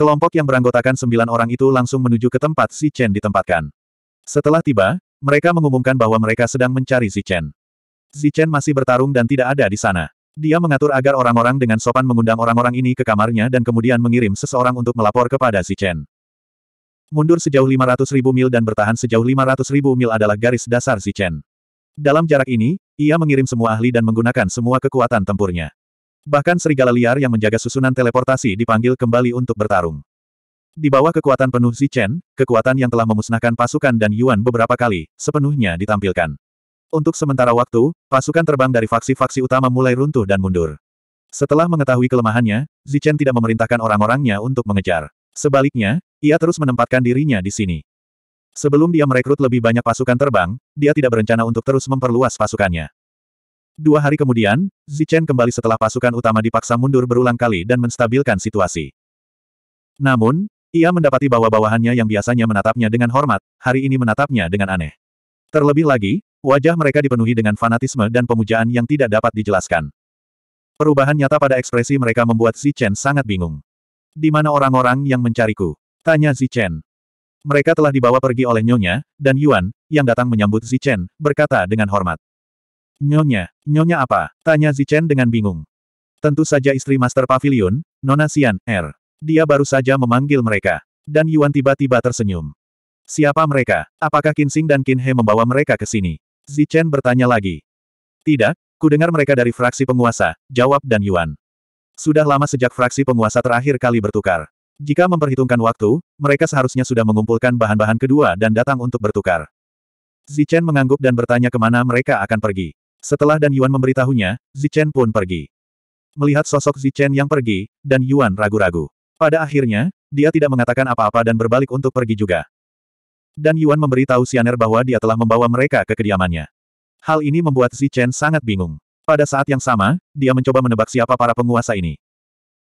Kelompok yang beranggotakan sembilan orang itu langsung menuju ke tempat Si Chen ditempatkan. Setelah tiba, mereka mengumumkan bahwa mereka sedang mencari Si Chen. Si Chen masih bertarung dan tidak ada di sana. Dia mengatur agar orang-orang dengan sopan mengundang orang-orang ini ke kamarnya dan kemudian mengirim seseorang untuk melapor kepada Si Chen. Mundur sejauh 500 ribu mil dan bertahan sejauh 500 ribu mil adalah garis dasar Si Chen. Dalam jarak ini, ia mengirim semua ahli dan menggunakan semua kekuatan tempurnya. Bahkan serigala liar yang menjaga susunan teleportasi dipanggil kembali untuk bertarung. Di bawah kekuatan penuh Zichen, kekuatan yang telah memusnahkan pasukan dan Yuan beberapa kali, sepenuhnya ditampilkan. Untuk sementara waktu, pasukan terbang dari faksi-faksi utama mulai runtuh dan mundur. Setelah mengetahui kelemahannya, Zichen tidak memerintahkan orang-orangnya untuk mengejar. Sebaliknya, ia terus menempatkan dirinya di sini. Sebelum dia merekrut lebih banyak pasukan terbang, dia tidak berencana untuk terus memperluas pasukannya. Dua hari kemudian, Zichen kembali setelah pasukan utama dipaksa mundur berulang kali dan menstabilkan situasi. Namun, ia mendapati bahwa bawahannya yang biasanya menatapnya dengan hormat, hari ini menatapnya dengan aneh. Terlebih lagi, wajah mereka dipenuhi dengan fanatisme dan pemujaan yang tidak dapat dijelaskan. Perubahan nyata pada ekspresi mereka membuat Zichen sangat bingung. Di mana orang-orang yang mencariku? Tanya Zichen. Mereka telah dibawa pergi oleh Nyonya, dan Yuan, yang datang menyambut Zichen, berkata dengan hormat. Nyonya, nyonya apa? Tanya Zichen dengan bingung. Tentu saja istri Master Pavilion, Nona Xian, R. Dia baru saja memanggil mereka. Dan Yuan tiba-tiba tersenyum. Siapa mereka? Apakah Kinsing dan Qin He membawa mereka ke sini? Zichen bertanya lagi. Tidak, ku dengar mereka dari fraksi penguasa, jawab Dan Yuan. Sudah lama sejak fraksi penguasa terakhir kali bertukar. Jika memperhitungkan waktu, mereka seharusnya sudah mengumpulkan bahan-bahan kedua dan datang untuk bertukar. Zichen mengangguk dan bertanya kemana mereka akan pergi. Setelah Dan Yuan memberitahunya, Zichen pun pergi. Melihat sosok Zichen yang pergi, Dan Yuan ragu-ragu. Pada akhirnya, dia tidak mengatakan apa-apa dan berbalik untuk pergi juga. Dan Yuan memberitahu Xian'er bahwa dia telah membawa mereka ke kediamannya. Hal ini membuat Zichen sangat bingung. Pada saat yang sama, dia mencoba menebak siapa para penguasa ini.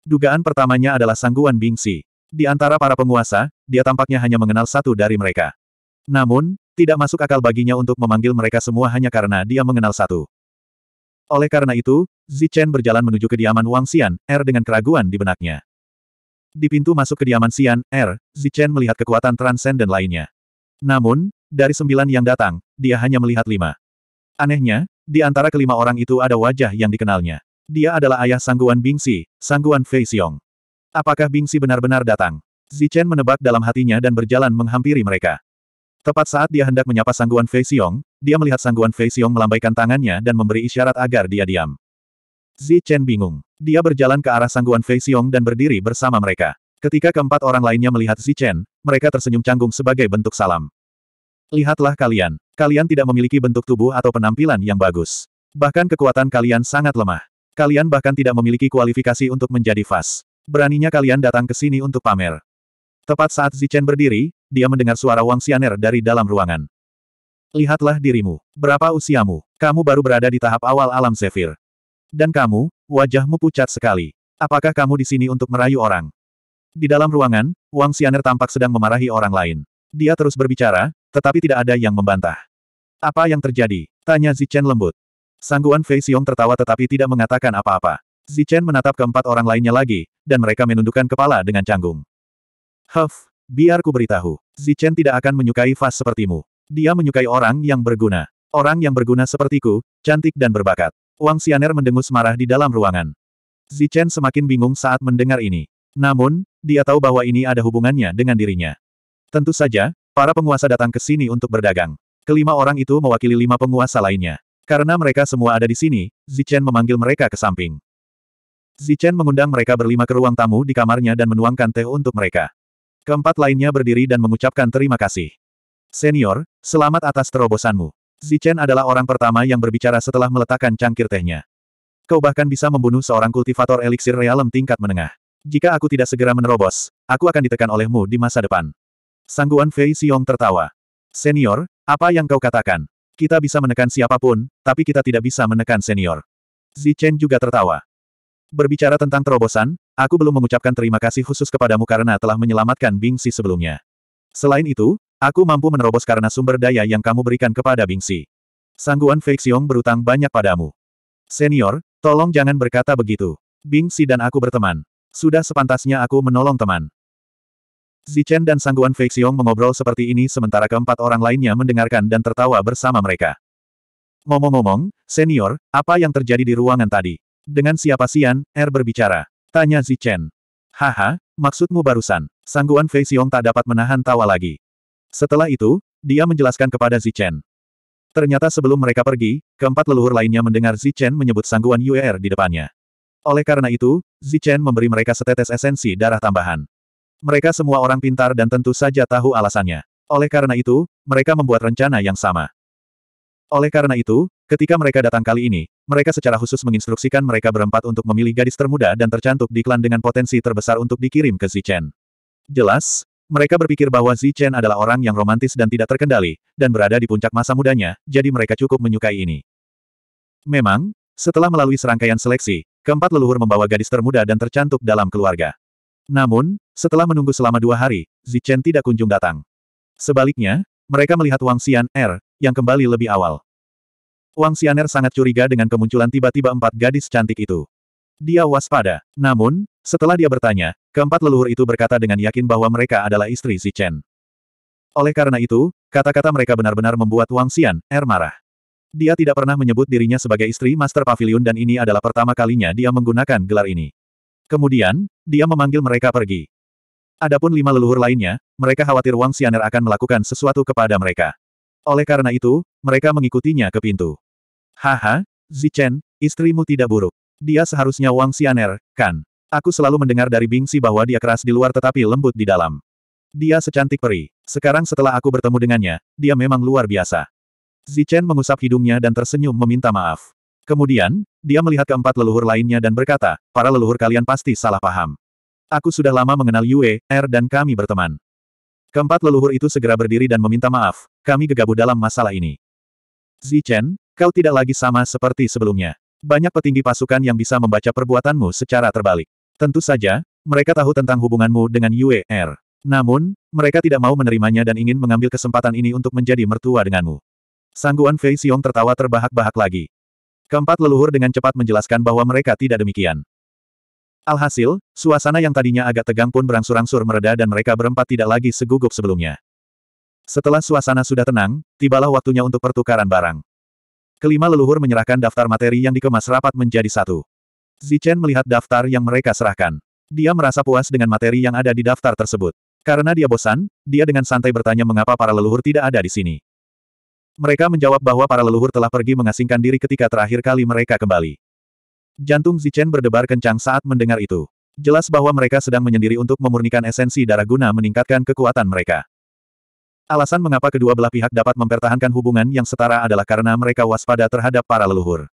Dugaan pertamanya adalah sangguan Bingsi. Di antara para penguasa, dia tampaknya hanya mengenal satu dari mereka. Namun, tidak masuk akal baginya untuk memanggil mereka semua hanya karena dia mengenal satu. Oleh karena itu, Zichen berjalan menuju kediaman Wang Xian, R er dengan keraguan di benaknya. Di pintu masuk kediaman Xian, R, er, Zichen melihat kekuatan transenden lainnya. Namun, dari sembilan yang datang, dia hanya melihat lima. Anehnya, di antara kelima orang itu ada wajah yang dikenalnya. Dia adalah ayah sangguan Bingsi, sangguan Fei Xiong. Apakah Bingsi benar-benar datang? Zichen menebak dalam hatinya dan berjalan menghampiri mereka. Tepat saat dia hendak menyapa Sangguan Fei Xiong, dia melihat Sangguan Fei Xiong melambaikan tangannya dan memberi isyarat agar dia diam. Zi Chen bingung. Dia berjalan ke arah Sangguan Fei Xiong dan berdiri bersama mereka. Ketika keempat orang lainnya melihat Zi Chen, mereka tersenyum canggung sebagai bentuk salam. Lihatlah kalian. Kalian tidak memiliki bentuk tubuh atau penampilan yang bagus. Bahkan kekuatan kalian sangat lemah. Kalian bahkan tidak memiliki kualifikasi untuk menjadi fas. Beraninya kalian datang ke sini untuk pamer. Tepat saat Zichen berdiri, dia mendengar suara Wang Xianer dari dalam ruangan. Lihatlah dirimu. Berapa usiamu? Kamu baru berada di tahap awal alam Zephyr. Dan kamu, wajahmu pucat sekali. Apakah kamu di sini untuk merayu orang? Di dalam ruangan, Wang Xianer tampak sedang memarahi orang lain. Dia terus berbicara, tetapi tidak ada yang membantah. Apa yang terjadi? Tanya Zichen lembut. Sangguan Fei Xiong tertawa tetapi tidak mengatakan apa-apa. Zichen menatap keempat orang lainnya lagi, dan mereka menundukkan kepala dengan canggung. Huff, Biar ku beritahu, Zichen tidak akan menyukai Fas sepertimu. Dia menyukai orang yang berguna. Orang yang berguna sepertiku, cantik dan berbakat. Wang Xianer mendengus marah di dalam ruangan. Zichen semakin bingung saat mendengar ini. Namun, dia tahu bahwa ini ada hubungannya dengan dirinya. Tentu saja, para penguasa datang ke sini untuk berdagang. Kelima orang itu mewakili lima penguasa lainnya. Karena mereka semua ada di sini, Zichen memanggil mereka ke samping. Zichen mengundang mereka berlima ke ruang tamu di kamarnya dan menuangkan teh untuk mereka. Keempat lainnya berdiri dan mengucapkan terima kasih. Senior, selamat atas terobosanmu. Zichen adalah orang pertama yang berbicara setelah meletakkan cangkir tehnya. Kau bahkan bisa membunuh seorang kultivator eliksir realem tingkat menengah. Jika aku tidak segera menerobos, aku akan ditekan olehmu di masa depan. Sangguan Fei Xiong tertawa. Senior, apa yang kau katakan? Kita bisa menekan siapapun, tapi kita tidak bisa menekan senior. Zichen juga tertawa. Berbicara tentang terobosan, Aku belum mengucapkan terima kasih khusus kepadamu karena telah menyelamatkan Bingsi sebelumnya. Selain itu, aku mampu menerobos karena sumber daya yang kamu berikan kepada Bingsi. Sangguan Feixiong berutang banyak padamu. Senior, tolong jangan berkata begitu. Bingsi dan aku berteman. Sudah sepantasnya aku menolong teman. Zichen dan Sangguan Feixiong mengobrol seperti ini sementara keempat orang lainnya mendengarkan dan tertawa bersama mereka. Ngomong-ngomong, senior, apa yang terjadi di ruangan tadi? Dengan siapa Sian, Er berbicara. Tanya Zichen. Haha, maksudmu barusan? Sangguan Fei Xiong tak dapat menahan tawa lagi. Setelah itu, dia menjelaskan kepada Zichen. Ternyata sebelum mereka pergi, keempat leluhur lainnya mendengar Zichen menyebut Sangguan Yuer di depannya. Oleh karena itu, Zichen memberi mereka setetes esensi darah tambahan. Mereka semua orang pintar dan tentu saja tahu alasannya. Oleh karena itu, mereka membuat rencana yang sama. Oleh karena itu, ketika mereka datang kali ini, mereka secara khusus menginstruksikan mereka berempat untuk memilih gadis termuda dan tercantik di klan dengan potensi terbesar untuk dikirim ke Zichen. Jelas, mereka berpikir bahwa Zichen adalah orang yang romantis dan tidak terkendali, dan berada di puncak masa mudanya, jadi mereka cukup menyukai ini. Memang, setelah melalui serangkaian seleksi, keempat leluhur membawa gadis termuda dan tercantik dalam keluarga. Namun, setelah menunggu selama dua hari, Zichen tidak kunjung datang. Sebaliknya, mereka melihat Wang Xian Er, yang kembali lebih awal. Wang Xianer sangat curiga dengan kemunculan tiba-tiba empat gadis cantik itu. Dia waspada. Namun, setelah dia bertanya, keempat leluhur itu berkata dengan yakin bahwa mereka adalah istri Si Chen. Oleh karena itu, kata-kata mereka benar-benar membuat Wang Xian, er marah. Dia tidak pernah menyebut dirinya sebagai istri Master Pavilion dan ini adalah pertama kalinya dia menggunakan gelar ini. Kemudian, dia memanggil mereka pergi. Adapun lima leluhur lainnya, mereka khawatir Wang Xianer akan melakukan sesuatu kepada mereka. Oleh karena itu, mereka mengikutinya ke pintu. Haha, Zichen, istrimu tidak buruk. Dia seharusnya Wang Xianer, kan? Aku selalu mendengar dari Bingsi bahwa dia keras di luar tetapi lembut di dalam. Dia secantik peri. Sekarang setelah aku bertemu dengannya, dia memang luar biasa. Zichen mengusap hidungnya dan tersenyum meminta maaf. Kemudian, dia melihat keempat leluhur lainnya dan berkata, para leluhur kalian pasti salah paham. Aku sudah lama mengenal Yue, Er dan kami berteman. Keempat leluhur itu segera berdiri dan meminta maaf, kami gegabah dalam masalah ini. Zichen, Kau tidak lagi sama seperti sebelumnya. Banyak petinggi pasukan yang bisa membaca perbuatanmu secara terbalik. Tentu saja, mereka tahu tentang hubunganmu dengan UER. Namun, mereka tidak mau menerimanya dan ingin mengambil kesempatan ini untuk menjadi mertua denganmu. Sangguan Fei Xiong tertawa terbahak-bahak lagi. Keempat leluhur dengan cepat menjelaskan bahwa mereka tidak demikian. Alhasil, suasana yang tadinya agak tegang pun berangsur-angsur mereda dan mereka berempat tidak lagi segugup sebelumnya. Setelah suasana sudah tenang, tibalah waktunya untuk pertukaran barang. Kelima leluhur menyerahkan daftar materi yang dikemas rapat menjadi satu. Zichen melihat daftar yang mereka serahkan. Dia merasa puas dengan materi yang ada di daftar tersebut. Karena dia bosan, dia dengan santai bertanya mengapa para leluhur tidak ada di sini. Mereka menjawab bahwa para leluhur telah pergi mengasingkan diri ketika terakhir kali mereka kembali. Jantung Zichen berdebar kencang saat mendengar itu. Jelas bahwa mereka sedang menyendiri untuk memurnikan esensi darah guna meningkatkan kekuatan mereka. Alasan mengapa kedua belah pihak dapat mempertahankan hubungan yang setara adalah karena mereka waspada terhadap para leluhur.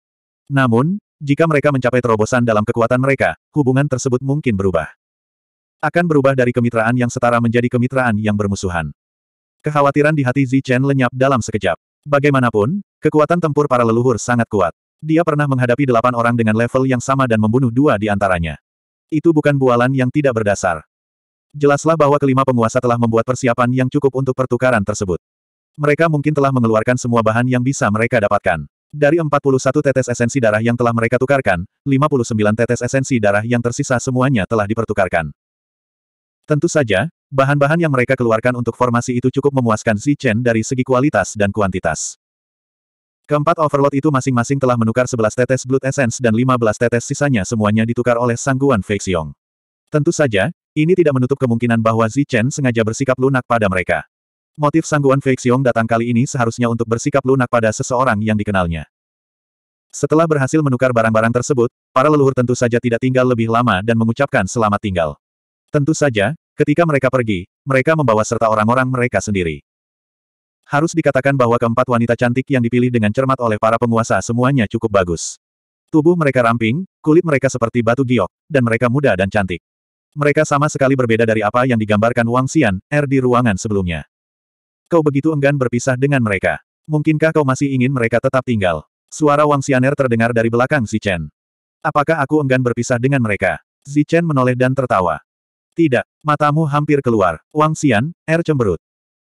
Namun, jika mereka mencapai terobosan dalam kekuatan mereka, hubungan tersebut mungkin berubah. Akan berubah dari kemitraan yang setara menjadi kemitraan yang bermusuhan. Kekhawatiran di hati Zichen lenyap dalam sekejap. Bagaimanapun, kekuatan tempur para leluhur sangat kuat. Dia pernah menghadapi delapan orang dengan level yang sama dan membunuh dua di antaranya. Itu bukan bualan yang tidak berdasar jelaslah bahwa kelima penguasa telah membuat persiapan yang cukup untuk pertukaran tersebut. Mereka mungkin telah mengeluarkan semua bahan yang bisa mereka dapatkan. Dari 41 tetes esensi darah yang telah mereka tukarkan, 59 tetes esensi darah yang tersisa semuanya telah dipertukarkan. Tentu saja, bahan-bahan yang mereka keluarkan untuk formasi itu cukup memuaskan Xi Chen dari segi kualitas dan kuantitas. Keempat overload itu masing-masing telah menukar 11 tetes Blood Essence dan 15 tetes sisanya semuanya ditukar oleh Sangguan Feixiong. Tentu saja, ini tidak menutup kemungkinan bahwa Chen sengaja bersikap lunak pada mereka. Motif sangguan Xiong datang kali ini seharusnya untuk bersikap lunak pada seseorang yang dikenalnya. Setelah berhasil menukar barang-barang tersebut, para leluhur tentu saja tidak tinggal lebih lama dan mengucapkan selamat tinggal. Tentu saja, ketika mereka pergi, mereka membawa serta orang-orang mereka sendiri. Harus dikatakan bahwa keempat wanita cantik yang dipilih dengan cermat oleh para penguasa semuanya cukup bagus. Tubuh mereka ramping, kulit mereka seperti batu giok, dan mereka muda dan cantik. Mereka sama sekali berbeda dari apa yang digambarkan Wang Xian, R di ruangan sebelumnya. Kau begitu enggan berpisah dengan mereka. Mungkinkah kau masih ingin mereka tetap tinggal? Suara Wang Xianer terdengar dari belakang Zichen. Chen. Apakah aku enggan berpisah dengan mereka? Zichen Chen menoleh dan tertawa. Tidak, matamu hampir keluar. Wang Xian, R cemberut.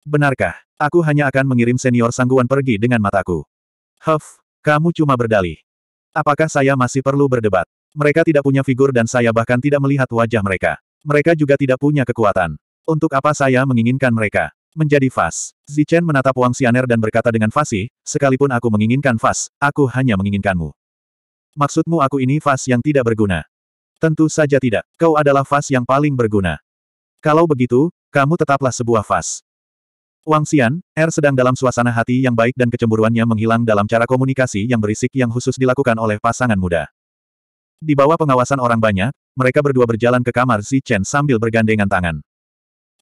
Benarkah? Aku hanya akan mengirim senior sangguan pergi dengan mataku. Huff, kamu cuma berdalih. Apakah saya masih perlu berdebat? Mereka tidak punya figur dan saya bahkan tidak melihat wajah mereka. Mereka juga tidak punya kekuatan. Untuk apa saya menginginkan mereka? Menjadi Fas. Zichen menatap Wang Xianer dan berkata dengan fasih, sekalipun aku menginginkan Fas, aku hanya menginginkanmu. Maksudmu aku ini Fas yang tidak berguna? Tentu saja tidak. Kau adalah Fas yang paling berguna. Kalau begitu, kamu tetaplah sebuah Fas. Wang Xian, Er sedang dalam suasana hati yang baik dan kecemburuannya menghilang dalam cara komunikasi yang berisik yang khusus dilakukan oleh pasangan muda. Di bawah pengawasan orang banyak, mereka berdua berjalan ke kamar Si Chen sambil bergandengan tangan.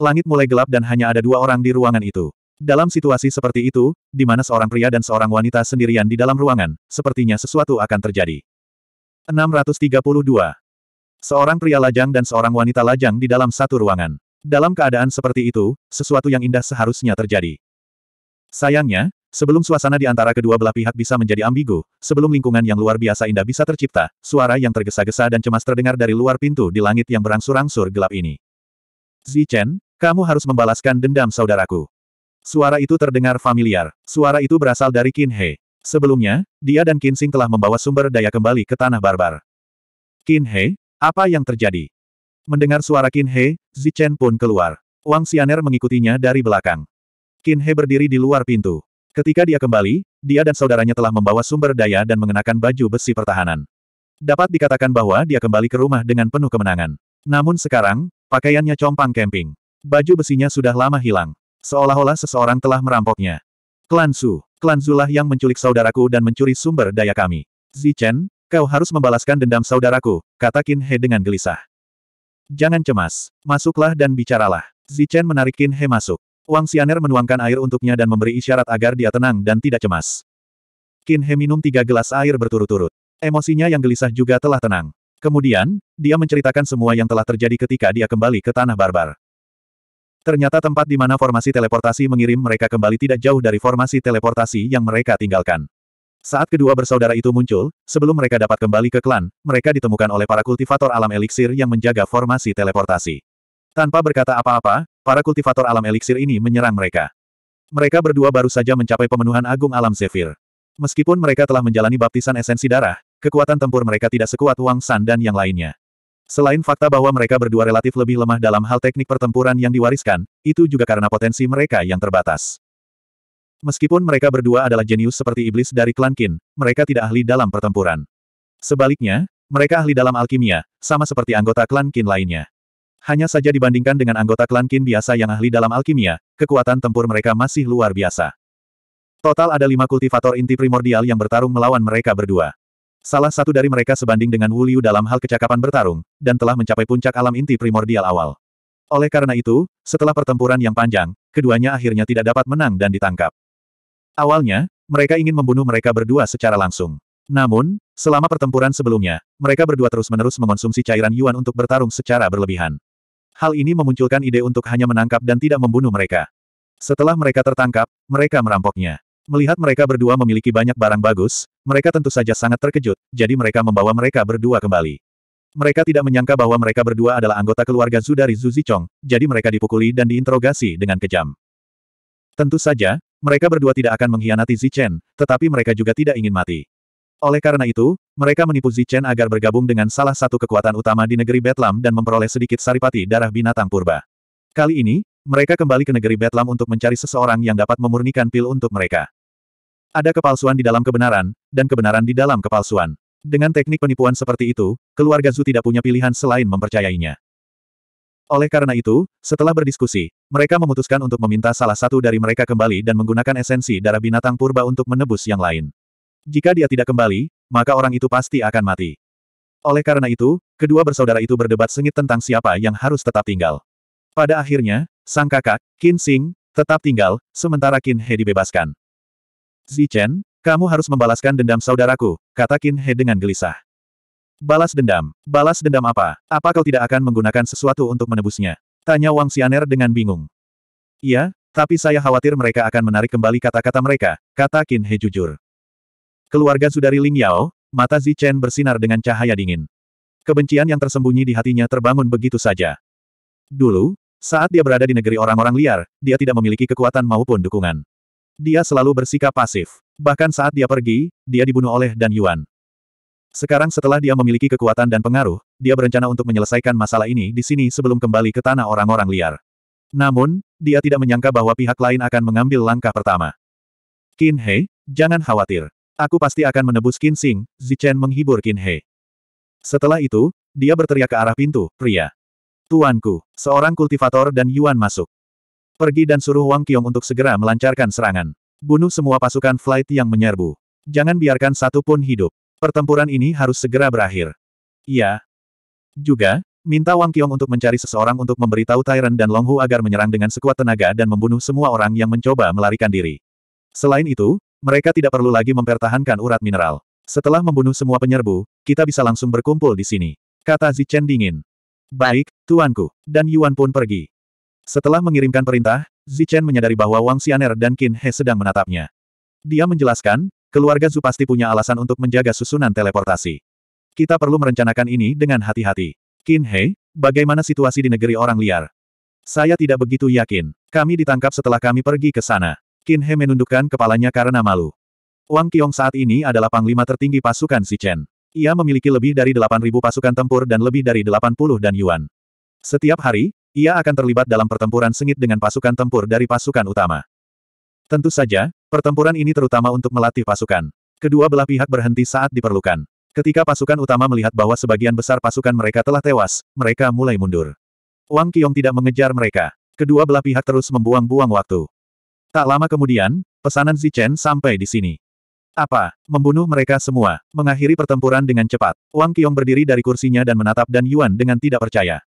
Langit mulai gelap dan hanya ada dua orang di ruangan itu. Dalam situasi seperti itu, di mana seorang pria dan seorang wanita sendirian di dalam ruangan, sepertinya sesuatu akan terjadi. 632. Seorang pria lajang dan seorang wanita lajang di dalam satu ruangan. Dalam keadaan seperti itu, sesuatu yang indah seharusnya terjadi. Sayangnya, Sebelum suasana di antara kedua belah pihak bisa menjadi ambigu, sebelum lingkungan yang luar biasa indah bisa tercipta, suara yang tergesa-gesa dan cemas terdengar dari luar pintu di langit yang berangsur-angsur gelap ini. Zichen, kamu harus membalaskan dendam saudaraku. Suara itu terdengar familiar. Suara itu berasal dari Qin He. Sebelumnya, dia dan Qin Xing telah membawa sumber daya kembali ke tanah barbar. Qin He, apa yang terjadi? Mendengar suara Qin He, Zichen pun keluar. Wang Xianer mengikutinya dari belakang. Qin He berdiri di luar pintu. Ketika dia kembali, dia dan saudaranya telah membawa sumber daya dan mengenakan baju besi pertahanan. Dapat dikatakan bahwa dia kembali ke rumah dengan penuh kemenangan. Namun sekarang, pakaiannya compang camping. Baju besinya sudah lama hilang. Seolah-olah seseorang telah merampoknya. Klan Su, Klan Zulah yang menculik saudaraku dan mencuri sumber daya kami. Zichen, kau harus membalaskan dendam saudaraku, kata Qin He dengan gelisah. Jangan cemas, masuklah dan bicaralah. Zichen menarik Qin He masuk. Wang Xianer menuangkan air untuknya dan memberi isyarat agar dia tenang dan tidak cemas. Qin He minum tiga gelas air berturut-turut. Emosinya yang gelisah juga telah tenang. Kemudian, dia menceritakan semua yang telah terjadi ketika dia kembali ke Tanah Barbar. Ternyata tempat di mana formasi teleportasi mengirim mereka kembali tidak jauh dari formasi teleportasi yang mereka tinggalkan. Saat kedua bersaudara itu muncul, sebelum mereka dapat kembali ke klan, mereka ditemukan oleh para kultivator alam eliksir yang menjaga formasi teleportasi. Tanpa berkata apa-apa, para kultivator alam eliksir ini menyerang mereka. Mereka berdua baru saja mencapai pemenuhan agung alam Zephyr. Meskipun mereka telah menjalani baptisan esensi darah, kekuatan tempur mereka tidak sekuat Wang San dan yang lainnya. Selain fakta bahwa mereka berdua relatif lebih lemah dalam hal teknik pertempuran yang diwariskan, itu juga karena potensi mereka yang terbatas. Meskipun mereka berdua adalah jenius seperti iblis dari klan Qin, mereka tidak ahli dalam pertempuran. Sebaliknya, mereka ahli dalam alkimia, sama seperti anggota klan Qin lainnya. Hanya saja dibandingkan dengan anggota klan Qin biasa yang ahli dalam alkimia, kekuatan tempur mereka masih luar biasa. Total ada lima kultivator inti primordial yang bertarung melawan mereka berdua. Salah satu dari mereka sebanding dengan Wu Liu dalam hal kecakapan bertarung, dan telah mencapai puncak alam inti primordial awal. Oleh karena itu, setelah pertempuran yang panjang, keduanya akhirnya tidak dapat menang dan ditangkap. Awalnya, mereka ingin membunuh mereka berdua secara langsung. Namun, selama pertempuran sebelumnya, mereka berdua terus-menerus mengonsumsi cairan Yuan untuk bertarung secara berlebihan. Hal ini memunculkan ide untuk hanya menangkap dan tidak membunuh mereka. Setelah mereka tertangkap, mereka merampoknya. Melihat mereka berdua memiliki banyak barang bagus, mereka tentu saja sangat terkejut, jadi mereka membawa mereka berdua kembali. Mereka tidak menyangka bahwa mereka berdua adalah anggota keluarga Zu dari Zu Zichong, jadi mereka dipukuli dan diinterogasi dengan kejam. Tentu saja, mereka berdua tidak akan mengkhianati Zichen, tetapi mereka juga tidak ingin mati. Oleh karena itu, mereka menipu Zichen agar bergabung dengan salah satu kekuatan utama di negeri Betlam dan memperoleh sedikit saripati darah binatang purba. Kali ini, mereka kembali ke negeri Betlam untuk mencari seseorang yang dapat memurnikan pil untuk mereka. Ada kepalsuan di dalam kebenaran, dan kebenaran di dalam kepalsuan. Dengan teknik penipuan seperti itu, keluarga Zu tidak punya pilihan selain mempercayainya. Oleh karena itu, setelah berdiskusi, mereka memutuskan untuk meminta salah satu dari mereka kembali dan menggunakan esensi darah binatang purba untuk menebus yang lain. Jika dia tidak kembali, maka orang itu pasti akan mati. Oleh karena itu, kedua bersaudara itu berdebat sengit tentang siapa yang harus tetap tinggal. Pada akhirnya, sang kakak, Qin Xing, tetap tinggal, sementara Qin He dibebaskan. Zichen, kamu harus membalaskan dendam saudaraku, kata Qin He dengan gelisah. Balas dendam. Balas dendam apa? Apa kau tidak akan menggunakan sesuatu untuk menebusnya? Tanya Wang Xianer dengan bingung. Iya, tapi saya khawatir mereka akan menarik kembali kata-kata mereka, kata Qin He jujur. Keluarga Sudari Ling Yao, mata Zi Chen bersinar dengan cahaya dingin. Kebencian yang tersembunyi di hatinya terbangun begitu saja. Dulu, saat dia berada di negeri orang-orang liar, dia tidak memiliki kekuatan maupun dukungan. Dia selalu bersikap pasif. Bahkan saat dia pergi, dia dibunuh oleh Dan Yuan. Sekarang setelah dia memiliki kekuatan dan pengaruh, dia berencana untuk menyelesaikan masalah ini di sini sebelum kembali ke tanah orang-orang liar. Namun, dia tidak menyangka bahwa pihak lain akan mengambil langkah pertama. Qin He, jangan khawatir. Aku pasti akan menebus Qin Xing, Zichen menghibur Qin He. Setelah itu, dia berteriak ke arah pintu, pria. Tuanku, seorang kultivator dan Yuan masuk. Pergi dan suruh Wang Qiong untuk segera melancarkan serangan. Bunuh semua pasukan flight yang menyerbu. Jangan biarkan satu pun hidup. Pertempuran ini harus segera berakhir. Iya. Juga, Minta Wang Qiong untuk mencari seseorang untuk memberitahu Tyrant dan Longhu agar menyerang dengan sekuat tenaga dan membunuh semua orang yang mencoba melarikan diri. Selain itu, mereka tidak perlu lagi mempertahankan urat mineral. Setelah membunuh semua penyerbu, kita bisa langsung berkumpul di sini. Kata Zichen dingin. Baik, tuanku. Dan Yuan pun pergi. Setelah mengirimkan perintah, Zichen menyadari bahwa Wang Xianer dan Qin He sedang menatapnya. Dia menjelaskan, keluarga Zu pasti punya alasan untuk menjaga susunan teleportasi. Kita perlu merencanakan ini dengan hati-hati. Qin He, bagaimana situasi di negeri orang liar? Saya tidak begitu yakin. Kami ditangkap setelah kami pergi ke sana. Qin He menundukkan kepalanya karena malu. Wang Qiong saat ini adalah panglima tertinggi pasukan Si Chen. Ia memiliki lebih dari 8.000 pasukan tempur dan lebih dari 80 dan yuan. Setiap hari, ia akan terlibat dalam pertempuran sengit dengan pasukan tempur dari pasukan utama. Tentu saja, pertempuran ini terutama untuk melatih pasukan. Kedua belah pihak berhenti saat diperlukan. Ketika pasukan utama melihat bahwa sebagian besar pasukan mereka telah tewas, mereka mulai mundur. Wang Qiong tidak mengejar mereka. Kedua belah pihak terus membuang-buang waktu. Tak lama kemudian, pesanan Zichen sampai di sini. Apa? Membunuh mereka semua. Mengakhiri pertempuran dengan cepat. Wang Qiong berdiri dari kursinya dan menatap Dan Yuan dengan tidak percaya.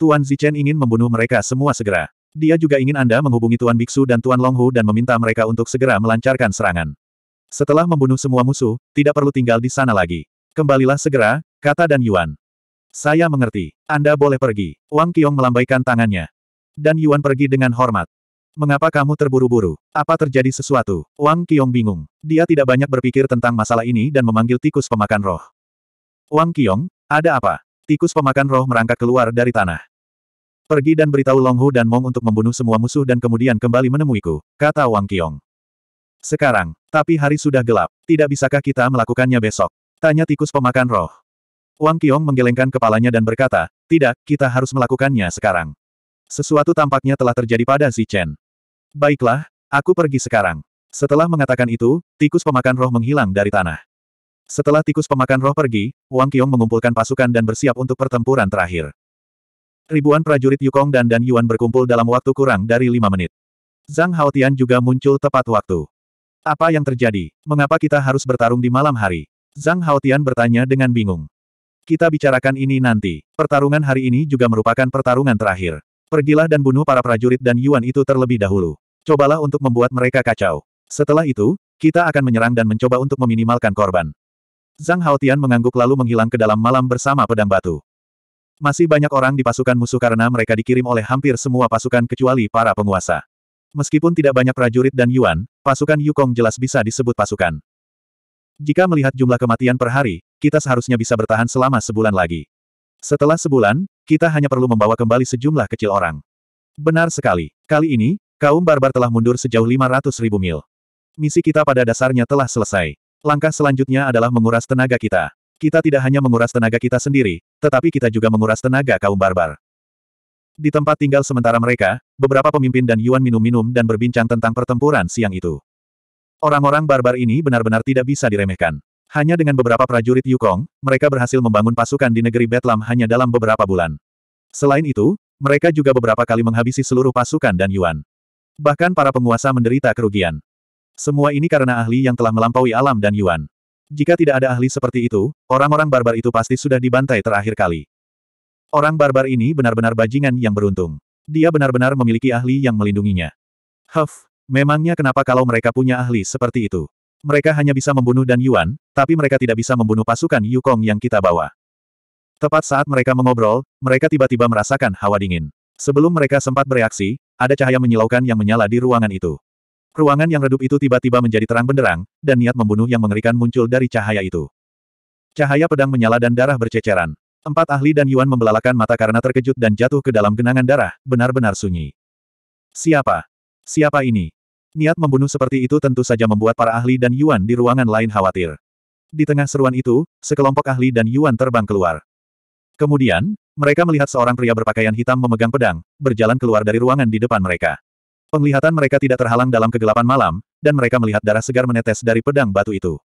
Tuan Zichen ingin membunuh mereka semua segera. Dia juga ingin Anda menghubungi Tuan Biksu dan Tuan Longhu dan meminta mereka untuk segera melancarkan serangan. Setelah membunuh semua musuh, tidak perlu tinggal di sana lagi. Kembalilah segera, kata Dan Yuan. Saya mengerti. Anda boleh pergi. Wang Qiong melambaikan tangannya. Dan Yuan pergi dengan hormat. Mengapa kamu terburu-buru? Apa terjadi sesuatu? Wang Qiong bingung. Dia tidak banyak berpikir tentang masalah ini dan memanggil tikus pemakan roh. Wang Qiong, ada apa? Tikus pemakan roh merangkak keluar dari tanah. Pergi dan beritahu Long Hu dan Mong untuk membunuh semua musuh dan kemudian kembali menemuiku, kata Wang Qiong. Sekarang, tapi hari sudah gelap, tidak bisakah kita melakukannya besok? Tanya tikus pemakan roh. Wang Qiong menggelengkan kepalanya dan berkata, tidak, kita harus melakukannya sekarang. Sesuatu tampaknya telah terjadi pada Zichen. Baiklah, aku pergi sekarang. Setelah mengatakan itu, tikus pemakan roh menghilang dari tanah. Setelah tikus pemakan roh pergi, Wang Qiong mengumpulkan pasukan dan bersiap untuk pertempuran terakhir. Ribuan prajurit Yukong dan Dan Yuan berkumpul dalam waktu kurang dari lima menit. Zhang Haotian juga muncul tepat waktu. Apa yang terjadi? Mengapa kita harus bertarung di malam hari? Zhang Haotian bertanya dengan bingung. Kita bicarakan ini nanti. Pertarungan hari ini juga merupakan pertarungan terakhir. Pergilah dan bunuh para prajurit dan Yuan itu terlebih dahulu. Cobalah untuk membuat mereka kacau. Setelah itu, kita akan menyerang dan mencoba untuk meminimalkan korban. Zhang Haotian mengangguk lalu menghilang ke dalam malam bersama pedang batu. Masih banyak orang di pasukan musuh karena mereka dikirim oleh hampir semua pasukan kecuali para penguasa. Meskipun tidak banyak prajurit dan Yuan, pasukan Yukong jelas bisa disebut pasukan. Jika melihat jumlah kematian per hari, kita seharusnya bisa bertahan selama sebulan lagi. Setelah sebulan, kita hanya perlu membawa kembali sejumlah kecil orang. Benar sekali. Kali ini, Kaum barbar telah mundur sejauh 500 ribu mil. Misi kita pada dasarnya telah selesai. Langkah selanjutnya adalah menguras tenaga kita. Kita tidak hanya menguras tenaga kita sendiri, tetapi kita juga menguras tenaga kaum barbar. Di tempat tinggal sementara mereka, beberapa pemimpin dan Yuan minum-minum dan berbincang tentang pertempuran siang itu. Orang-orang barbar ini benar-benar tidak bisa diremehkan. Hanya dengan beberapa prajurit Yukong, mereka berhasil membangun pasukan di negeri Betlam hanya dalam beberapa bulan. Selain itu, mereka juga beberapa kali menghabisi seluruh pasukan dan Yuan. Bahkan para penguasa menderita kerugian. Semua ini karena ahli yang telah melampaui alam dan Yuan. Jika tidak ada ahli seperti itu, orang-orang barbar itu pasti sudah dibantai terakhir kali. Orang barbar ini benar-benar bajingan yang beruntung. Dia benar-benar memiliki ahli yang melindunginya. Huff, memangnya kenapa kalau mereka punya ahli seperti itu? Mereka hanya bisa membunuh Dan Yuan, tapi mereka tidak bisa membunuh pasukan Yukong yang kita bawa. Tepat saat mereka mengobrol, mereka tiba-tiba merasakan hawa dingin. Sebelum mereka sempat bereaksi, ada cahaya menyilaukan yang menyala di ruangan itu. Ruangan yang redup itu tiba-tiba menjadi terang benderang, dan niat membunuh yang mengerikan muncul dari cahaya itu. Cahaya pedang menyala dan darah berceceran. Empat ahli dan Yuan membelalakan mata karena terkejut dan jatuh ke dalam genangan darah, benar-benar sunyi. Siapa? Siapa ini? Niat membunuh seperti itu tentu saja membuat para ahli dan Yuan di ruangan lain khawatir. Di tengah seruan itu, sekelompok ahli dan Yuan terbang keluar. Kemudian, mereka melihat seorang pria berpakaian hitam memegang pedang, berjalan keluar dari ruangan di depan mereka. Penglihatan mereka tidak terhalang dalam kegelapan malam, dan mereka melihat darah segar menetes dari pedang batu itu.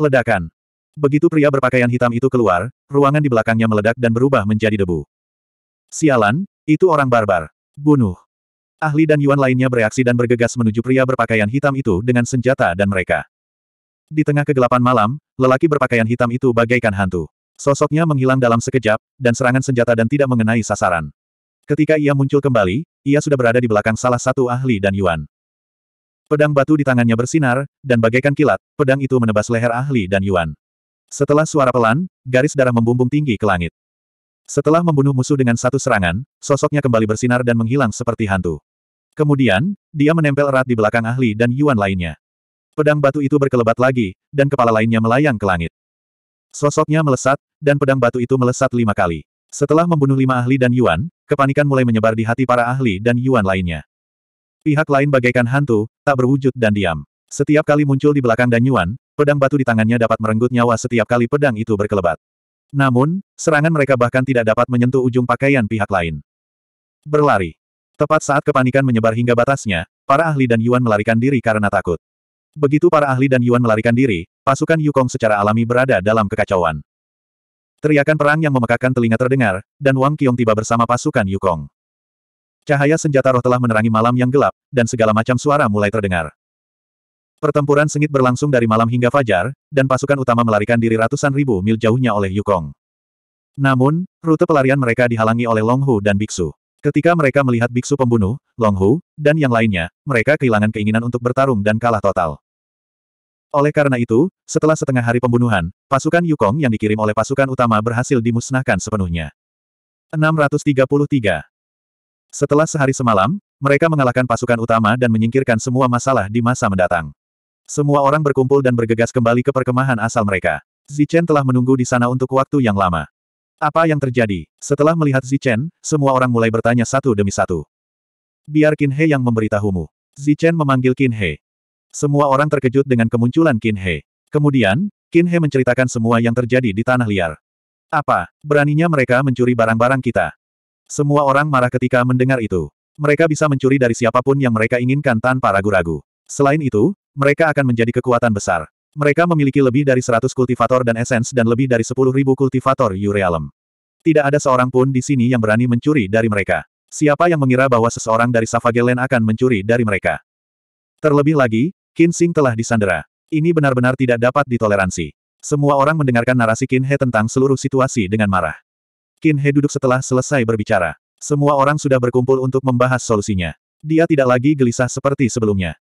Ledakan. Begitu pria berpakaian hitam itu keluar, ruangan di belakangnya meledak dan berubah menjadi debu. Sialan, itu orang barbar. Bunuh. Ahli dan Yuan lainnya bereaksi dan bergegas menuju pria berpakaian hitam itu dengan senjata dan mereka. Di tengah kegelapan malam, lelaki berpakaian hitam itu bagaikan hantu. Sosoknya menghilang dalam sekejap, dan serangan senjata dan tidak mengenai sasaran. Ketika ia muncul kembali, ia sudah berada di belakang salah satu ahli dan Yuan. Pedang batu di tangannya bersinar, dan bagaikan kilat, pedang itu menebas leher ahli dan Yuan. Setelah suara pelan, garis darah membumbung tinggi ke langit. Setelah membunuh musuh dengan satu serangan, sosoknya kembali bersinar dan menghilang seperti hantu. Kemudian, dia menempel erat di belakang ahli dan Yuan lainnya. Pedang batu itu berkelebat lagi, dan kepala lainnya melayang ke langit. Sosoknya melesat, dan pedang batu itu melesat lima kali. Setelah membunuh lima ahli dan Yuan, kepanikan mulai menyebar di hati para ahli dan Yuan lainnya. Pihak lain bagaikan hantu, tak berwujud dan diam. Setiap kali muncul di belakang dan Yuan, pedang batu di tangannya dapat merenggut nyawa setiap kali pedang itu berkelebat. Namun, serangan mereka bahkan tidak dapat menyentuh ujung pakaian pihak lain. Berlari. Tepat saat kepanikan menyebar hingga batasnya, para ahli dan Yuan melarikan diri karena takut. Begitu para ahli dan Yuan melarikan diri, pasukan Yukong secara alami berada dalam kekacauan. Teriakan perang yang memekakan telinga terdengar, dan Wang Qiong tiba bersama pasukan Yukong. Cahaya senjata roh telah menerangi malam yang gelap, dan segala macam suara mulai terdengar. Pertempuran sengit berlangsung dari malam hingga fajar, dan pasukan utama melarikan diri ratusan ribu mil jauhnya oleh Yukong. Namun, rute pelarian mereka dihalangi oleh Longhu dan Biksu. Ketika mereka melihat biksu pembunuh, Long Hu, dan yang lainnya, mereka kehilangan keinginan untuk bertarung dan kalah total. Oleh karena itu, setelah setengah hari pembunuhan, pasukan Yukong yang dikirim oleh pasukan utama berhasil dimusnahkan sepenuhnya. 633 Setelah sehari semalam, mereka mengalahkan pasukan utama dan menyingkirkan semua masalah di masa mendatang. Semua orang berkumpul dan bergegas kembali ke perkemahan asal mereka. Zichen telah menunggu di sana untuk waktu yang lama. Apa yang terjadi? Setelah melihat Zichen, semua orang mulai bertanya satu demi satu. Biar Qin He yang memberitahumu. Zichen memanggil Qin He. Semua orang terkejut dengan kemunculan Qin He. Kemudian, Qin He menceritakan semua yang terjadi di tanah liar. Apa, beraninya mereka mencuri barang-barang kita? Semua orang marah ketika mendengar itu. Mereka bisa mencuri dari siapapun yang mereka inginkan tanpa ragu-ragu. Selain itu, mereka akan menjadi kekuatan besar. Mereka memiliki lebih dari 100 kultivator dan esens dan lebih dari 10.000 kultivator Yurealem. Tidak ada seorang pun di sini yang berani mencuri dari mereka. Siapa yang mengira bahwa seseorang dari Savagelen akan mencuri dari mereka? Terlebih lagi, Qin Kinsing telah disandera. Ini benar-benar tidak dapat ditoleransi. Semua orang mendengarkan narasi Qin He tentang seluruh situasi dengan marah. Qin He duduk setelah selesai berbicara. Semua orang sudah berkumpul untuk membahas solusinya. Dia tidak lagi gelisah seperti sebelumnya.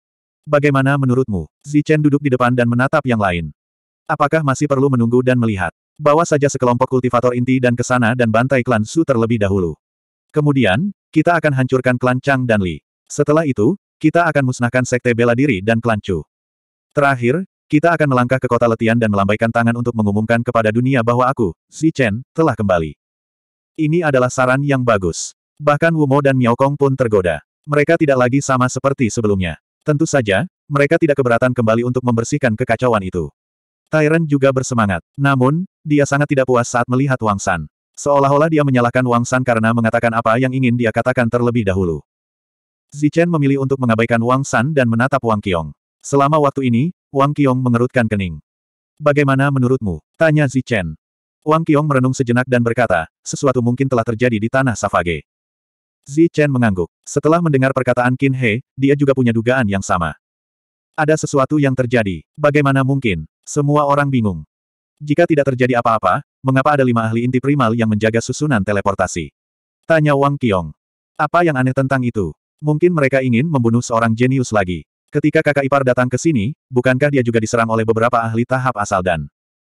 Bagaimana menurutmu? Zichen duduk di depan dan menatap yang lain. Apakah masih perlu menunggu dan melihat? Bawa saja sekelompok kultivator inti dan ke sana dan bantai klan Su terlebih dahulu. Kemudian, kita akan hancurkan klan Chang dan Li. Setelah itu, kita akan musnahkan sekte bela diri dan klan Chu. Terakhir, kita akan melangkah ke kota Letian dan melambaikan tangan untuk mengumumkan kepada dunia bahwa aku, Xi Chen, telah kembali. Ini adalah saran yang bagus. Bahkan Wumo dan Miao Kong pun tergoda. Mereka tidak lagi sama seperti sebelumnya. Tentu saja, mereka tidak keberatan kembali untuk membersihkan kekacauan itu. Tyrant juga bersemangat. Namun, dia sangat tidak puas saat melihat Wang San. Seolah-olah dia menyalahkan Wang San karena mengatakan apa yang ingin dia katakan terlebih dahulu. Zichen memilih untuk mengabaikan Wang San dan menatap Wang Qiong. Selama waktu ini, Wang Qiong mengerutkan kening. Bagaimana menurutmu? Tanya Zichen. Wang Qiong merenung sejenak dan berkata, sesuatu mungkin telah terjadi di tanah Safage. Zi Chen mengangguk. Setelah mendengar perkataan Qin He, dia juga punya dugaan yang sama. Ada sesuatu yang terjadi. Bagaimana mungkin? Semua orang bingung. Jika tidak terjadi apa-apa, mengapa ada lima ahli inti primal yang menjaga susunan teleportasi? Tanya Wang Qiong. Apa yang aneh tentang itu? Mungkin mereka ingin membunuh seorang jenius lagi. Ketika kakak ipar datang ke sini, bukankah dia juga diserang oleh beberapa ahli tahap asal dan?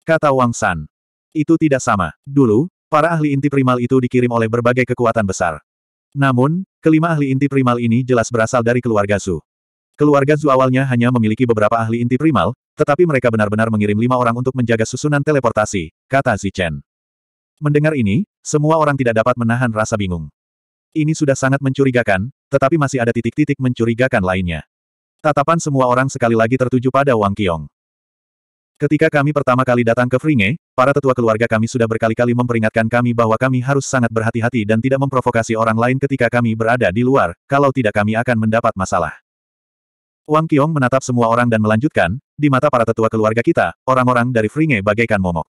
Kata Wang San. Itu tidak sama. Dulu, para ahli inti primal itu dikirim oleh berbagai kekuatan besar. Namun, kelima ahli inti primal ini jelas berasal dari keluarga Zhu. Keluarga Zhu awalnya hanya memiliki beberapa ahli inti primal, tetapi mereka benar-benar mengirim lima orang untuk menjaga susunan teleportasi, kata Zichen. Mendengar ini, semua orang tidak dapat menahan rasa bingung. Ini sudah sangat mencurigakan, tetapi masih ada titik-titik mencurigakan lainnya. Tatapan semua orang sekali lagi tertuju pada Wang Qiong. Ketika kami pertama kali datang ke Fringe, para tetua keluarga kami sudah berkali-kali memperingatkan kami bahwa kami harus sangat berhati-hati dan tidak memprovokasi orang lain ketika kami berada di luar, kalau tidak kami akan mendapat masalah. Wang Qiong menatap semua orang dan melanjutkan, di mata para tetua keluarga kita, orang-orang dari Fringe bagaikan momok.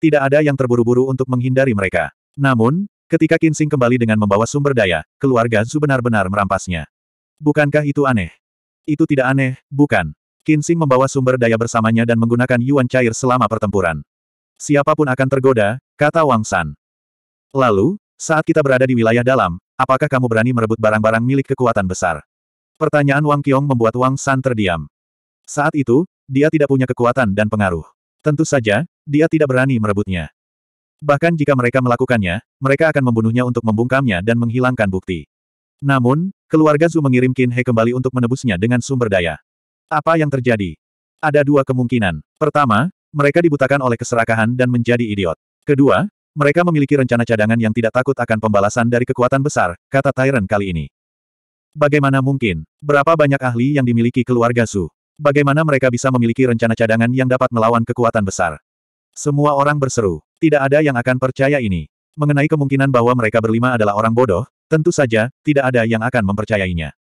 Tidak ada yang terburu-buru untuk menghindari mereka. Namun, ketika Kinsing kembali dengan membawa sumber daya, keluarga Zhu benar-benar merampasnya. Bukankah itu aneh? Itu tidak aneh, bukan? Kinsing membawa sumber daya bersamanya dan menggunakan yuan cair selama pertempuran. Siapapun akan tergoda, kata Wang San. Lalu, saat kita berada di wilayah dalam, apakah kamu berani merebut barang-barang milik kekuatan besar? Pertanyaan Wang Qiong membuat Wang San terdiam. Saat itu, dia tidak punya kekuatan dan pengaruh. Tentu saja, dia tidak berani merebutnya. Bahkan jika mereka melakukannya, mereka akan membunuhnya untuk membungkamnya dan menghilangkan bukti. Namun, keluarga Zhu mengirim Qin He kembali untuk menebusnya dengan sumber daya. Apa yang terjadi? Ada dua kemungkinan. Pertama, mereka dibutakan oleh keserakahan dan menjadi idiot. Kedua, mereka memiliki rencana cadangan yang tidak takut akan pembalasan dari kekuatan besar, kata Tyrant kali ini. Bagaimana mungkin? Berapa banyak ahli yang dimiliki keluarga Su? Bagaimana mereka bisa memiliki rencana cadangan yang dapat melawan kekuatan besar? Semua orang berseru. Tidak ada yang akan percaya ini. Mengenai kemungkinan bahwa mereka berlima adalah orang bodoh, tentu saja, tidak ada yang akan mempercayainya.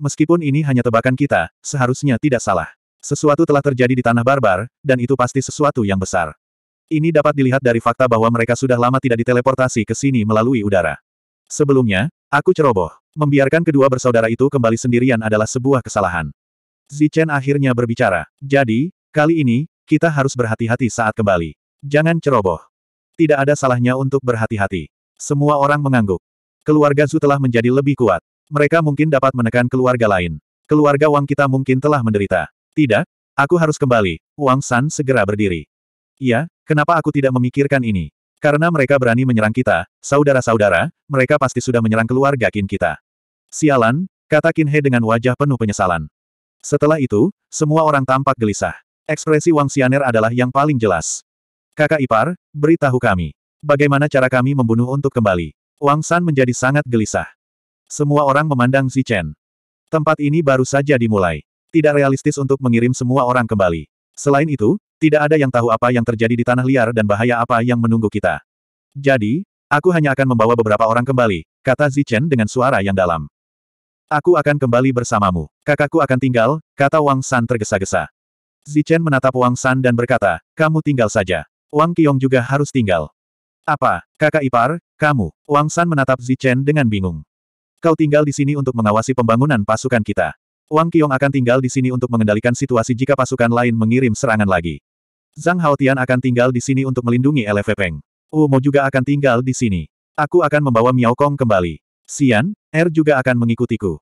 Meskipun ini hanya tebakan kita, seharusnya tidak salah. Sesuatu telah terjadi di tanah barbar, dan itu pasti sesuatu yang besar. Ini dapat dilihat dari fakta bahwa mereka sudah lama tidak diteleportasi ke sini melalui udara. Sebelumnya, aku ceroboh. Membiarkan kedua bersaudara itu kembali sendirian adalah sebuah kesalahan. Zichen akhirnya berbicara. Jadi, kali ini, kita harus berhati-hati saat kembali. Jangan ceroboh. Tidak ada salahnya untuk berhati-hati. Semua orang mengangguk. Keluarga Zu telah menjadi lebih kuat. Mereka mungkin dapat menekan keluarga lain. Keluarga Wang kita mungkin telah menderita. Tidak, aku harus kembali. Wang San segera berdiri. Iya, kenapa aku tidak memikirkan ini? Karena mereka berani menyerang kita, saudara-saudara, mereka pasti sudah menyerang keluarga Qin kita. Sialan, kata Qin He dengan wajah penuh penyesalan. Setelah itu, semua orang tampak gelisah. Ekspresi Wang Xianer adalah yang paling jelas. Kakak ipar, beritahu kami. Bagaimana cara kami membunuh untuk kembali? Wang San menjadi sangat gelisah. Semua orang memandang Zichen. Tempat ini baru saja dimulai. Tidak realistis untuk mengirim semua orang kembali. Selain itu, tidak ada yang tahu apa yang terjadi di tanah liar dan bahaya apa yang menunggu kita. Jadi, aku hanya akan membawa beberapa orang kembali, kata Zichen dengan suara yang dalam. Aku akan kembali bersamamu. Kakakku akan tinggal, kata Wang San tergesa-gesa. Zichen menatap Wang San dan berkata, kamu tinggal saja. Wang Qiong juga harus tinggal. Apa, kakak ipar, kamu? Wang San menatap Zichen dengan bingung. Kau tinggal di sini untuk mengawasi pembangunan pasukan kita. Wang Qiong akan tinggal di sini untuk mengendalikan situasi jika pasukan lain mengirim serangan lagi. Zhang Haotian akan tinggal di sini untuk melindungi LF Peng. Wu Mo juga akan tinggal di sini. Aku akan membawa Miao Kong kembali. Xian, Er juga akan mengikutiku.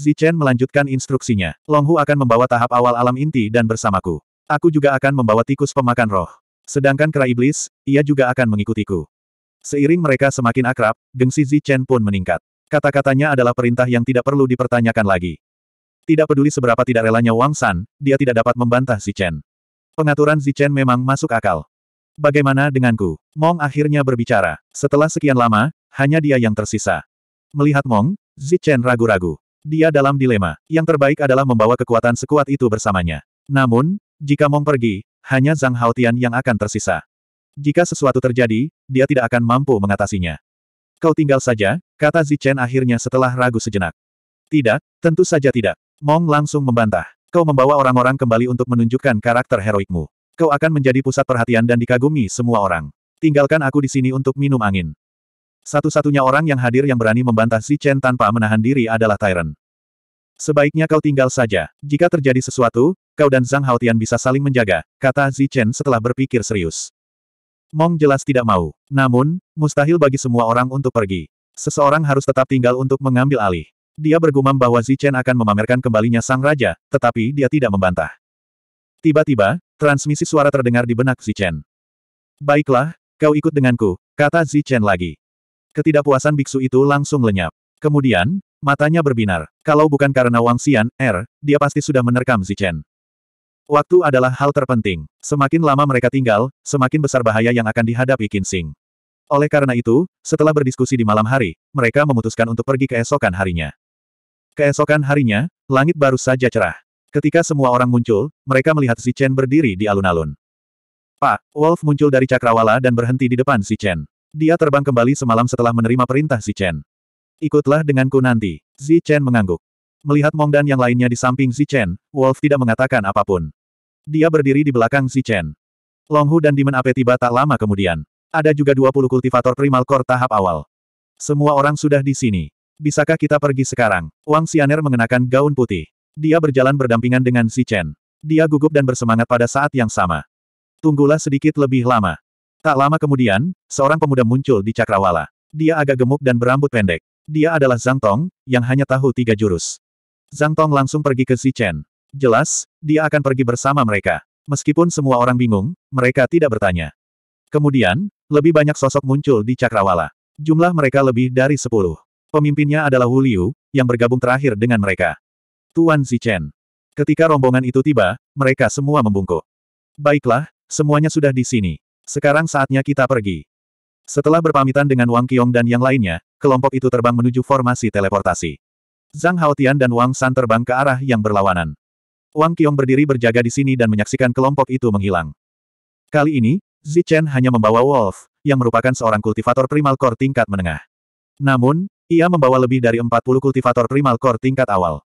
Zichen melanjutkan instruksinya. Longhu akan membawa tahap awal alam inti dan bersamaku. Aku juga akan membawa tikus pemakan roh. Sedangkan kera iblis, ia juga akan mengikutiku. Seiring mereka semakin akrab, gengsi Zichen pun meningkat. Kata-katanya adalah perintah yang tidak perlu dipertanyakan lagi. Tidak peduli seberapa tidak relanya Wang San, dia tidak dapat membantah Zichen. Pengaturan Zichen memang masuk akal. Bagaimana denganku? Mong akhirnya berbicara. Setelah sekian lama, hanya dia yang tersisa. Melihat Mong, Zichen ragu-ragu. Dia dalam dilema. Yang terbaik adalah membawa kekuatan sekuat itu bersamanya. Namun, jika Mong pergi, hanya Zhang Haotian yang akan tersisa. Jika sesuatu terjadi, dia tidak akan mampu mengatasinya. Kau tinggal saja, kata Zichen akhirnya setelah ragu sejenak. Tidak, tentu saja tidak. Mong langsung membantah. Kau membawa orang-orang kembali untuk menunjukkan karakter heroikmu. Kau akan menjadi pusat perhatian dan dikagumi semua orang. Tinggalkan aku di sini untuk minum angin. Satu-satunya orang yang hadir yang berani membantah Zichen tanpa menahan diri adalah Tyrant. Sebaiknya kau tinggal saja. Jika terjadi sesuatu, kau dan Zhang Haotian bisa saling menjaga, kata Zichen setelah berpikir serius. Mong jelas tidak mau. Namun, mustahil bagi semua orang untuk pergi. Seseorang harus tetap tinggal untuk mengambil alih. Dia bergumam bahwa Zichen akan memamerkan kembalinya sang raja, tetapi dia tidak membantah. Tiba-tiba, transmisi suara terdengar di benak Zichen. Baiklah, kau ikut denganku, kata Zichen lagi. Ketidakpuasan biksu itu langsung lenyap. Kemudian, matanya berbinar. Kalau bukan karena Wang Xian, R, er, dia pasti sudah menerkam Zichen. Waktu adalah hal terpenting. Semakin lama mereka tinggal, semakin besar bahaya yang akan dihadapi Kinsing. Oleh karena itu, setelah berdiskusi di malam hari, mereka memutuskan untuk pergi keesokan harinya. Keesokan harinya, langit baru saja cerah. Ketika semua orang muncul, mereka melihat Si Chen berdiri di alun-alun. Pak, Wolf muncul dari cakrawala dan berhenti di depan Si Chen. Dia terbang kembali semalam setelah menerima perintah Si Chen. Ikutlah denganku nanti. Si Chen mengangguk. Melihat Mongdan yang lainnya di samping Si Chen, Wolf tidak mengatakan apapun. Dia berdiri di belakang si Chen. Longhu dan Demon Ape tiba tak lama kemudian. Ada juga 20 kultivator primal core tahap awal. Semua orang sudah di sini. Bisakah kita pergi sekarang? Wang Xianer mengenakan gaun putih. Dia berjalan berdampingan dengan si Chen. Dia gugup dan bersemangat pada saat yang sama. Tunggulah sedikit lebih lama. Tak lama kemudian, seorang pemuda muncul di Cakrawala. Dia agak gemuk dan berambut pendek. Dia adalah Zhang Tong, yang hanya tahu tiga jurus. Zhang Tong langsung pergi ke si Chen. Jelas, dia akan pergi bersama mereka. Meskipun semua orang bingung, mereka tidak bertanya. Kemudian, lebih banyak sosok muncul di Cakrawala. Jumlah mereka lebih dari sepuluh. Pemimpinnya adalah Wu Liu, yang bergabung terakhir dengan mereka. Tuan Zichen. Ketika rombongan itu tiba, mereka semua membungkuk. Baiklah, semuanya sudah di sini. Sekarang saatnya kita pergi. Setelah berpamitan dengan Wang Qiong dan yang lainnya, kelompok itu terbang menuju formasi teleportasi. Zhang Haotian dan Wang San terbang ke arah yang berlawanan. Wang Qiong berdiri berjaga di sini dan menyaksikan kelompok itu menghilang. Kali ini, Zichen hanya membawa Wolf, yang merupakan seorang kultivator primal core tingkat menengah. Namun, ia membawa lebih dari 40 kultivator primal core tingkat awal.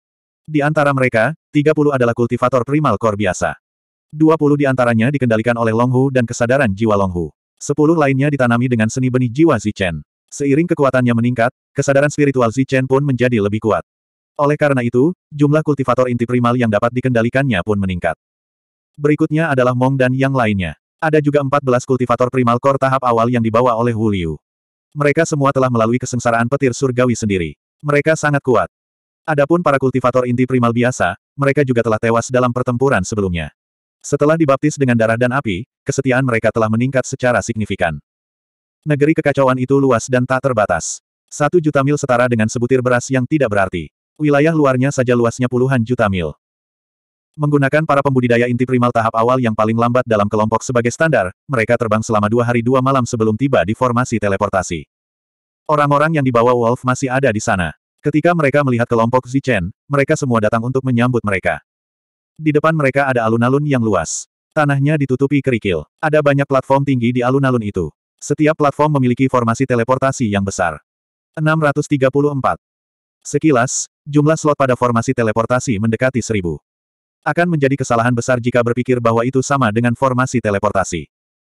Di antara mereka, 30 adalah kultivator primal core biasa. 20 di antaranya dikendalikan oleh Longhu dan kesadaran jiwa Longhu. 10 lainnya ditanami dengan seni benih jiwa Zichen. Seiring kekuatannya meningkat, kesadaran spiritual Zichen pun menjadi lebih kuat. Oleh karena itu, jumlah kultivator inti primal yang dapat dikendalikannya pun meningkat. Berikutnya adalah Mong dan yang lainnya. Ada juga 14 kultivator primal core tahap awal yang dibawa oleh Wu Liu. Mereka semua telah melalui kesengsaraan petir surgawi sendiri. Mereka sangat kuat. Adapun para kultivator inti primal biasa, mereka juga telah tewas dalam pertempuran sebelumnya. Setelah dibaptis dengan darah dan api, kesetiaan mereka telah meningkat secara signifikan. Negeri kekacauan itu luas dan tak terbatas. Satu juta mil setara dengan sebutir beras yang tidak berarti. Wilayah luarnya saja luasnya puluhan juta mil. Menggunakan para pembudidaya inti primal tahap awal yang paling lambat dalam kelompok sebagai standar, mereka terbang selama dua hari dua malam sebelum tiba di formasi teleportasi. Orang-orang yang dibawa Wolf masih ada di sana. Ketika mereka melihat kelompok Zichen, mereka semua datang untuk menyambut mereka. Di depan mereka ada alun-alun yang luas. Tanahnya ditutupi kerikil. Ada banyak platform tinggi di alun-alun itu. Setiap platform memiliki formasi teleportasi yang besar. 634. Sekilas, jumlah slot pada formasi teleportasi mendekati seribu. Akan menjadi kesalahan besar jika berpikir bahwa itu sama dengan formasi teleportasi.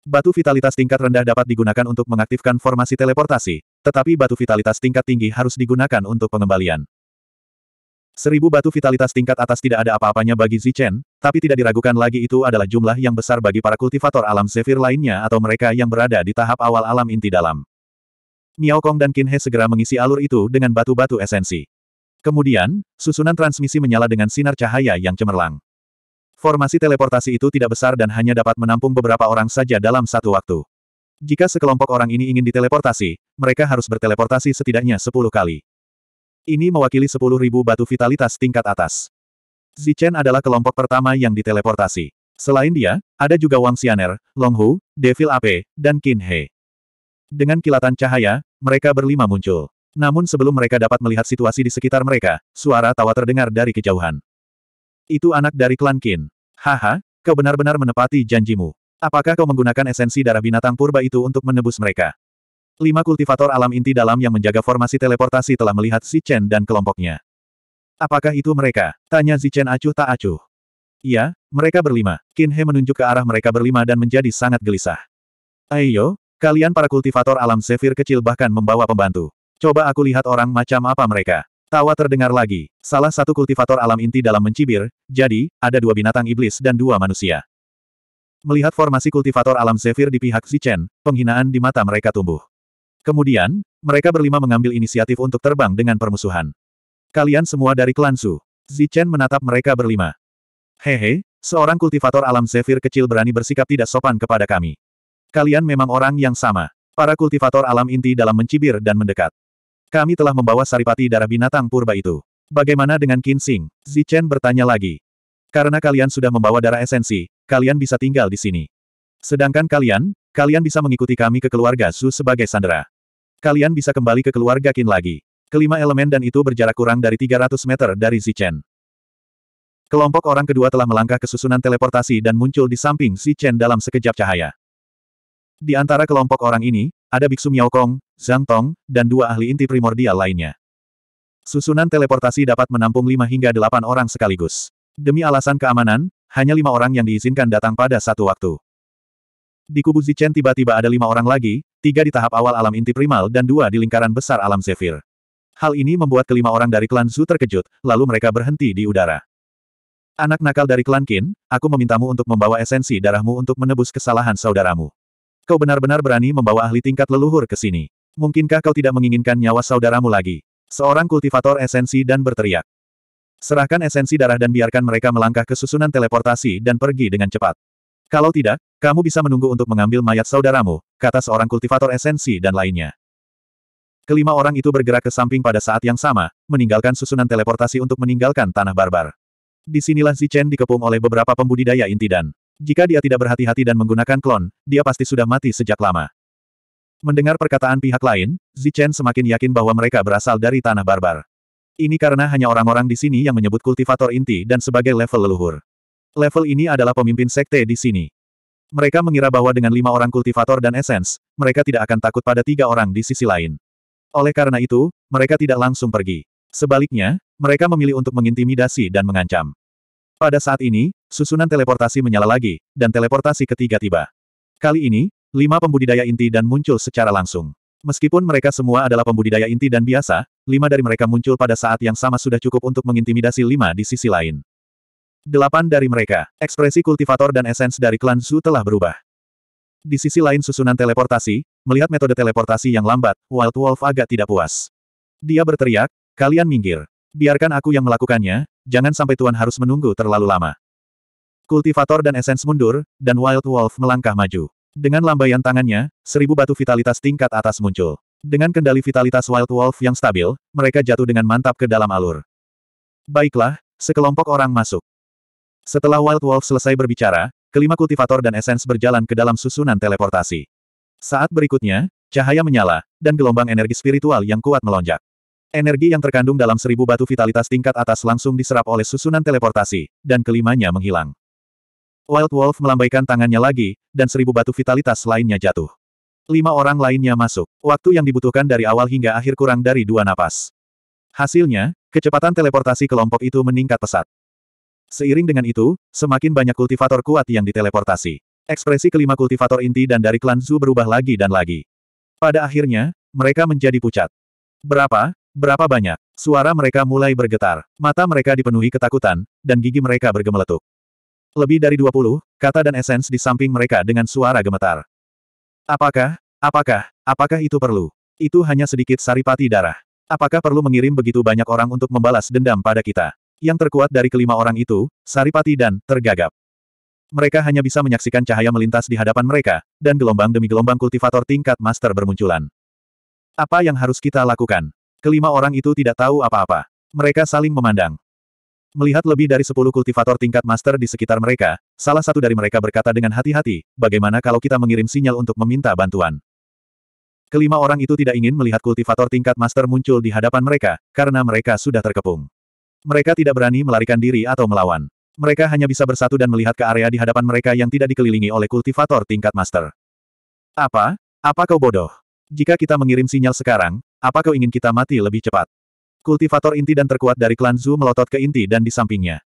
Batu vitalitas tingkat rendah dapat digunakan untuk mengaktifkan formasi teleportasi, tetapi batu vitalitas tingkat tinggi harus digunakan untuk pengembalian. Seribu batu vitalitas tingkat atas tidak ada apa-apanya bagi Zichen, tapi tidak diragukan lagi itu adalah jumlah yang besar bagi para kultivator alam zephyr lainnya atau mereka yang berada di tahap awal alam inti dalam. Miao Kong dan Qin He segera mengisi alur itu dengan batu-batu esensi. Kemudian, susunan transmisi menyala dengan sinar cahaya yang cemerlang. Formasi teleportasi itu tidak besar dan hanya dapat menampung beberapa orang saja dalam satu waktu. Jika sekelompok orang ini ingin diteleportasi, mereka harus berteleportasi setidaknya sepuluh kali. Ini mewakili 10.000 batu vitalitas tingkat atas. Zichen adalah kelompok pertama yang diteleportasi. Selain dia, ada juga Wang Xianer, Long Hu, Devil Ape, dan Qin He. Dengan kilatan cahaya, mereka berlima muncul. Namun sebelum mereka dapat melihat situasi di sekitar mereka, suara tawa terdengar dari kejauhan. Itu anak dari klan Qin. Haha, kau benar-benar menepati janjimu. Apakah kau menggunakan esensi darah binatang purba itu untuk menebus mereka? Lima kultivator alam inti dalam yang menjaga formasi teleportasi telah melihat Si Chen dan kelompoknya. Apakah itu mereka? Tanya Si Chen acuh tak acuh. Iya, mereka berlima. Kin He menunjuk ke arah mereka berlima dan menjadi sangat gelisah. Ayo, Kalian para kultivator alam sefir kecil bahkan membawa pembantu. Coba aku lihat orang macam apa mereka. Tawa terdengar lagi. Salah satu kultivator alam inti dalam mencibir, jadi, ada dua binatang iblis dan dua manusia. Melihat formasi kultivator alam sefir di pihak Zichen, penghinaan di mata mereka tumbuh. Kemudian, mereka berlima mengambil inisiatif untuk terbang dengan permusuhan. Kalian semua dari klan Su. Zichen menatap mereka berlima. Hehe, seorang kultivator alam sefir kecil berani bersikap tidak sopan kepada kami. Kalian memang orang yang sama. Para kultivator alam inti dalam mencibir dan mendekat. Kami telah membawa saripati darah binatang purba itu. Bagaimana dengan Qin Xing? Zichen bertanya lagi. Karena kalian sudah membawa darah esensi, kalian bisa tinggal di sini. Sedangkan kalian, kalian bisa mengikuti kami ke keluarga Su sebagai sandera. Kalian bisa kembali ke keluarga Qin lagi. Kelima elemen dan itu berjarak kurang dari 300 meter dari Zichen. Kelompok orang kedua telah melangkah ke susunan teleportasi dan muncul di samping Zichen dalam sekejap cahaya. Di antara kelompok orang ini, ada Biksu Miao Kong, Zhang Tong, dan dua ahli inti primordial lainnya. Susunan teleportasi dapat menampung lima hingga delapan orang sekaligus. Demi alasan keamanan, hanya lima orang yang diizinkan datang pada satu waktu. Di kubu Zichen tiba-tiba ada lima orang lagi, tiga di tahap awal alam inti primal dan dua di lingkaran besar alam zephyr. Hal ini membuat kelima orang dari klan Zhu terkejut, lalu mereka berhenti di udara. Anak nakal dari klan Qin, aku memintamu untuk membawa esensi darahmu untuk menebus kesalahan saudaramu. Kau benar-benar berani membawa ahli tingkat leluhur ke sini. Mungkinkah kau tidak menginginkan nyawa saudaramu lagi? Seorang kultivator esensi dan berteriak. Serahkan esensi darah dan biarkan mereka melangkah ke susunan teleportasi dan pergi dengan cepat. Kalau tidak, kamu bisa menunggu untuk mengambil mayat saudaramu, kata seorang kultivator esensi dan lainnya. Kelima orang itu bergerak ke samping pada saat yang sama, meninggalkan susunan teleportasi untuk meninggalkan tanah barbar. Disinilah Zichen dikepung oleh beberapa pembudidaya inti dan jika dia tidak berhati-hati dan menggunakan klon, dia pasti sudah mati sejak lama. Mendengar perkataan pihak lain, Zichen semakin yakin bahwa mereka berasal dari tanah barbar. Ini karena hanya orang-orang di sini yang menyebut kultivator inti dan sebagai level leluhur. Level ini adalah pemimpin sekte di sini. Mereka mengira bahwa dengan lima orang kultivator dan esens, mereka tidak akan takut pada tiga orang di sisi lain. Oleh karena itu, mereka tidak langsung pergi. Sebaliknya, mereka memilih untuk mengintimidasi dan mengancam. Pada saat ini, susunan teleportasi menyala lagi, dan teleportasi ketiga tiba. Kali ini, lima pembudidaya inti dan muncul secara langsung. Meskipun mereka semua adalah pembudidaya inti dan biasa, lima dari mereka muncul pada saat yang sama sudah cukup untuk mengintimidasi lima di sisi lain. Delapan dari mereka, ekspresi kultivator dan esens dari klan Zhu telah berubah. Di sisi lain susunan teleportasi, melihat metode teleportasi yang lambat, Wild Wolf agak tidak puas. Dia berteriak, kalian minggir. Biarkan aku yang melakukannya, jangan sampai Tuan harus menunggu terlalu lama. Kultivator dan Esens mundur, dan Wild Wolf melangkah maju. Dengan lambaian tangannya, seribu batu vitalitas tingkat atas muncul. Dengan kendali vitalitas Wild Wolf yang stabil, mereka jatuh dengan mantap ke dalam alur. Baiklah, sekelompok orang masuk. Setelah Wild Wolf selesai berbicara, kelima kultivator dan Esens berjalan ke dalam susunan teleportasi. Saat berikutnya, cahaya menyala, dan gelombang energi spiritual yang kuat melonjak. Energi yang terkandung dalam seribu batu vitalitas tingkat atas langsung diserap oleh susunan teleportasi, dan kelimanya menghilang. Wild Wolf melambaikan tangannya lagi, dan seribu batu vitalitas lainnya jatuh. Lima orang lainnya masuk, waktu yang dibutuhkan dari awal hingga akhir kurang dari dua napas. Hasilnya, kecepatan teleportasi kelompok itu meningkat pesat. Seiring dengan itu, semakin banyak kultivator kuat yang diteleportasi. Ekspresi kelima kultivator inti dan dari klan Zhu berubah lagi dan lagi. Pada akhirnya, mereka menjadi pucat. Berapa, Berapa banyak? Suara mereka mulai bergetar, mata mereka dipenuhi ketakutan, dan gigi mereka bergemeletuk. Lebih dari 20, kata dan esens di samping mereka dengan suara gemetar. Apakah, apakah, apakah itu perlu? Itu hanya sedikit saripati darah. Apakah perlu mengirim begitu banyak orang untuk membalas dendam pada kita? Yang terkuat dari kelima orang itu, saripati dan tergagap. Mereka hanya bisa menyaksikan cahaya melintas di hadapan mereka, dan gelombang demi gelombang kultivator tingkat master bermunculan. Apa yang harus kita lakukan? Kelima orang itu tidak tahu apa-apa. Mereka saling memandang. Melihat lebih dari sepuluh kultivator tingkat master di sekitar mereka, salah satu dari mereka berkata dengan hati-hati, bagaimana kalau kita mengirim sinyal untuk meminta bantuan. Kelima orang itu tidak ingin melihat kultivator tingkat master muncul di hadapan mereka, karena mereka sudah terkepung. Mereka tidak berani melarikan diri atau melawan. Mereka hanya bisa bersatu dan melihat ke area di hadapan mereka yang tidak dikelilingi oleh kultivator tingkat master. Apa? Apa kau bodoh? Jika kita mengirim sinyal sekarang, apa kau ingin kita mati lebih cepat? Kultivator inti dan terkuat dari klan Zhu melotot ke inti dan di sampingnya.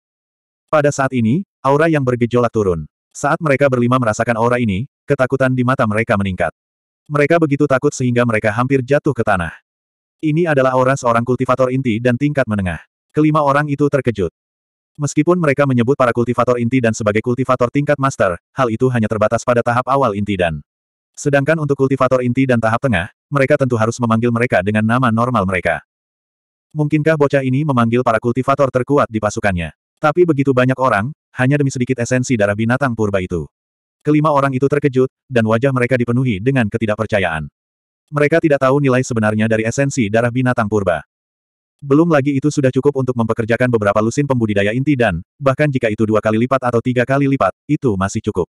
Pada saat ini, aura yang bergejolak turun. Saat mereka berlima merasakan aura ini, ketakutan di mata mereka meningkat. Mereka begitu takut sehingga mereka hampir jatuh ke tanah. Ini adalah aura seorang kultivator inti dan tingkat menengah. Kelima orang itu terkejut. Meskipun mereka menyebut para kultivator inti dan sebagai kultivator tingkat master, hal itu hanya terbatas pada tahap awal inti dan. Sedangkan untuk kultivator inti dan tahap tengah, mereka tentu harus memanggil mereka dengan nama normal mereka. Mungkinkah bocah ini memanggil para kultivator terkuat di pasukannya? Tapi begitu banyak orang, hanya demi sedikit esensi darah binatang purba itu. Kelima orang itu terkejut, dan wajah mereka dipenuhi dengan ketidakpercayaan. Mereka tidak tahu nilai sebenarnya dari esensi darah binatang purba. Belum lagi itu sudah cukup untuk mempekerjakan beberapa lusin pembudidaya inti dan, bahkan jika itu dua kali lipat atau tiga kali lipat, itu masih cukup.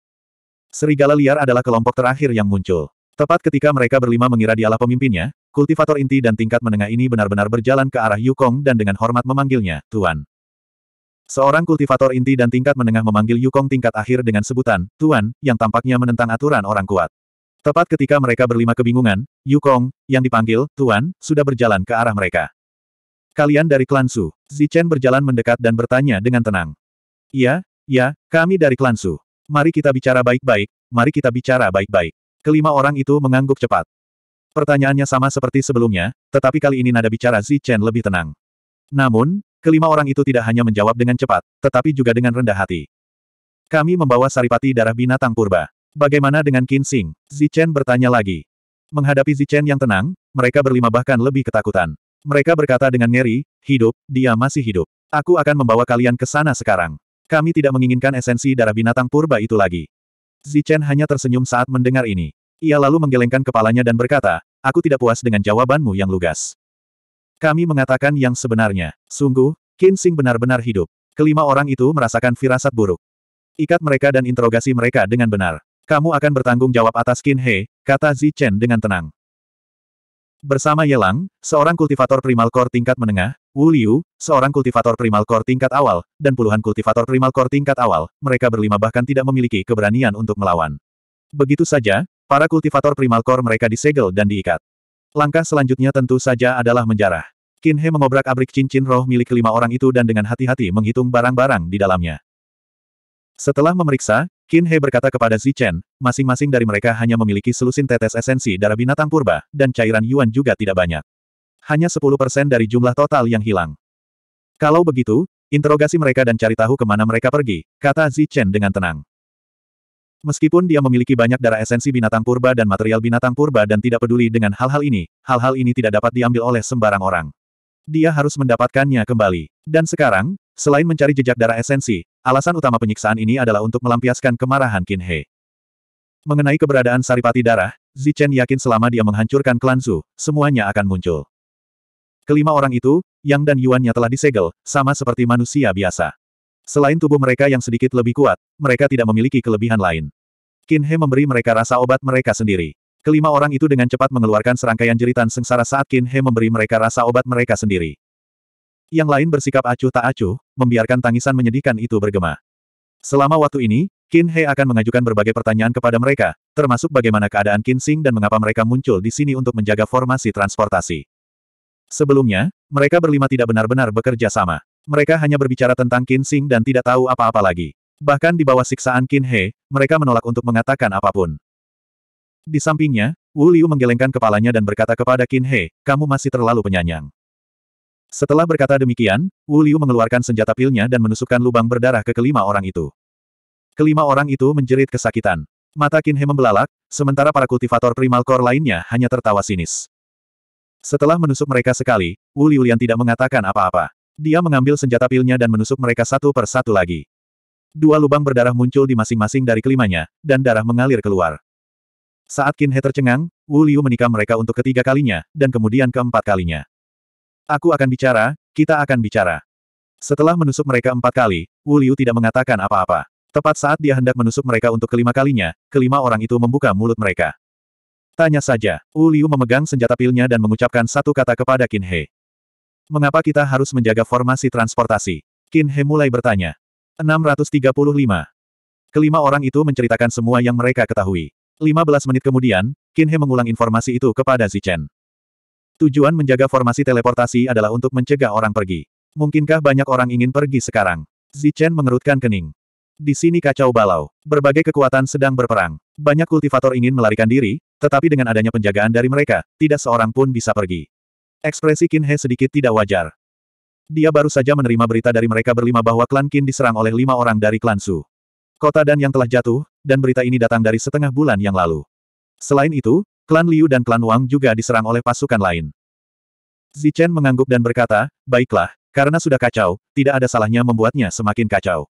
Serigala liar adalah kelompok terakhir yang muncul. Tepat ketika mereka berlima mengira dialah pemimpinnya, kultivator inti dan tingkat menengah ini benar-benar berjalan ke arah Yukong dan dengan hormat memanggilnya, Tuan. Seorang kultivator inti dan tingkat menengah memanggil Yukong tingkat akhir dengan sebutan, Tuan, yang tampaknya menentang aturan orang kuat. Tepat ketika mereka berlima kebingungan, Yukong, yang dipanggil, Tuan, sudah berjalan ke arah mereka. Kalian dari klan Su, Zichen berjalan mendekat dan bertanya dengan tenang. Iya, ya, kami dari klan Su. Mari kita bicara baik-baik, mari kita bicara baik-baik. Kelima orang itu mengangguk cepat. Pertanyaannya sama seperti sebelumnya, tetapi kali ini nada bicara Zi Chen lebih tenang. Namun, kelima orang itu tidak hanya menjawab dengan cepat, tetapi juga dengan rendah hati. Kami membawa saripati darah binatang purba. Bagaimana dengan Qin Xing? Zi Chen bertanya lagi. Menghadapi Zi Chen yang tenang, mereka berlima bahkan lebih ketakutan. Mereka berkata dengan ngeri, hidup, dia masih hidup. Aku akan membawa kalian ke sana sekarang. Kami tidak menginginkan esensi darah binatang purba itu lagi. Zichen hanya tersenyum saat mendengar ini. Ia lalu menggelengkan kepalanya dan berkata, aku tidak puas dengan jawabanmu yang lugas. Kami mengatakan yang sebenarnya. Sungguh, Qin Xing benar-benar hidup. Kelima orang itu merasakan firasat buruk. Ikat mereka dan interogasi mereka dengan benar. Kamu akan bertanggung jawab atas Qin He, kata Zichen dengan tenang. Bersama Yelang, seorang kultivator primal core tingkat menengah, Wu Liu, seorang kultivator primal core tingkat awal, dan puluhan kultivator primal core tingkat awal, mereka berlima bahkan tidak memiliki keberanian untuk melawan. Begitu saja, para kultivator primal core mereka disegel dan diikat. Langkah selanjutnya tentu saja adalah menjarah. Qin He mengobrak-abrik cincin roh milik kelima orang itu dan dengan hati-hati menghitung barang-barang di dalamnya. Setelah memeriksa, Qin He berkata kepada Zi Chen, masing-masing dari mereka hanya memiliki selusin tetes esensi darah binatang purba, dan cairan yuan juga tidak banyak. Hanya 10% dari jumlah total yang hilang. Kalau begitu, interogasi mereka dan cari tahu kemana mereka pergi, kata Zi Chen dengan tenang. Meskipun dia memiliki banyak darah esensi binatang purba dan material binatang purba dan tidak peduli dengan hal-hal ini, hal-hal ini tidak dapat diambil oleh sembarang orang. Dia harus mendapatkannya kembali. Dan sekarang, selain mencari jejak darah esensi, Alasan utama penyiksaan ini adalah untuk melampiaskan kemarahan Qin He. Mengenai keberadaan Saripati Darah, Zichen yakin selama dia menghancurkan klan Zhu, semuanya akan muncul. Kelima orang itu, Yang dan Yuannya telah disegel, sama seperti manusia biasa. Selain tubuh mereka yang sedikit lebih kuat, mereka tidak memiliki kelebihan lain. Qin He memberi mereka rasa obat mereka sendiri. Kelima orang itu dengan cepat mengeluarkan serangkaian jeritan sengsara saat Qin He memberi mereka rasa obat mereka sendiri. Yang lain bersikap acuh tak acuh, membiarkan tangisan menyedihkan itu bergema. Selama waktu ini, Qin He akan mengajukan berbagai pertanyaan kepada mereka, termasuk bagaimana keadaan Qin Xing dan mengapa mereka muncul di sini untuk menjaga formasi transportasi. Sebelumnya, mereka berlima tidak benar-benar bekerja sama. Mereka hanya berbicara tentang Qin Xing dan tidak tahu apa-apa lagi. Bahkan di bawah siksaan Qin He, mereka menolak untuk mengatakan apapun. Di sampingnya, Wu Liu menggelengkan kepalanya dan berkata kepada Qin He, kamu masih terlalu penyanyang. Setelah berkata demikian, Wu Liu mengeluarkan senjata pilnya dan menusukkan lubang berdarah ke kelima orang itu. Kelima orang itu menjerit kesakitan. Mata Qin membelalak, sementara para kultivator primal core lainnya hanya tertawa sinis. Setelah menusuk mereka sekali, Wu Liulian tidak mengatakan apa-apa. Dia mengambil senjata pilnya dan menusuk mereka satu per satu lagi. Dua lubang berdarah muncul di masing-masing dari kelimanya, dan darah mengalir keluar. Saat Qin tercengang, Wu Liu menikam mereka untuk ketiga kalinya, dan kemudian keempat kalinya. Aku akan bicara, kita akan bicara. Setelah menusuk mereka empat kali, Wu Liu tidak mengatakan apa-apa. Tepat saat dia hendak menusuk mereka untuk kelima kalinya, kelima orang itu membuka mulut mereka. Tanya saja, Wu Liu memegang senjata pilnya dan mengucapkan satu kata kepada Qin He. Mengapa kita harus menjaga formasi transportasi? Qin He mulai bertanya. 635. Kelima orang itu menceritakan semua yang mereka ketahui. 15 menit kemudian, Qin He mengulang informasi itu kepada Zichen. Tujuan menjaga formasi teleportasi adalah untuk mencegah orang pergi. Mungkinkah banyak orang ingin pergi sekarang? Zichen mengerutkan kening. Di sini kacau balau. Berbagai kekuatan sedang berperang. Banyak kultivator ingin melarikan diri, tetapi dengan adanya penjagaan dari mereka, tidak seorang pun bisa pergi. Ekspresi Qin He sedikit tidak wajar. Dia baru saja menerima berita dari mereka berlima bahwa klan Qin diserang oleh lima orang dari klan Su. Kota dan yang telah jatuh, dan berita ini datang dari setengah bulan yang lalu. Selain itu, Klan Liu dan klan Wang juga diserang oleh pasukan lain. Zichen mengangguk dan berkata, baiklah, karena sudah kacau, tidak ada salahnya membuatnya semakin kacau.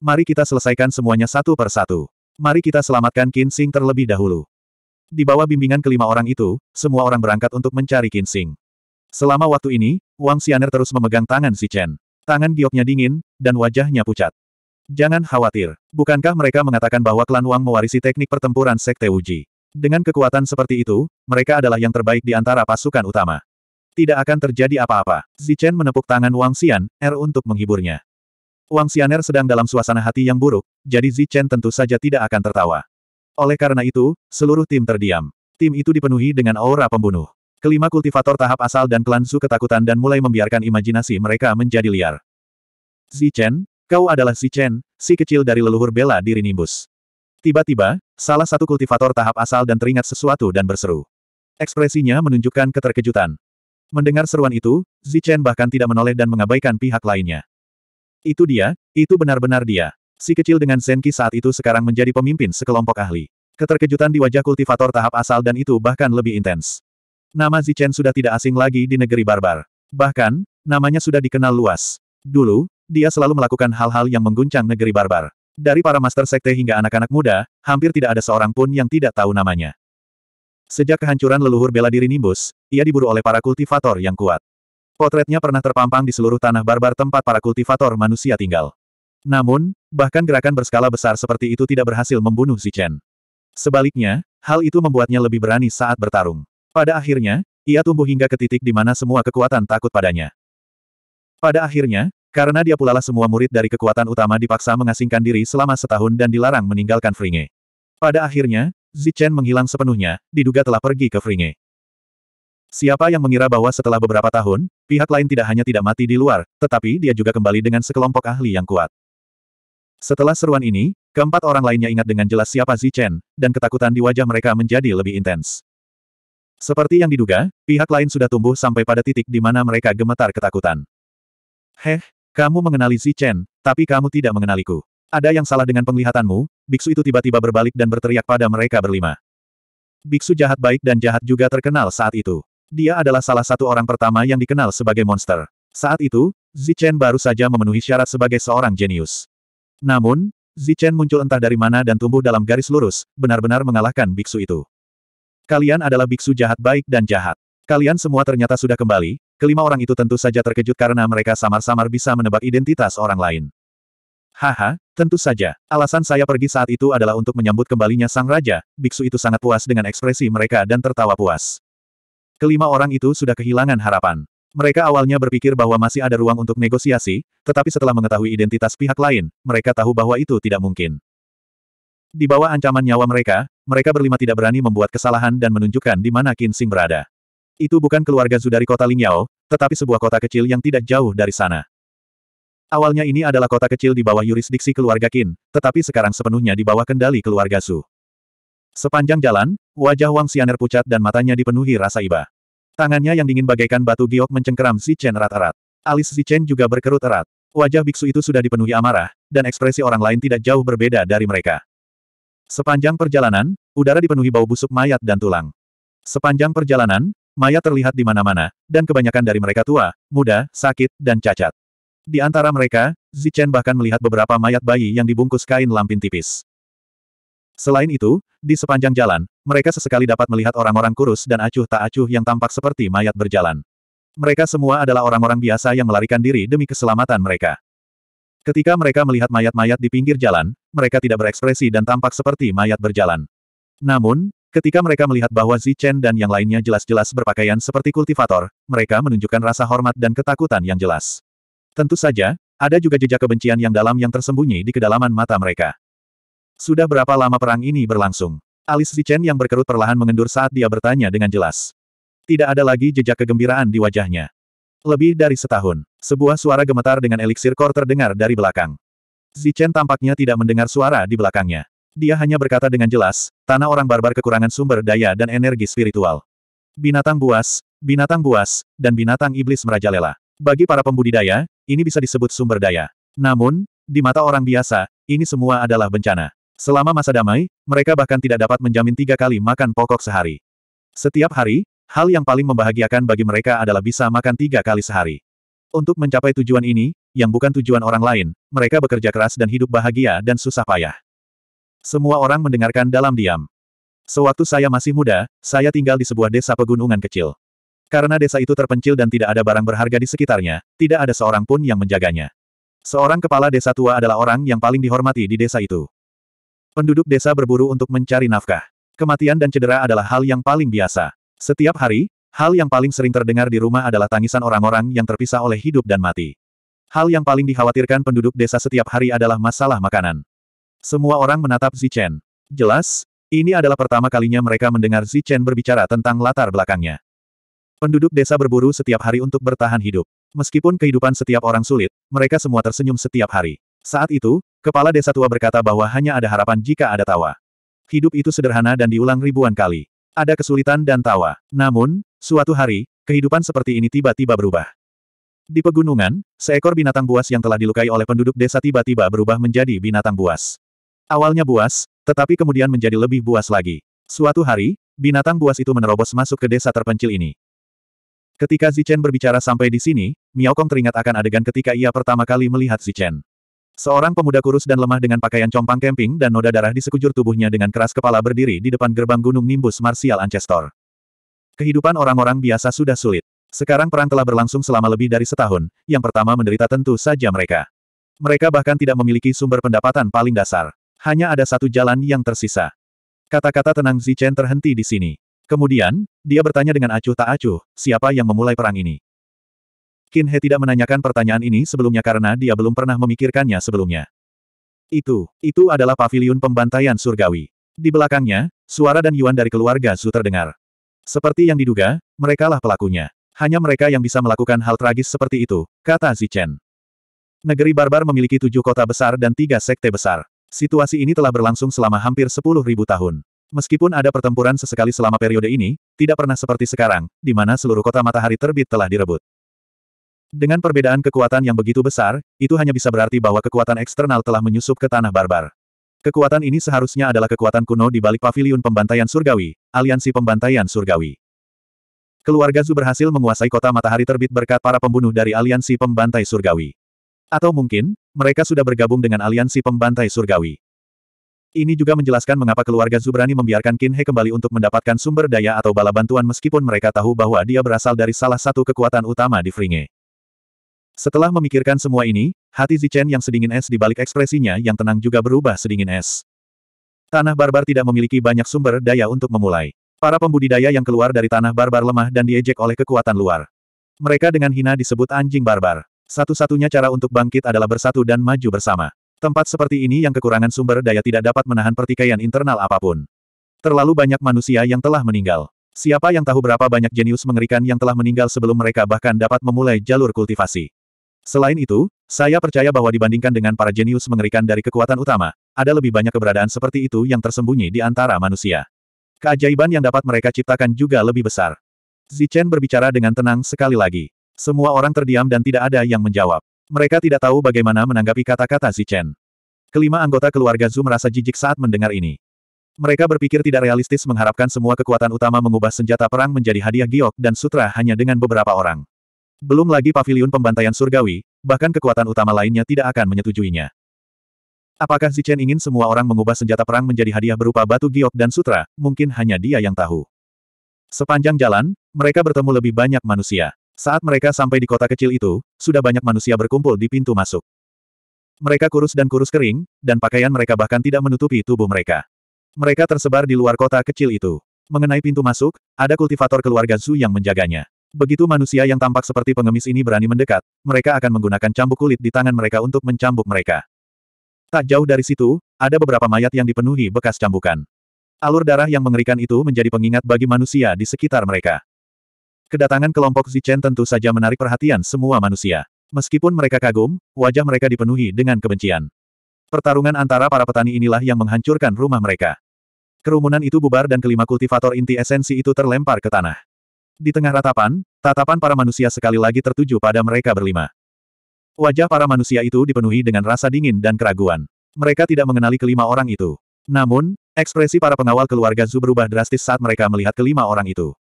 Mari kita selesaikan semuanya satu per satu. Mari kita selamatkan Qin Xing terlebih dahulu. Di bawah bimbingan kelima orang itu, semua orang berangkat untuk mencari Qin Xing. Selama waktu ini, Wang Xianer terus memegang tangan Zichen. Tangan gioknya dingin, dan wajahnya pucat. Jangan khawatir. Bukankah mereka mengatakan bahwa klan Wang mewarisi teknik pertempuran Sekte Uji? Dengan kekuatan seperti itu, mereka adalah yang terbaik di antara pasukan utama. Tidak akan terjadi apa-apa. Zichen menepuk tangan Wang Xian, R er, untuk menghiburnya. Wang Xianer sedang dalam suasana hati yang buruk, jadi Zichen tentu saja tidak akan tertawa. Oleh karena itu, seluruh tim terdiam. Tim itu dipenuhi dengan aura pembunuh. Kelima kultivator tahap asal dan klan Su ketakutan dan mulai membiarkan imajinasi mereka menjadi liar. Zichen, kau adalah Zichen, si kecil dari leluhur bela diri Nimbus. Tiba-tiba, salah satu kultivator tahap asal dan teringat sesuatu dan berseru. Ekspresinya menunjukkan keterkejutan. Mendengar seruan itu, Zichen bahkan tidak menoleh dan mengabaikan pihak lainnya. Itu dia, itu benar-benar dia. Si kecil dengan Senki saat itu sekarang menjadi pemimpin sekelompok ahli. Keterkejutan di wajah kultivator tahap asal dan itu bahkan lebih intens. Nama Zichen sudah tidak asing lagi di negeri barbar. Bahkan, namanya sudah dikenal luas. Dulu, dia selalu melakukan hal-hal yang mengguncang negeri barbar. Dari para master sekte hingga anak-anak muda, hampir tidak ada seorang pun yang tidak tahu namanya. Sejak kehancuran leluhur bela diri Nimbus, ia diburu oleh para kultivator yang kuat. Potretnya pernah terpampang di seluruh tanah barbar tempat para kultivator manusia tinggal. Namun, bahkan gerakan berskala besar seperti itu tidak berhasil membunuh Zichen. Sebaliknya, hal itu membuatnya lebih berani saat bertarung. Pada akhirnya, ia tumbuh hingga ke titik di mana semua kekuatan takut padanya. Pada akhirnya, karena dia pulalah semua murid dari kekuatan utama dipaksa mengasingkan diri selama setahun dan dilarang meninggalkan Fringe. Pada akhirnya, Zichen menghilang sepenuhnya, diduga telah pergi ke Fringe. Siapa yang mengira bahwa setelah beberapa tahun, pihak lain tidak hanya tidak mati di luar, tetapi dia juga kembali dengan sekelompok ahli yang kuat. Setelah seruan ini, keempat orang lainnya ingat dengan jelas siapa Zichen, dan ketakutan di wajah mereka menjadi lebih intens. Seperti yang diduga, pihak lain sudah tumbuh sampai pada titik di mana mereka gemetar ketakutan. Heh, kamu mengenali Si Chen, tapi kamu tidak mengenaliku. Ada yang salah dengan penglihatanmu, biksu itu tiba-tiba berbalik dan berteriak pada mereka berlima. Biksu jahat baik dan jahat juga terkenal saat itu. Dia adalah salah satu orang pertama yang dikenal sebagai monster. Saat itu, Zichen baru saja memenuhi syarat sebagai seorang jenius. Namun, Zichen muncul entah dari mana dan tumbuh dalam garis lurus, benar-benar mengalahkan biksu itu. Kalian adalah biksu jahat baik dan jahat. Kalian semua ternyata sudah kembali, Kelima orang itu tentu saja terkejut karena mereka samar-samar bisa menebak identitas orang lain. Haha, tentu saja. Alasan saya pergi saat itu adalah untuk menyambut kembalinya sang raja, biksu itu sangat puas dengan ekspresi mereka dan tertawa puas. Kelima orang itu sudah kehilangan harapan. Mereka awalnya berpikir bahwa masih ada ruang untuk negosiasi, tetapi setelah mengetahui identitas pihak lain, mereka tahu bahwa itu tidak mungkin. Di bawah ancaman nyawa mereka, mereka berlima tidak berani membuat kesalahan dan menunjukkan di mana Kinsing berada. Itu bukan keluarga Zu dari kota Lingyao, tetapi sebuah kota kecil yang tidak jauh dari sana. Awalnya ini adalah kota kecil di bawah yurisdiksi keluarga Qin, tetapi sekarang sepenuhnya di bawah kendali keluarga Zu. Sepanjang jalan, wajah Wang Xianer pucat dan matanya dipenuhi rasa iba. Tangannya yang dingin bagaikan batu giok mencengkeram Si Chen erat-erat. Alis Chen juga berkerut erat. Wajah biksu itu sudah dipenuhi amarah, dan ekspresi orang lain tidak jauh berbeda dari mereka. Sepanjang perjalanan, udara dipenuhi bau busuk mayat dan tulang. Sepanjang perjalanan, Mayat terlihat di mana-mana, dan kebanyakan dari mereka tua, muda, sakit, dan cacat. Di antara mereka, Zichen bahkan melihat beberapa mayat bayi yang dibungkus kain lampin tipis. Selain itu, di sepanjang jalan, mereka sesekali dapat melihat orang-orang kurus dan acuh tak acuh yang tampak seperti mayat berjalan. Mereka semua adalah orang-orang biasa yang melarikan diri demi keselamatan mereka. Ketika mereka melihat mayat-mayat di pinggir jalan, mereka tidak berekspresi dan tampak seperti mayat berjalan. Namun, Ketika mereka melihat bahwa Zichen dan yang lainnya jelas-jelas berpakaian seperti kultivator, mereka menunjukkan rasa hormat dan ketakutan yang jelas. Tentu saja, ada juga jejak kebencian yang dalam yang tersembunyi di kedalaman mata mereka. Sudah berapa lama perang ini berlangsung? Alis Zichen yang berkerut perlahan mengendur saat dia bertanya dengan jelas. Tidak ada lagi jejak kegembiraan di wajahnya. Lebih dari setahun, sebuah suara gemetar dengan eliksir kor terdengar dari belakang. Zichen tampaknya tidak mendengar suara di belakangnya. Dia hanya berkata dengan jelas, tanah orang barbar kekurangan sumber daya dan energi spiritual. Binatang buas, binatang buas, dan binatang iblis merajalela. Bagi para pembudidaya, ini bisa disebut sumber daya. Namun, di mata orang biasa, ini semua adalah bencana. Selama masa damai, mereka bahkan tidak dapat menjamin tiga kali makan pokok sehari. Setiap hari, hal yang paling membahagiakan bagi mereka adalah bisa makan tiga kali sehari. Untuk mencapai tujuan ini, yang bukan tujuan orang lain, mereka bekerja keras dan hidup bahagia dan susah payah. Semua orang mendengarkan dalam diam. Sewaktu saya masih muda, saya tinggal di sebuah desa pegunungan kecil. Karena desa itu terpencil dan tidak ada barang berharga di sekitarnya, tidak ada seorang pun yang menjaganya. Seorang kepala desa tua adalah orang yang paling dihormati di desa itu. Penduduk desa berburu untuk mencari nafkah. Kematian dan cedera adalah hal yang paling biasa. Setiap hari, hal yang paling sering terdengar di rumah adalah tangisan orang-orang yang terpisah oleh hidup dan mati. Hal yang paling dikhawatirkan penduduk desa setiap hari adalah masalah makanan. Semua orang menatap Zichen. Jelas, ini adalah pertama kalinya mereka mendengar Zichen berbicara tentang latar belakangnya. Penduduk desa berburu setiap hari untuk bertahan hidup. Meskipun kehidupan setiap orang sulit, mereka semua tersenyum setiap hari. Saat itu, kepala desa tua berkata bahwa hanya ada harapan jika ada tawa. Hidup itu sederhana dan diulang ribuan kali. Ada kesulitan dan tawa. Namun, suatu hari, kehidupan seperti ini tiba-tiba berubah. Di pegunungan, seekor binatang buas yang telah dilukai oleh penduduk desa tiba-tiba berubah menjadi binatang buas. Awalnya buas, tetapi kemudian menjadi lebih buas lagi. Suatu hari, binatang buas itu menerobos masuk ke desa terpencil ini. Ketika Zichen berbicara sampai di sini, Miao Kong teringat akan adegan ketika ia pertama kali melihat Zichen. Seorang pemuda kurus dan lemah dengan pakaian compang camping dan noda darah di sekujur tubuhnya dengan keras kepala berdiri di depan gerbang gunung Nimbus Martial Ancestor. Kehidupan orang-orang biasa sudah sulit. Sekarang perang telah berlangsung selama lebih dari setahun, yang pertama menderita tentu saja mereka. Mereka bahkan tidak memiliki sumber pendapatan paling dasar. Hanya ada satu jalan yang tersisa. Kata-kata tenang Zichen terhenti di sini. Kemudian, dia bertanya dengan acuh tak acuh, siapa yang memulai perang ini? Qin He tidak menanyakan pertanyaan ini sebelumnya karena dia belum pernah memikirkannya sebelumnya. Itu, itu adalah paviliun pembantaian surgawi. Di belakangnya, suara dan Yuan dari keluarga Su terdengar. Seperti yang diduga, merekalah pelakunya. Hanya mereka yang bisa melakukan hal tragis seperti itu, kata Zichen. Negeri barbar memiliki tujuh kota besar dan tiga sekte besar. Situasi ini telah berlangsung selama hampir sepuluh ribu tahun. Meskipun ada pertempuran sesekali selama periode ini, tidak pernah seperti sekarang, di mana seluruh kota matahari terbit telah direbut. Dengan perbedaan kekuatan yang begitu besar, itu hanya bisa berarti bahwa kekuatan eksternal telah menyusup ke tanah barbar. Kekuatan ini seharusnya adalah kekuatan kuno di balik paviliun pembantaian surgawi, aliansi pembantaian surgawi. Keluarga Zu berhasil menguasai kota matahari terbit berkat para pembunuh dari aliansi pembantai surgawi. Atau mungkin, mereka sudah bergabung dengan aliansi pembantai surgawi. Ini juga menjelaskan mengapa keluarga Zubrani membiarkan Kinhe kembali untuk mendapatkan sumber daya atau bala bantuan meskipun mereka tahu bahwa dia berasal dari salah satu kekuatan utama di Fringe. Setelah memikirkan semua ini, hati Zichen yang sedingin es di balik ekspresinya yang tenang juga berubah sedingin es. Tanah barbar tidak memiliki banyak sumber daya untuk memulai. Para pembudidaya yang keluar dari tanah barbar lemah dan diejek oleh kekuatan luar. Mereka dengan hina disebut anjing barbar. Satu-satunya cara untuk bangkit adalah bersatu dan maju bersama. Tempat seperti ini yang kekurangan sumber daya tidak dapat menahan pertikaian internal apapun. Terlalu banyak manusia yang telah meninggal. Siapa yang tahu berapa banyak jenius mengerikan yang telah meninggal sebelum mereka bahkan dapat memulai jalur kultivasi. Selain itu, saya percaya bahwa dibandingkan dengan para jenius mengerikan dari kekuatan utama, ada lebih banyak keberadaan seperti itu yang tersembunyi di antara manusia. Keajaiban yang dapat mereka ciptakan juga lebih besar. Zichen berbicara dengan tenang sekali lagi. Semua orang terdiam dan tidak ada yang menjawab. Mereka tidak tahu bagaimana menanggapi kata-kata Zichen. Kelima anggota keluarga Zhu merasa jijik saat mendengar ini. Mereka berpikir tidak realistis mengharapkan semua kekuatan utama mengubah senjata perang menjadi hadiah giok dan sutra hanya dengan beberapa orang. Belum lagi pavilion pembantaian surgawi, bahkan kekuatan utama lainnya tidak akan menyetujuinya. Apakah Zichen ingin semua orang mengubah senjata perang menjadi hadiah berupa batu giok dan sutra, mungkin hanya dia yang tahu. Sepanjang jalan, mereka bertemu lebih banyak manusia. Saat mereka sampai di kota kecil itu, sudah banyak manusia berkumpul di pintu masuk. Mereka kurus dan kurus kering, dan pakaian mereka bahkan tidak menutupi tubuh mereka. Mereka tersebar di luar kota kecil itu. Mengenai pintu masuk, ada kultivator keluarga Zhu yang menjaganya. Begitu manusia yang tampak seperti pengemis ini berani mendekat, mereka akan menggunakan cambuk kulit di tangan mereka untuk mencambuk mereka. Tak jauh dari situ, ada beberapa mayat yang dipenuhi bekas cambukan. Alur darah yang mengerikan itu menjadi pengingat bagi manusia di sekitar mereka. Kedatangan kelompok Zichen tentu saja menarik perhatian semua manusia. Meskipun mereka kagum, wajah mereka dipenuhi dengan kebencian. Pertarungan antara para petani inilah yang menghancurkan rumah mereka. Kerumunan itu bubar dan kelima kultivator inti esensi itu terlempar ke tanah. Di tengah ratapan, tatapan para manusia sekali lagi tertuju pada mereka berlima. Wajah para manusia itu dipenuhi dengan rasa dingin dan keraguan. Mereka tidak mengenali kelima orang itu. Namun, ekspresi para pengawal keluarga Zu berubah drastis saat mereka melihat kelima orang itu.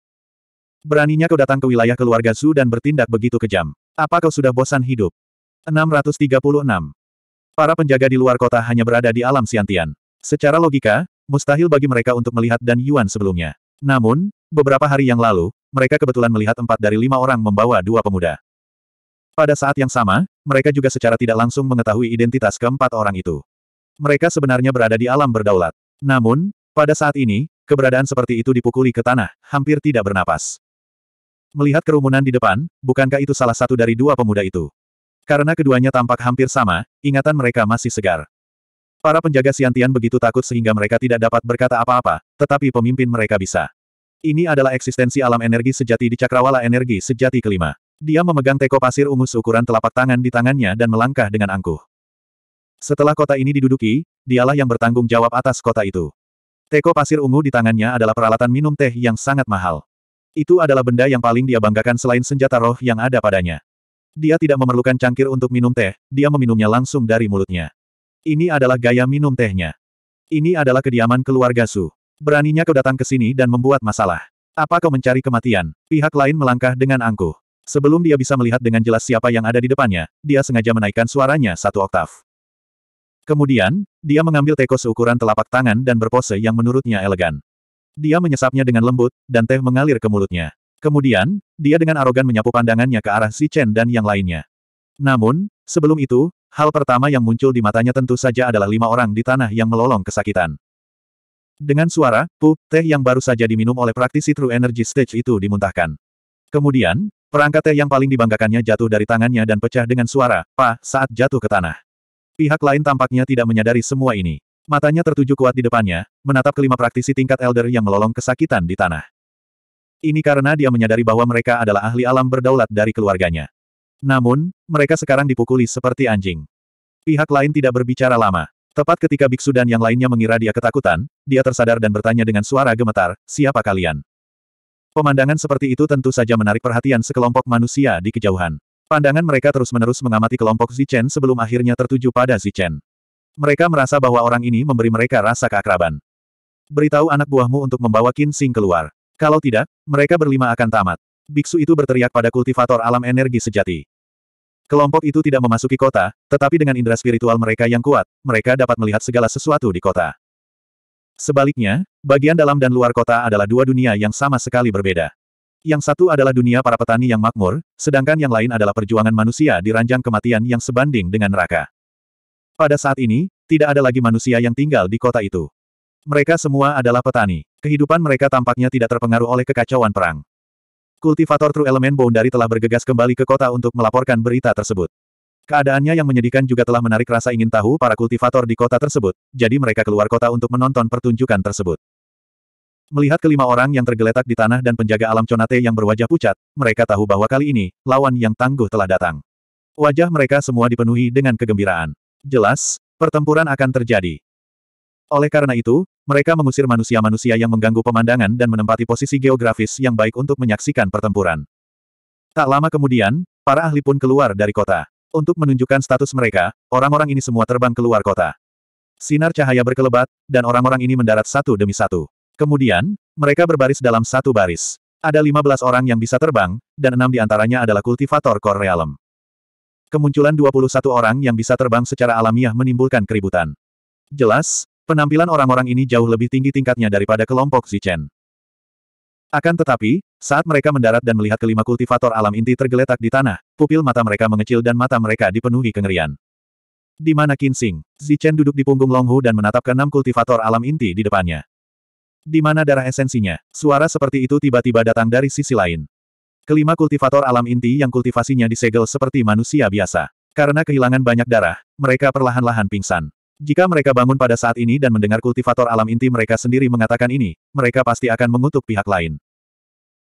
Beraninya kau datang ke wilayah keluarga Su dan bertindak begitu kejam. Apa kau sudah bosan hidup? 636. Para penjaga di luar kota hanya berada di alam siantian. Secara logika, mustahil bagi mereka untuk melihat Dan Yuan sebelumnya. Namun, beberapa hari yang lalu, mereka kebetulan melihat empat dari lima orang membawa dua pemuda. Pada saat yang sama, mereka juga secara tidak langsung mengetahui identitas keempat orang itu. Mereka sebenarnya berada di alam berdaulat. Namun, pada saat ini, keberadaan seperti itu dipukuli ke tanah, hampir tidak bernapas. Melihat kerumunan di depan, bukankah itu salah satu dari dua pemuda itu? Karena keduanya tampak hampir sama, ingatan mereka masih segar. Para penjaga Siantian begitu takut sehingga mereka tidak dapat berkata apa-apa, tetapi pemimpin mereka bisa. Ini adalah eksistensi alam energi sejati di Cakrawala Energi Sejati kelima. Dia memegang teko pasir ungu seukuran telapak tangan di tangannya dan melangkah dengan angkuh. Setelah kota ini diduduki, dialah yang bertanggung jawab atas kota itu. Teko pasir ungu di tangannya adalah peralatan minum teh yang sangat mahal. Itu adalah benda yang paling dia banggakan selain senjata roh yang ada padanya. Dia tidak memerlukan cangkir untuk minum teh, dia meminumnya langsung dari mulutnya. Ini adalah gaya minum tehnya. Ini adalah kediaman keluarga Su. Beraninya kau datang ke sini dan membuat masalah. Apa kau mencari kematian? Pihak lain melangkah dengan angkuh. Sebelum dia bisa melihat dengan jelas siapa yang ada di depannya, dia sengaja menaikkan suaranya satu oktav. Kemudian, dia mengambil teko seukuran telapak tangan dan berpose yang menurutnya elegan. Dia menyesapnya dengan lembut, dan teh mengalir ke mulutnya. Kemudian, dia dengan arogan menyapu pandangannya ke arah si Chen dan yang lainnya. Namun, sebelum itu, hal pertama yang muncul di matanya tentu saja adalah lima orang di tanah yang melolong kesakitan. Dengan suara, pu, teh yang baru saja diminum oleh praktisi True Energy Stage itu dimuntahkan. Kemudian, perangkat teh yang paling dibanggakannya jatuh dari tangannya dan pecah dengan suara, pa, saat jatuh ke tanah. Pihak lain tampaknya tidak menyadari semua ini. Matanya tertuju kuat di depannya, menatap kelima praktisi tingkat elder yang melolong kesakitan di tanah. Ini karena dia menyadari bahwa mereka adalah ahli alam berdaulat dari keluarganya. Namun, mereka sekarang dipukuli seperti anjing. Pihak lain tidak berbicara lama. Tepat ketika biksu dan yang lainnya mengira dia ketakutan, dia tersadar dan bertanya dengan suara gemetar, siapa kalian? Pemandangan seperti itu tentu saja menarik perhatian sekelompok manusia di kejauhan. Pandangan mereka terus-menerus mengamati kelompok Zichen sebelum akhirnya tertuju pada Zichen. Mereka merasa bahwa orang ini memberi mereka rasa keakraban. Beritahu anak buahmu untuk membawa Qin Xing keluar. Kalau tidak, mereka berlima akan tamat. Biksu itu berteriak pada kultivator alam energi sejati. Kelompok itu tidak memasuki kota, tetapi dengan indera spiritual mereka yang kuat, mereka dapat melihat segala sesuatu di kota. Sebaliknya, bagian dalam dan luar kota adalah dua dunia yang sama sekali berbeda. Yang satu adalah dunia para petani yang makmur, sedangkan yang lain adalah perjuangan manusia di ranjang kematian yang sebanding dengan neraka. Pada saat ini, tidak ada lagi manusia yang tinggal di kota itu. Mereka semua adalah petani. Kehidupan mereka tampaknya tidak terpengaruh oleh kekacauan perang. Kultivator True Element Boundary telah bergegas kembali ke kota untuk melaporkan berita tersebut. Keadaannya yang menyedihkan juga telah menarik rasa ingin tahu para kultivator di kota tersebut, jadi mereka keluar kota untuk menonton pertunjukan tersebut. Melihat kelima orang yang tergeletak di tanah dan penjaga alam Conate yang berwajah pucat, mereka tahu bahwa kali ini, lawan yang tangguh telah datang. Wajah mereka semua dipenuhi dengan kegembiraan. Jelas, pertempuran akan terjadi. Oleh karena itu, mereka mengusir manusia-manusia yang mengganggu pemandangan dan menempati posisi geografis yang baik untuk menyaksikan pertempuran. Tak lama kemudian, para ahli pun keluar dari kota. Untuk menunjukkan status mereka, orang-orang ini semua terbang keluar kota. Sinar cahaya berkelebat, dan orang-orang ini mendarat satu demi satu. Kemudian, mereka berbaris dalam satu baris. Ada 15 orang yang bisa terbang, dan enam di antaranya adalah kultivator Core Kemunculan 21 orang yang bisa terbang secara alamiah menimbulkan keributan. Jelas, penampilan orang-orang ini jauh lebih tinggi tingkatnya daripada kelompok Zichen. Akan tetapi, saat mereka mendarat dan melihat kelima kultivator alam inti tergeletak di tanah, pupil mata mereka mengecil dan mata mereka dipenuhi kengerian. Di mana Kinsing, Zichen duduk di punggung Longhu dan menatap keenam kultivator alam inti di depannya. Di mana darah esensinya? Suara seperti itu tiba-tiba datang dari sisi lain. Kelima kultivator alam inti yang kultivasinya disegel seperti manusia biasa. Karena kehilangan banyak darah, mereka perlahan-lahan pingsan. Jika mereka bangun pada saat ini dan mendengar kultivator alam inti mereka sendiri mengatakan ini, mereka pasti akan mengutuk pihak lain.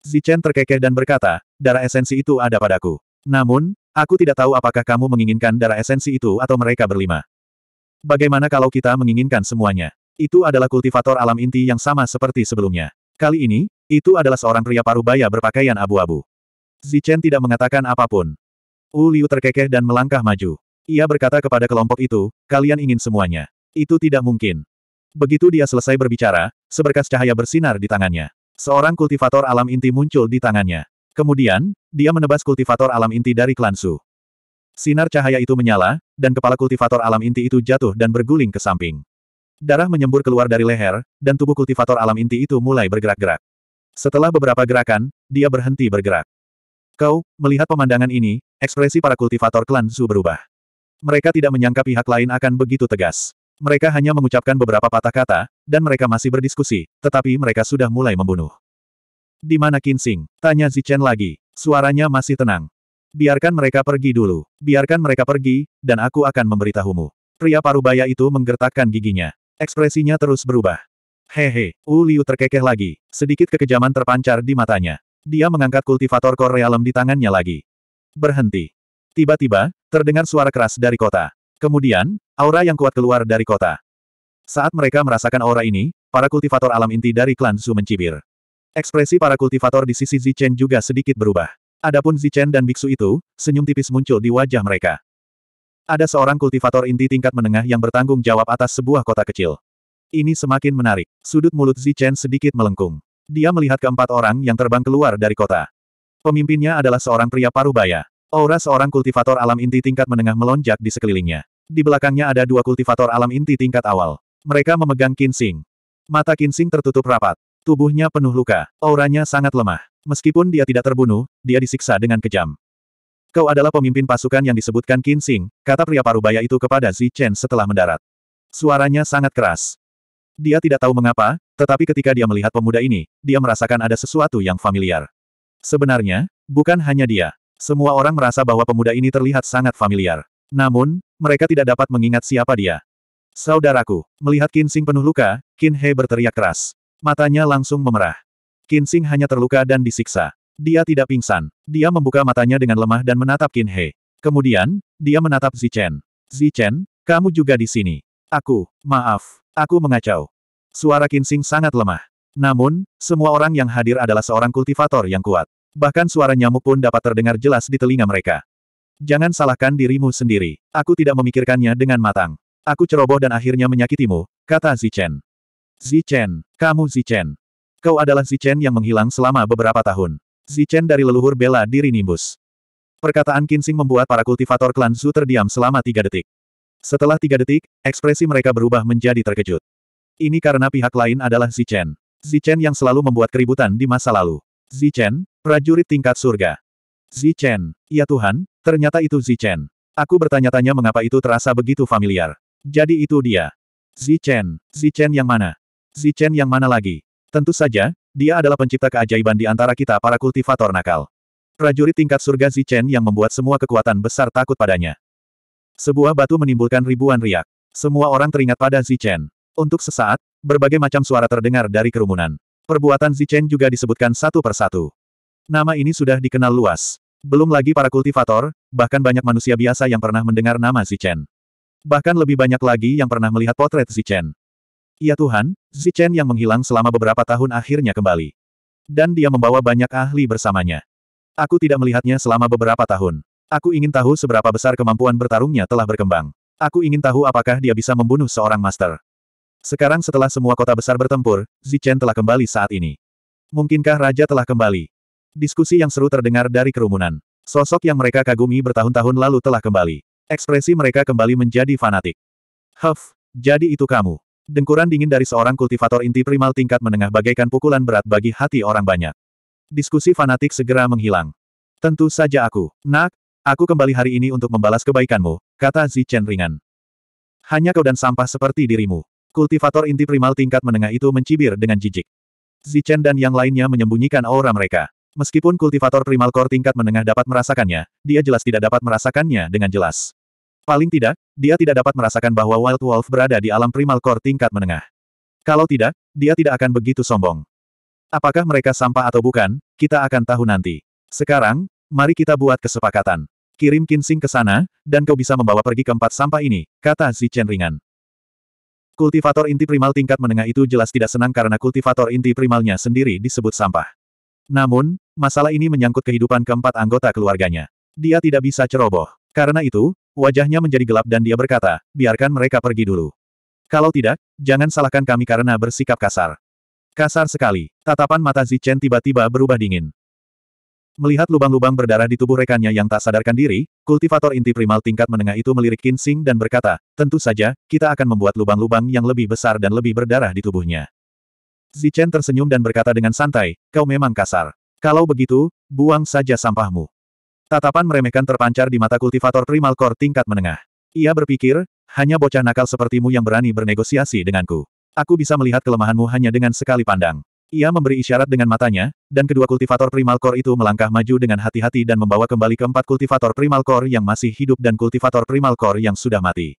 Zichen terkekeh dan berkata, darah esensi itu ada padaku. Namun, aku tidak tahu apakah kamu menginginkan darah esensi itu atau mereka berlima. Bagaimana kalau kita menginginkan semuanya? Itu adalah kultivator alam inti yang sama seperti sebelumnya. Kali ini, itu adalah seorang pria parubaya berpakaian abu-abu. Zichen tidak mengatakan apapun. Wu Liu terkekeh dan melangkah maju. Ia berkata kepada kelompok itu, kalian ingin semuanya. Itu tidak mungkin. Begitu dia selesai berbicara, seberkas cahaya bersinar di tangannya. Seorang kultivator alam inti muncul di tangannya. Kemudian, dia menebas kultivator alam inti dari klan Su. Sinar cahaya itu menyala, dan kepala kultivator alam inti itu jatuh dan berguling ke samping. Darah menyembur keluar dari leher, dan tubuh kultivator alam inti itu mulai bergerak-gerak. Setelah beberapa gerakan, dia berhenti bergerak. Kau, melihat pemandangan ini, ekspresi para kultivator klan Zhu berubah. Mereka tidak menyangka pihak lain akan begitu tegas. Mereka hanya mengucapkan beberapa patah kata, dan mereka masih berdiskusi, tetapi mereka sudah mulai membunuh. Di mana Kinsing? Tanya Zichen lagi. Suaranya masih tenang. Biarkan mereka pergi dulu. Biarkan mereka pergi, dan aku akan memberitahumu. Pria parubaya itu menggertakkan giginya. Ekspresinya terus berubah. Hehe, Wu Liu terkekeh lagi, sedikit kekejaman terpancar di matanya. Dia mengangkat kultivator core Realm di tangannya lagi. Berhenti. Tiba-tiba, terdengar suara keras dari kota. Kemudian, aura yang kuat keluar dari kota. Saat mereka merasakan aura ini, para kultivator alam inti dari klan Su mencibir. Ekspresi para kultivator di sisi Zichen juga sedikit berubah. Adapun Zichen dan biksu itu, senyum tipis muncul di wajah mereka. Ada seorang kultivator inti tingkat menengah yang bertanggung jawab atas sebuah kota kecil. Ini semakin menarik. Sudut mulut Zichen sedikit melengkung. Dia melihat keempat orang yang terbang keluar dari kota. Pemimpinnya adalah seorang pria parubaya. Aura seorang kultivator alam inti tingkat menengah melonjak di sekelilingnya. Di belakangnya ada dua kultivator alam inti tingkat awal. Mereka memegang kinsing. Mata kinsing tertutup rapat. Tubuhnya penuh luka. Auranya sangat lemah. Meskipun dia tidak terbunuh, dia disiksa dengan kejam. Kau adalah pemimpin pasukan yang disebutkan kinsing, kata pria parubaya itu kepada Zi Chen setelah mendarat. Suaranya sangat keras. Dia tidak tahu mengapa, tetapi ketika dia melihat pemuda ini, dia merasakan ada sesuatu yang familiar. Sebenarnya, bukan hanya dia. Semua orang merasa bahwa pemuda ini terlihat sangat familiar. Namun, mereka tidak dapat mengingat siapa dia. Saudaraku, melihat Kinsing penuh luka, Qin He berteriak keras. Matanya langsung memerah. Kinsing hanya terluka dan disiksa. Dia tidak pingsan. Dia membuka matanya dengan lemah dan menatap Qin He. Kemudian, dia menatap Zichen. Zichen, kamu juga di sini. Aku, maaf. Aku mengacau. Suara Kinsing sangat lemah. Namun, semua orang yang hadir adalah seorang kultivator yang kuat. Bahkan suara nyamuk pun dapat terdengar jelas di telinga mereka. Jangan salahkan dirimu sendiri. Aku tidak memikirkannya dengan matang. Aku ceroboh dan akhirnya menyakitimu, kata Zichen. Zichen, kamu Zichen. Kau adalah Zichen yang menghilang selama beberapa tahun. Zichen dari leluhur bela diri Nimbus. Perkataan Kinsing membuat para kultivator klan Zhu terdiam selama tiga detik. Setelah tiga detik, ekspresi mereka berubah menjadi terkejut. Ini karena pihak lain adalah Zichen. Zichen yang selalu membuat keributan di masa lalu. Zichen, prajurit tingkat surga. Zichen, ya Tuhan, ternyata itu Zichen. Aku bertanya-tanya mengapa itu terasa begitu familiar. Jadi itu dia. Zichen, Zichen yang mana? Zichen yang mana lagi? Tentu saja, dia adalah pencipta keajaiban di antara kita para kultivator nakal. Prajurit tingkat surga Zichen yang membuat semua kekuatan besar takut padanya. Sebuah batu menimbulkan ribuan riak. Semua orang teringat pada Zichen. Untuk sesaat, berbagai macam suara terdengar dari kerumunan. Perbuatan Zichen juga disebutkan satu persatu. Nama ini sudah dikenal luas. Belum lagi para kultivator, bahkan banyak manusia biasa yang pernah mendengar nama Zichen. Bahkan lebih banyak lagi yang pernah melihat potret Zichen. Ya Tuhan, Zichen yang menghilang selama beberapa tahun akhirnya kembali. Dan dia membawa banyak ahli bersamanya. Aku tidak melihatnya selama beberapa tahun. Aku ingin tahu seberapa besar kemampuan bertarungnya telah berkembang. Aku ingin tahu apakah dia bisa membunuh seorang master. Sekarang setelah semua kota besar bertempur, Zichen telah kembali saat ini. Mungkinkah Raja telah kembali? Diskusi yang seru terdengar dari kerumunan. Sosok yang mereka kagumi bertahun-tahun lalu telah kembali. Ekspresi mereka kembali menjadi fanatik. Huff, jadi itu kamu. Dengkuran dingin dari seorang kultivator inti primal tingkat menengah bagaikan pukulan berat bagi hati orang banyak. Diskusi fanatik segera menghilang. Tentu saja aku. Nak, Aku kembali hari ini untuk membalas kebaikanmu, kata Zi Chen ringan. Hanya kau dan sampah seperti dirimu. Kultivator inti primal tingkat menengah itu mencibir dengan jijik. Zi Chen dan yang lainnya menyembunyikan aura mereka. Meskipun kultivator primal core tingkat menengah dapat merasakannya, dia jelas tidak dapat merasakannya dengan jelas. Paling tidak, dia tidak dapat merasakan bahwa Wild Wolf berada di alam primal core tingkat menengah. Kalau tidak, dia tidak akan begitu sombong. Apakah mereka sampah atau bukan, kita akan tahu nanti. Sekarang, mari kita buat kesepakatan. Kirim Kinsing ke sana, dan kau bisa membawa pergi keempat sampah ini, kata Chen ringan. Kultivator inti primal tingkat menengah itu jelas tidak senang karena kultivator inti primalnya sendiri disebut sampah. Namun, masalah ini menyangkut kehidupan keempat anggota keluarganya. Dia tidak bisa ceroboh. Karena itu, wajahnya menjadi gelap dan dia berkata, biarkan mereka pergi dulu. Kalau tidak, jangan salahkan kami karena bersikap kasar. Kasar sekali, tatapan mata Zichen tiba-tiba berubah dingin. Melihat lubang-lubang berdarah di tubuh rekannya yang tak sadarkan diri, kultivator inti primal tingkat menengah itu melirik Kinsing dan berkata, tentu saja, kita akan membuat lubang-lubang yang lebih besar dan lebih berdarah di tubuhnya. Zichen tersenyum dan berkata dengan santai, kau memang kasar. Kalau begitu, buang saja sampahmu. Tatapan meremehkan terpancar di mata kultivator primal core tingkat menengah. Ia berpikir, hanya bocah nakal sepertimu yang berani bernegosiasi denganku. Aku bisa melihat kelemahanmu hanya dengan sekali pandang. Ia memberi isyarat dengan matanya, dan kedua kultivator primal core itu melangkah maju dengan hati-hati dan membawa kembali keempat kultivator primal core yang masih hidup dan kultivator primal core yang sudah mati.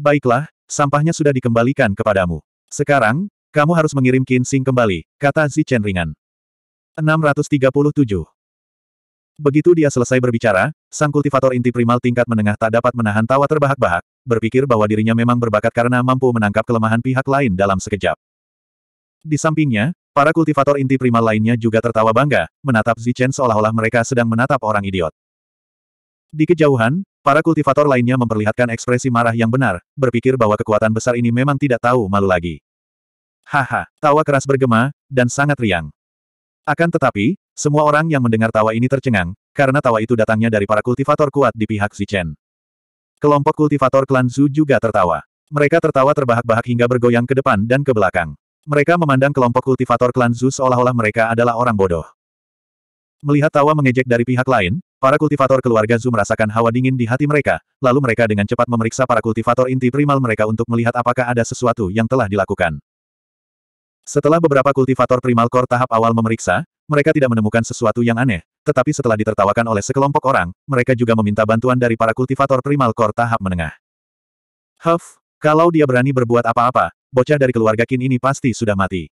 Baiklah, sampahnya sudah dikembalikan kepadamu. Sekarang, kamu harus mengirim Qin Xing kembali, kata Chen ringan. 637. Begitu dia selesai berbicara, sang kultivator inti primal tingkat menengah tak dapat menahan tawa terbahak-bahak, berpikir bahwa dirinya memang berbakat karena mampu menangkap kelemahan pihak lain dalam sekejap. Di sampingnya, para kultivator inti prima lainnya juga tertawa bangga, menatap Zichen seolah-olah mereka sedang menatap orang idiot. Di kejauhan, para kultivator lainnya memperlihatkan ekspresi marah yang benar, berpikir bahwa kekuatan besar ini memang tidak tahu malu lagi. Haha, tawa keras bergema, dan sangat riang. Akan tetapi, semua orang yang mendengar tawa ini tercengang, karena tawa itu datangnya dari para kultivator kuat di pihak Zichen. Kelompok kultivator klan Zhu juga tertawa. Mereka tertawa terbahak-bahak hingga bergoyang ke depan dan ke belakang. Mereka memandang kelompok kultivator klan Zhu seolah-olah mereka adalah orang bodoh. Melihat tawa mengejek dari pihak lain, para kultivator keluarga Zhu merasakan hawa dingin di hati mereka, lalu mereka dengan cepat memeriksa para kultivator inti primal mereka untuk melihat apakah ada sesuatu yang telah dilakukan. Setelah beberapa kultivator primal core tahap awal memeriksa, mereka tidak menemukan sesuatu yang aneh, tetapi setelah ditertawakan oleh sekelompok orang, mereka juga meminta bantuan dari para kultivator primal core tahap menengah. Huff, kalau dia berani berbuat apa-apa, bocah dari keluarga Qin ini pasti sudah mati.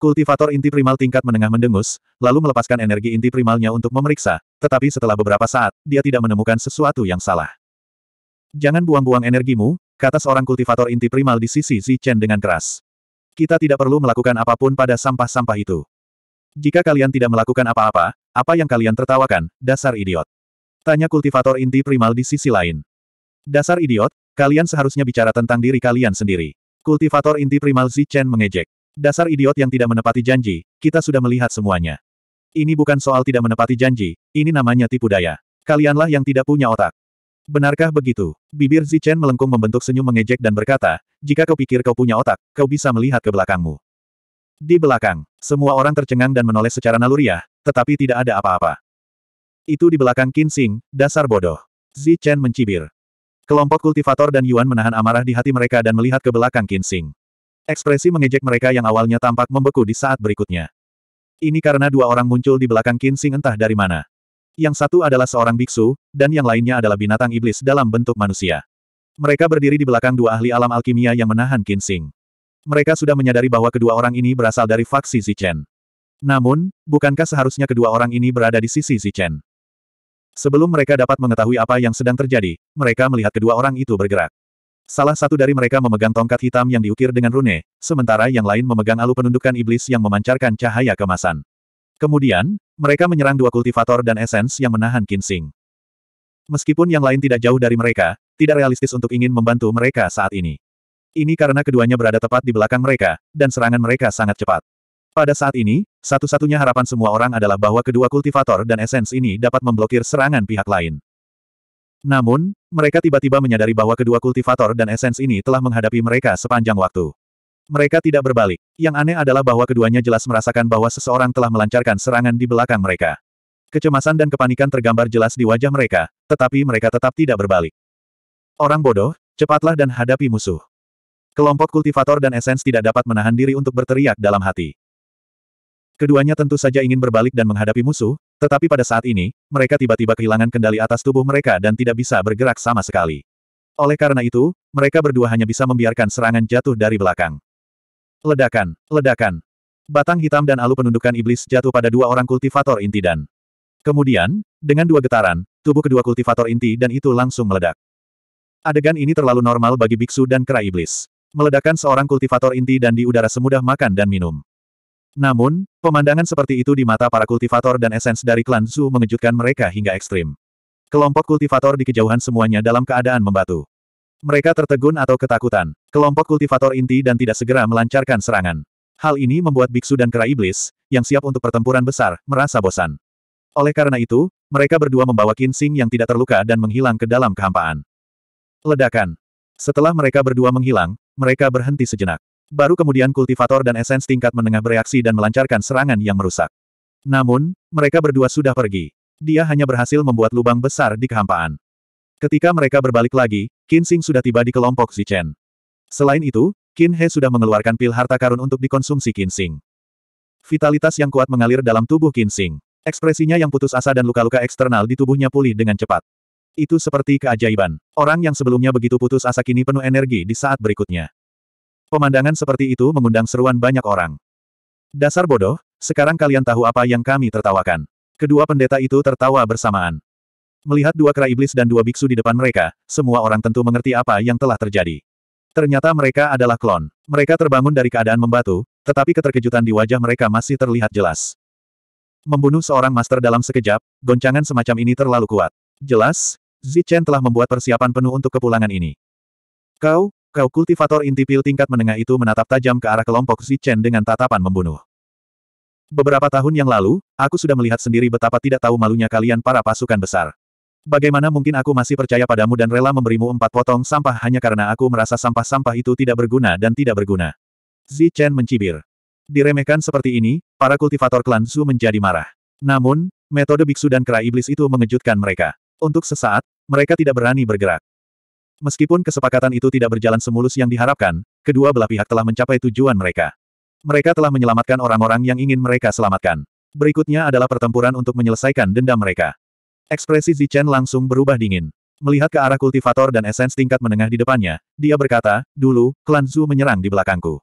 Kultivator inti primal tingkat menengah mendengus, lalu melepaskan energi inti primalnya untuk memeriksa, tetapi setelah beberapa saat, dia tidak menemukan sesuatu yang salah. Jangan buang-buang energimu, kata seorang kultivator inti primal di sisi Zichen dengan keras. Kita tidak perlu melakukan apapun pada sampah-sampah itu. Jika kalian tidak melakukan apa-apa, apa yang kalian tertawakan, dasar idiot? Tanya kultivator inti primal di sisi lain. Dasar idiot, kalian seharusnya bicara tentang diri kalian sendiri. Kultivator inti primal Zichen mengejek. Dasar idiot yang tidak menepati janji, kita sudah melihat semuanya. Ini bukan soal tidak menepati janji, ini namanya tipu daya. Kalianlah yang tidak punya otak. Benarkah begitu? Bibir Zichen melengkung membentuk senyum mengejek dan berkata, jika kau pikir kau punya otak, kau bisa melihat ke belakangmu. Di belakang, semua orang tercengang dan menoleh secara naluriah, tetapi tidak ada apa-apa. Itu di belakang Kinsing, dasar bodoh. Zichen mencibir. Kelompok kultivator dan Yuan menahan amarah di hati mereka dan melihat ke belakang Kinsing. Ekspresi mengejek mereka yang awalnya tampak membeku di saat berikutnya. Ini karena dua orang muncul di belakang Kinsing entah dari mana. Yang satu adalah seorang biksu, dan yang lainnya adalah binatang iblis dalam bentuk manusia. Mereka berdiri di belakang dua ahli alam alkimia yang menahan Kinsing. Mereka sudah menyadari bahwa kedua orang ini berasal dari faksi Zichen. Namun, bukankah seharusnya kedua orang ini berada di sisi Zichen? Sebelum mereka dapat mengetahui apa yang sedang terjadi, mereka melihat kedua orang itu bergerak. Salah satu dari mereka memegang tongkat hitam yang diukir dengan rune, sementara yang lain memegang alu penundukan iblis yang memancarkan cahaya kemasan. Kemudian, mereka menyerang dua kultivator dan esens yang menahan Kinsing. Meskipun yang lain tidak jauh dari mereka, tidak realistis untuk ingin membantu mereka saat ini. Ini karena keduanya berada tepat di belakang mereka, dan serangan mereka sangat cepat. Pada saat ini, satu-satunya harapan semua orang adalah bahwa kedua kultivator dan esens ini dapat memblokir serangan pihak lain. Namun, mereka tiba-tiba menyadari bahwa kedua kultivator dan esens ini telah menghadapi mereka sepanjang waktu. Mereka tidak berbalik. Yang aneh adalah bahwa keduanya jelas merasakan bahwa seseorang telah melancarkan serangan di belakang mereka. Kecemasan dan kepanikan tergambar jelas di wajah mereka, tetapi mereka tetap tidak berbalik. Orang bodoh, cepatlah dan hadapi musuh. Kelompok kultivator dan esens tidak dapat menahan diri untuk berteriak dalam hati. Keduanya tentu saja ingin berbalik dan menghadapi musuh, tetapi pada saat ini, mereka tiba-tiba kehilangan kendali atas tubuh mereka dan tidak bisa bergerak sama sekali. Oleh karena itu, mereka berdua hanya bisa membiarkan serangan jatuh dari belakang. Ledakan, ledakan. Batang hitam dan alu penundukan iblis jatuh pada dua orang kultivator inti dan. Kemudian, dengan dua getaran, tubuh kedua kultivator inti dan itu langsung meledak. Adegan ini terlalu normal bagi biksu dan kera iblis. Meledakan seorang kultivator inti dan di udara semudah makan dan minum. Namun, pemandangan seperti itu di mata para kultivator dan esens dari klan Zhu mengejutkan mereka hingga ekstrim. Kelompok kultivator di kejauhan semuanya dalam keadaan membatu. Mereka tertegun atau ketakutan. Kelompok kultivator inti dan tidak segera melancarkan serangan. Hal ini membuat biksu dan kera iblis, yang siap untuk pertempuran besar, merasa bosan. Oleh karena itu, mereka berdua membawa Kinsing yang tidak terluka dan menghilang ke dalam kehampaan. Ledakan. Setelah mereka berdua menghilang, mereka berhenti sejenak. Baru kemudian kultivator dan esens tingkat menengah bereaksi dan melancarkan serangan yang merusak. Namun, mereka berdua sudah pergi. Dia hanya berhasil membuat lubang besar di kehampaan. Ketika mereka berbalik lagi, Qin Xing sudah tiba di kelompok Zichen. Selain itu, Qin He sudah mengeluarkan pil harta karun untuk dikonsumsi Qin Xing. Vitalitas yang kuat mengalir dalam tubuh Qin Xing. Ekspresinya yang putus asa dan luka-luka eksternal di tubuhnya pulih dengan cepat. Itu seperti keajaiban. Orang yang sebelumnya begitu putus asa kini penuh energi di saat berikutnya. Pemandangan seperti itu mengundang seruan banyak orang. Dasar bodoh, sekarang kalian tahu apa yang kami tertawakan. Kedua pendeta itu tertawa bersamaan. Melihat dua kera iblis dan dua biksu di depan mereka, semua orang tentu mengerti apa yang telah terjadi. Ternyata mereka adalah klon. Mereka terbangun dari keadaan membatu, tetapi keterkejutan di wajah mereka masih terlihat jelas. Membunuh seorang master dalam sekejap, goncangan semacam ini terlalu kuat. Jelas, Zichen telah membuat persiapan penuh untuk kepulangan ini. Kau, Kau kultivator inti pil tingkat menengah itu menatap tajam ke arah kelompok Zichen dengan tatapan membunuh. Beberapa tahun yang lalu, aku sudah melihat sendiri betapa tidak tahu malunya kalian para pasukan besar. Bagaimana mungkin aku masih percaya padamu dan rela memberimu empat potong sampah hanya karena aku merasa sampah-sampah itu tidak berguna dan tidak berguna. Zichen mencibir. Diremehkan seperti ini, para kultivator klan Zu menjadi marah. Namun, metode biksu dan kera iblis itu mengejutkan mereka. Untuk sesaat, mereka tidak berani bergerak. Meskipun kesepakatan itu tidak berjalan semulus yang diharapkan, kedua belah pihak telah mencapai tujuan mereka. Mereka telah menyelamatkan orang-orang yang ingin mereka selamatkan. Berikutnya adalah pertempuran untuk menyelesaikan dendam mereka. Ekspresi Zichen langsung berubah dingin. Melihat ke arah kultivator dan esens tingkat menengah di depannya, dia berkata, dulu, klan Zhu menyerang di belakangku.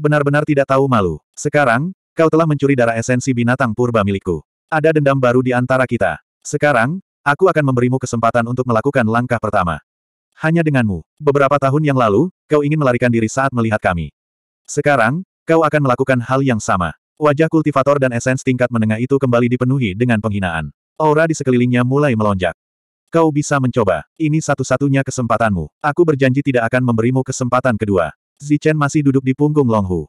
Benar-benar tidak tahu malu. Sekarang, kau telah mencuri darah esensi binatang purba milikku. Ada dendam baru di antara kita. Sekarang, aku akan memberimu kesempatan untuk melakukan langkah pertama. Hanya denganmu. Beberapa tahun yang lalu, kau ingin melarikan diri saat melihat kami. Sekarang, kau akan melakukan hal yang sama. Wajah kultivator dan esens tingkat menengah itu kembali dipenuhi dengan penghinaan. Aura di sekelilingnya mulai melonjak. Kau bisa mencoba. Ini satu-satunya kesempatanmu. Aku berjanji tidak akan memberimu kesempatan kedua. Zichen masih duduk di punggung Longhu.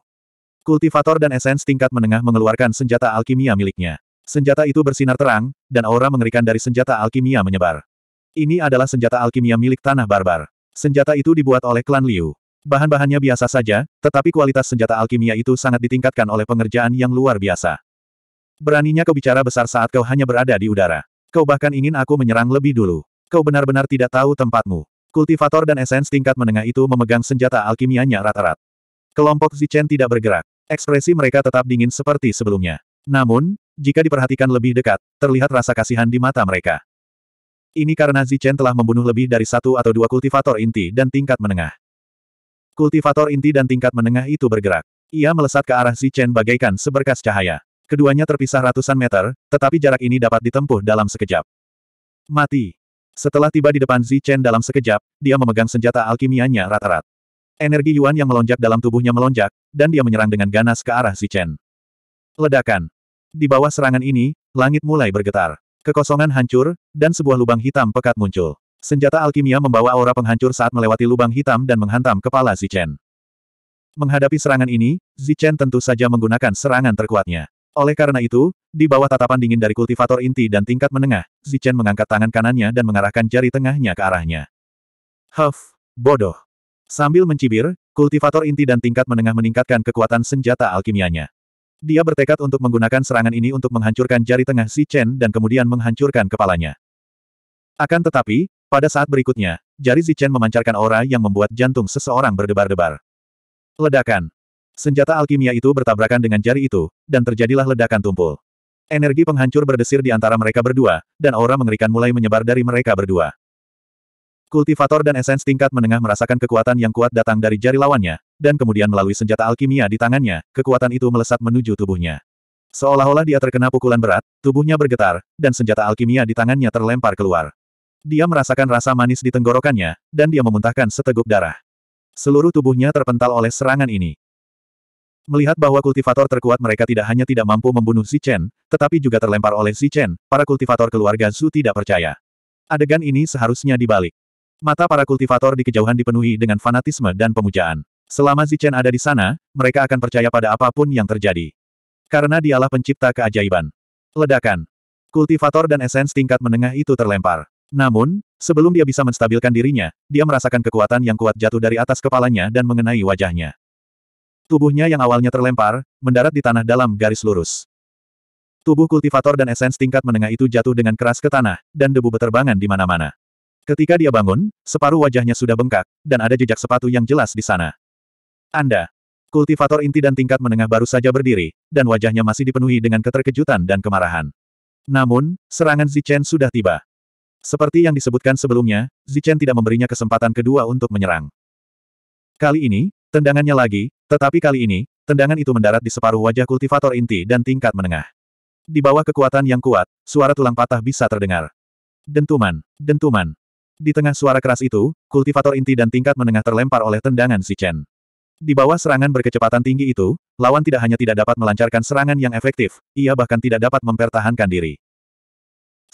Kultivator dan esens tingkat menengah mengeluarkan senjata alkimia miliknya. Senjata itu bersinar terang, dan aura mengerikan dari senjata alkimia menyebar. Ini adalah senjata alkimia milik tanah barbar. Senjata itu dibuat oleh klan Liu. Bahan-bahannya biasa saja, tetapi kualitas senjata alkimia itu sangat ditingkatkan oleh pengerjaan yang luar biasa. Beraninya kau bicara besar saat kau hanya berada di udara. Kau bahkan ingin aku menyerang lebih dulu. Kau benar-benar tidak tahu tempatmu. Kultivator dan esens tingkat menengah itu memegang senjata alkimianya rata-rat. Kelompok Zichen tidak bergerak. Ekspresi mereka tetap dingin seperti sebelumnya. Namun, jika diperhatikan lebih dekat, terlihat rasa kasihan di mata mereka. Ini karena Zichen telah membunuh lebih dari satu atau dua kultivator inti dan tingkat menengah. Kultivator inti dan tingkat menengah itu bergerak. Ia melesat ke arah Zichen bagaikan seberkas cahaya. Keduanya terpisah ratusan meter, tetapi jarak ini dapat ditempuh dalam sekejap. Mati. Setelah tiba di depan Zichen dalam sekejap, dia memegang senjata alkimianya rata-rat. Energi Yuan yang melonjak dalam tubuhnya melonjak, dan dia menyerang dengan ganas ke arah Zichen. Ledakan. Di bawah serangan ini, langit mulai bergetar. Kekosongan hancur, dan sebuah lubang hitam pekat muncul. Senjata alkimia membawa aura penghancur saat melewati lubang hitam dan menghantam kepala Zichen. Menghadapi serangan ini, Zichen tentu saja menggunakan serangan terkuatnya. Oleh karena itu, di bawah tatapan dingin dari kultivator inti dan tingkat menengah, Zichen mengangkat tangan kanannya dan mengarahkan jari tengahnya ke arahnya. Huff, bodoh. Sambil mencibir, kultivator inti dan tingkat menengah meningkatkan kekuatan senjata alkimianya. Dia bertekad untuk menggunakan serangan ini untuk menghancurkan jari tengah Si Chen dan kemudian menghancurkan kepalanya. Akan tetapi, pada saat berikutnya, jari Si Chen memancarkan aura yang membuat jantung seseorang berdebar-debar. Ledakan. Senjata alkimia itu bertabrakan dengan jari itu, dan terjadilah ledakan tumpul. Energi penghancur berdesir di antara mereka berdua, dan aura mengerikan mulai menyebar dari mereka berdua. Kultivator dan esens tingkat menengah merasakan kekuatan yang kuat datang dari jari lawannya, dan kemudian melalui senjata alkimia di tangannya, kekuatan itu melesat menuju tubuhnya. Seolah-olah dia terkena pukulan berat, tubuhnya bergetar, dan senjata alkimia di tangannya terlempar keluar. Dia merasakan rasa manis di tenggorokannya, dan dia memuntahkan seteguk darah. Seluruh tubuhnya terpental oleh serangan ini. Melihat bahwa kultivator terkuat mereka tidak hanya tidak mampu membunuh Si Chen, tetapi juga terlempar oleh Si Chen, para kultivator keluarga Zhu tidak percaya. Adegan ini seharusnya dibalik. Mata para kultivator di kejauhan dipenuhi dengan fanatisme dan pemujaan. Selama Zichen ada di sana, mereka akan percaya pada apapun yang terjadi. Karena dialah pencipta keajaiban. Ledakan. Kultivator dan esens tingkat menengah itu terlempar. Namun, sebelum dia bisa menstabilkan dirinya, dia merasakan kekuatan yang kuat jatuh dari atas kepalanya dan mengenai wajahnya. Tubuhnya yang awalnya terlempar, mendarat di tanah dalam garis lurus. Tubuh kultivator dan esens tingkat menengah itu jatuh dengan keras ke tanah, dan debu beterbangan di mana-mana. Ketika dia bangun, separuh wajahnya sudah bengkak, dan ada jejak sepatu yang jelas di sana. Anda. Kultivator inti dan tingkat menengah baru saja berdiri, dan wajahnya masih dipenuhi dengan keterkejutan dan kemarahan. Namun, serangan Zichen sudah tiba. Seperti yang disebutkan sebelumnya, Zichen tidak memberinya kesempatan kedua untuk menyerang. Kali ini, tendangannya lagi, tetapi kali ini, tendangan itu mendarat di separuh wajah kultivator inti dan tingkat menengah. Di bawah kekuatan yang kuat, suara tulang patah bisa terdengar. Dentuman, dentuman. Di tengah suara keras itu, kultivator inti dan tingkat menengah terlempar oleh tendangan si Chen. Di bawah serangan berkecepatan tinggi itu, lawan tidak hanya tidak dapat melancarkan serangan yang efektif, ia bahkan tidak dapat mempertahankan diri.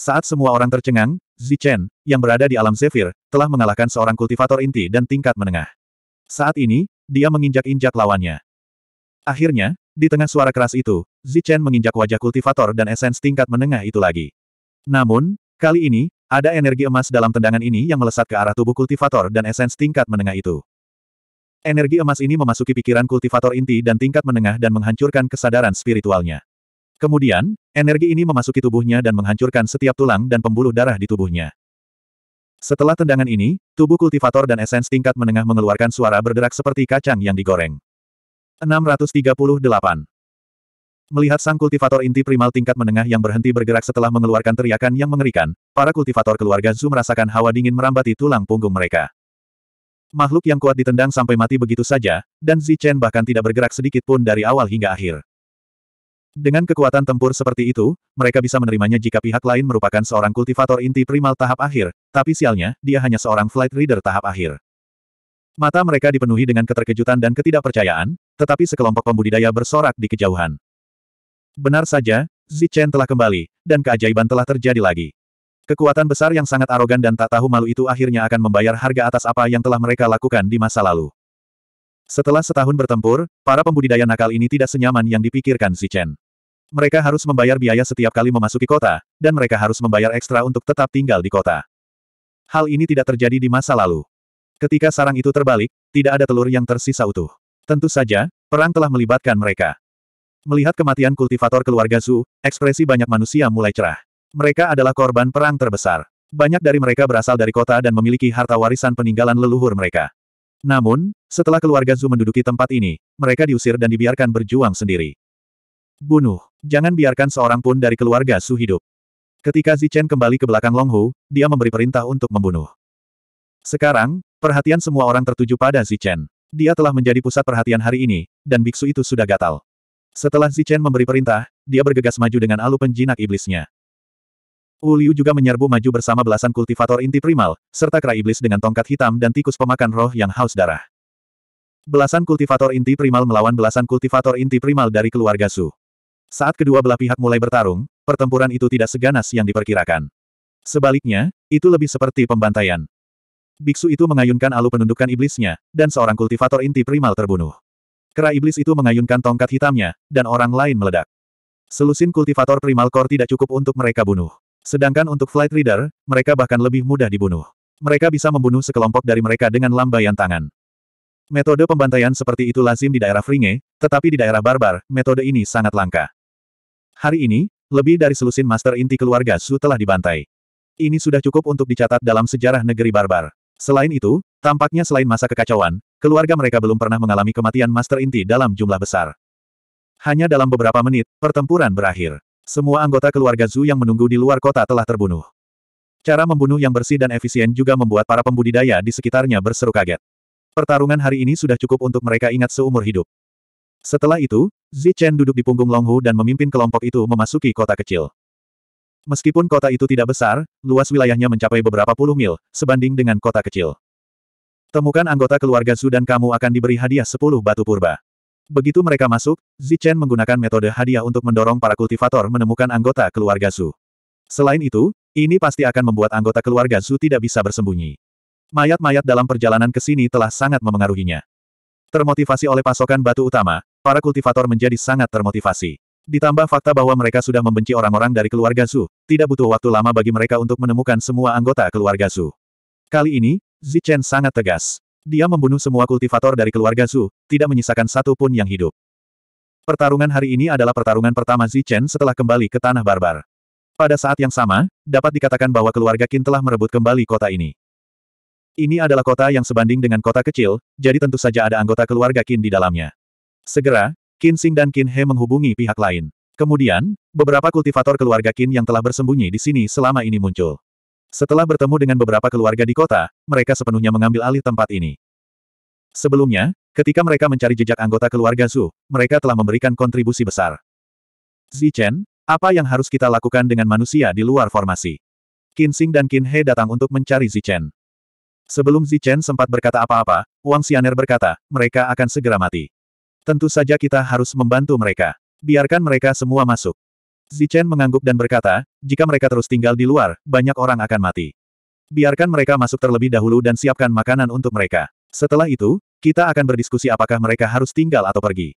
Saat semua orang tercengang, Zichen, yang berada di alam Zephyr, telah mengalahkan seorang kultivator inti dan tingkat menengah. Saat ini, dia menginjak-injak lawannya. Akhirnya, di tengah suara keras itu, Zichen menginjak wajah kultivator dan esens tingkat menengah itu lagi. Namun, kali ini, ada energi emas dalam tendangan ini yang melesat ke arah tubuh kultivator dan esens tingkat menengah itu. Energi emas ini memasuki pikiran kultivator inti dan tingkat menengah dan menghancurkan kesadaran spiritualnya. Kemudian, energi ini memasuki tubuhnya dan menghancurkan setiap tulang dan pembuluh darah di tubuhnya. Setelah tendangan ini, tubuh kultivator dan esens tingkat menengah mengeluarkan suara berderak seperti kacang yang digoreng. 638 Melihat sang kultivator inti primal tingkat menengah yang berhenti bergerak setelah mengeluarkan teriakan yang mengerikan, para kultivator keluarga Zu merasakan hawa dingin merambati tulang punggung mereka. Makhluk yang kuat ditendang sampai mati begitu saja, dan Zichen bahkan tidak bergerak sedikit pun dari awal hingga akhir. Dengan kekuatan tempur seperti itu, mereka bisa menerimanya jika pihak lain merupakan seorang kultivator inti primal tahap akhir, tapi sialnya, dia hanya seorang flight reader tahap akhir. Mata mereka dipenuhi dengan keterkejutan dan ketidakpercayaan, tetapi sekelompok pembudidaya bersorak di kejauhan. Benar saja, Zichen telah kembali, dan keajaiban telah terjadi lagi. Kekuatan besar yang sangat arogan dan tak tahu malu itu akhirnya akan membayar harga atas apa yang telah mereka lakukan di masa lalu. Setelah setahun bertempur, para pembudidaya nakal ini tidak senyaman yang dipikirkan Zichen. Mereka harus membayar biaya setiap kali memasuki kota, dan mereka harus membayar ekstra untuk tetap tinggal di kota. Hal ini tidak terjadi di masa lalu. Ketika sarang itu terbalik, tidak ada telur yang tersisa utuh. Tentu saja, perang telah melibatkan mereka. Melihat kematian kultivator keluarga Zhu, ekspresi banyak manusia mulai cerah. Mereka adalah korban perang terbesar. Banyak dari mereka berasal dari kota dan memiliki harta warisan peninggalan leluhur mereka. Namun, setelah keluarga Zhu menduduki tempat ini, mereka diusir dan dibiarkan berjuang sendiri. Bunuh. Jangan biarkan seorang pun dari keluarga Su hidup. Ketika Zichen kembali ke belakang Longhu, dia memberi perintah untuk membunuh. Sekarang, perhatian semua orang tertuju pada Zichen. Dia telah menjadi pusat perhatian hari ini, dan biksu itu sudah gatal. Setelah Zichen memberi perintah, dia bergegas maju dengan alu penjinak iblisnya. Wu Liu juga menyerbu maju bersama belasan kultivator inti primal, serta kera iblis dengan tongkat hitam dan tikus pemakan roh yang haus darah. Belasan kultivator inti primal melawan belasan kultivator inti primal dari keluarga Su. Saat kedua belah pihak mulai bertarung, pertempuran itu tidak seganas yang diperkirakan. Sebaliknya, itu lebih seperti pembantaian. Biksu itu mengayunkan alu penundukan iblisnya, dan seorang kultivator inti primal terbunuh. Kera iblis itu mengayunkan tongkat hitamnya, dan orang lain meledak. Selusin kultivator primal core tidak cukup untuk mereka bunuh. Sedangkan untuk flight reader, mereka bahkan lebih mudah dibunuh. Mereka bisa membunuh sekelompok dari mereka dengan lambaian tangan. Metode pembantaian seperti itu lazim di daerah Fringe, tetapi di daerah Barbar, metode ini sangat langka. Hari ini, lebih dari selusin master inti keluarga Su telah dibantai. Ini sudah cukup untuk dicatat dalam sejarah negeri Barbar. Selain itu, tampaknya selain masa kekacauan, keluarga mereka belum pernah mengalami kematian Master Inti dalam jumlah besar. Hanya dalam beberapa menit, pertempuran berakhir. Semua anggota keluarga Zhu yang menunggu di luar kota telah terbunuh. Cara membunuh yang bersih dan efisien juga membuat para pembudidaya di sekitarnya berseru kaget. Pertarungan hari ini sudah cukup untuk mereka ingat seumur hidup. Setelah itu, Zi Chen duduk di punggung Longhu dan memimpin kelompok itu memasuki kota kecil. Meskipun kota itu tidak besar, luas wilayahnya mencapai beberapa puluh mil, sebanding dengan kota kecil. Temukan anggota keluarga Zu dan kamu akan diberi hadiah 10 batu purba. Begitu mereka masuk, Zichen menggunakan metode hadiah untuk mendorong para kultivator menemukan anggota keluarga Zu. Selain itu, ini pasti akan membuat anggota keluarga Zu tidak bisa bersembunyi. Mayat-mayat dalam perjalanan ke sini telah sangat memengaruhinya. Termotivasi oleh pasokan batu utama, para kultivator menjadi sangat termotivasi. Ditambah fakta bahwa mereka sudah membenci orang-orang dari keluarga Zu, tidak butuh waktu lama bagi mereka untuk menemukan semua anggota keluarga Zu. Kali ini, Zichen sangat tegas. Dia membunuh semua kultivator dari keluarga Zhu, tidak menyisakan satu pun yang hidup. Pertarungan hari ini adalah pertarungan pertama Zichen setelah kembali ke Tanah Barbar. Pada saat yang sama, dapat dikatakan bahwa keluarga Qin telah merebut kembali kota ini. Ini adalah kota yang sebanding dengan kota kecil, jadi tentu saja ada anggota keluarga Qin di dalamnya. Segera, Qin Xing dan Qin He menghubungi pihak lain. Kemudian, beberapa kultivator keluarga Qin yang telah bersembunyi di sini selama ini muncul. Setelah bertemu dengan beberapa keluarga di kota, mereka sepenuhnya mengambil alih tempat ini. Sebelumnya, ketika mereka mencari jejak anggota keluarga Zhu, mereka telah memberikan kontribusi besar. Zichen, apa yang harus kita lakukan dengan manusia di luar formasi? Qin Xing dan Qin He datang untuk mencari Zichen. Sebelum Zichen sempat berkata apa-apa, Wang Xianer berkata, mereka akan segera mati. Tentu saja kita harus membantu mereka. Biarkan mereka semua masuk. Zichen mengangguk dan berkata, jika mereka terus tinggal di luar, banyak orang akan mati. Biarkan mereka masuk terlebih dahulu dan siapkan makanan untuk mereka. Setelah itu, kita akan berdiskusi apakah mereka harus tinggal atau pergi.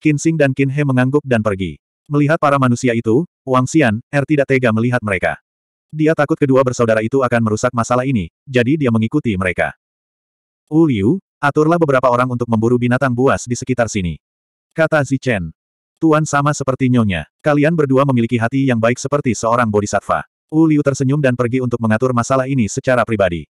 Kinsing dan Qin He mengangguk dan pergi. Melihat para manusia itu, Wang Xian, Er tidak tega melihat mereka. Dia takut kedua bersaudara itu akan merusak masalah ini, jadi dia mengikuti mereka. Wu Liu, aturlah beberapa orang untuk memburu binatang buas di sekitar sini. Kata Zichen. Tuan sama seperti nyonya. Kalian berdua memiliki hati yang baik seperti seorang bodhisattva. Wu Liu tersenyum dan pergi untuk mengatur masalah ini secara pribadi.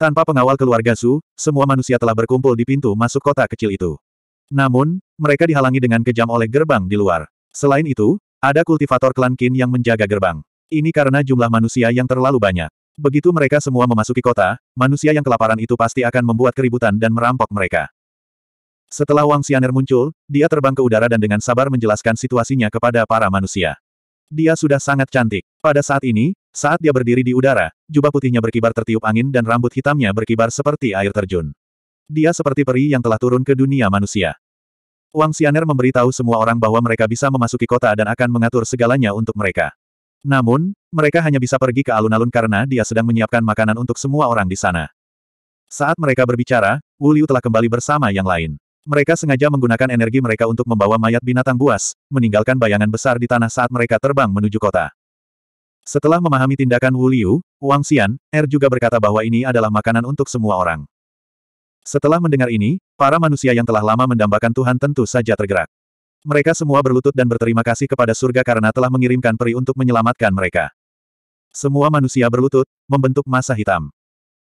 Tanpa pengawal keluarga Su, semua manusia telah berkumpul di pintu masuk kota kecil itu. Namun, mereka dihalangi dengan kejam oleh gerbang di luar. Selain itu, ada kultivator klan Qin yang menjaga gerbang. Ini karena jumlah manusia yang terlalu banyak. Begitu mereka semua memasuki kota, manusia yang kelaparan itu pasti akan membuat keributan dan merampok mereka. Setelah Wang Xianer muncul, dia terbang ke udara dan dengan sabar menjelaskan situasinya kepada para manusia. Dia sudah sangat cantik. Pada saat ini, saat dia berdiri di udara, jubah putihnya berkibar tertiup angin dan rambut hitamnya berkibar seperti air terjun. Dia seperti peri yang telah turun ke dunia manusia. Wang Xianer memberitahu semua orang bahwa mereka bisa memasuki kota dan akan mengatur segalanya untuk mereka. Namun, mereka hanya bisa pergi ke alun-alun karena dia sedang menyiapkan makanan untuk semua orang di sana. Saat mereka berbicara, Wu Liu telah kembali bersama yang lain. Mereka sengaja menggunakan energi mereka untuk membawa mayat binatang buas, meninggalkan bayangan besar di tanah saat mereka terbang menuju kota. Setelah memahami tindakan Wu Liu, Wang Xian, Er juga berkata bahwa ini adalah makanan untuk semua orang. Setelah mendengar ini, para manusia yang telah lama mendambakan Tuhan tentu saja tergerak. Mereka semua berlutut dan berterima kasih kepada surga karena telah mengirimkan peri untuk menyelamatkan mereka. Semua manusia berlutut, membentuk masa hitam.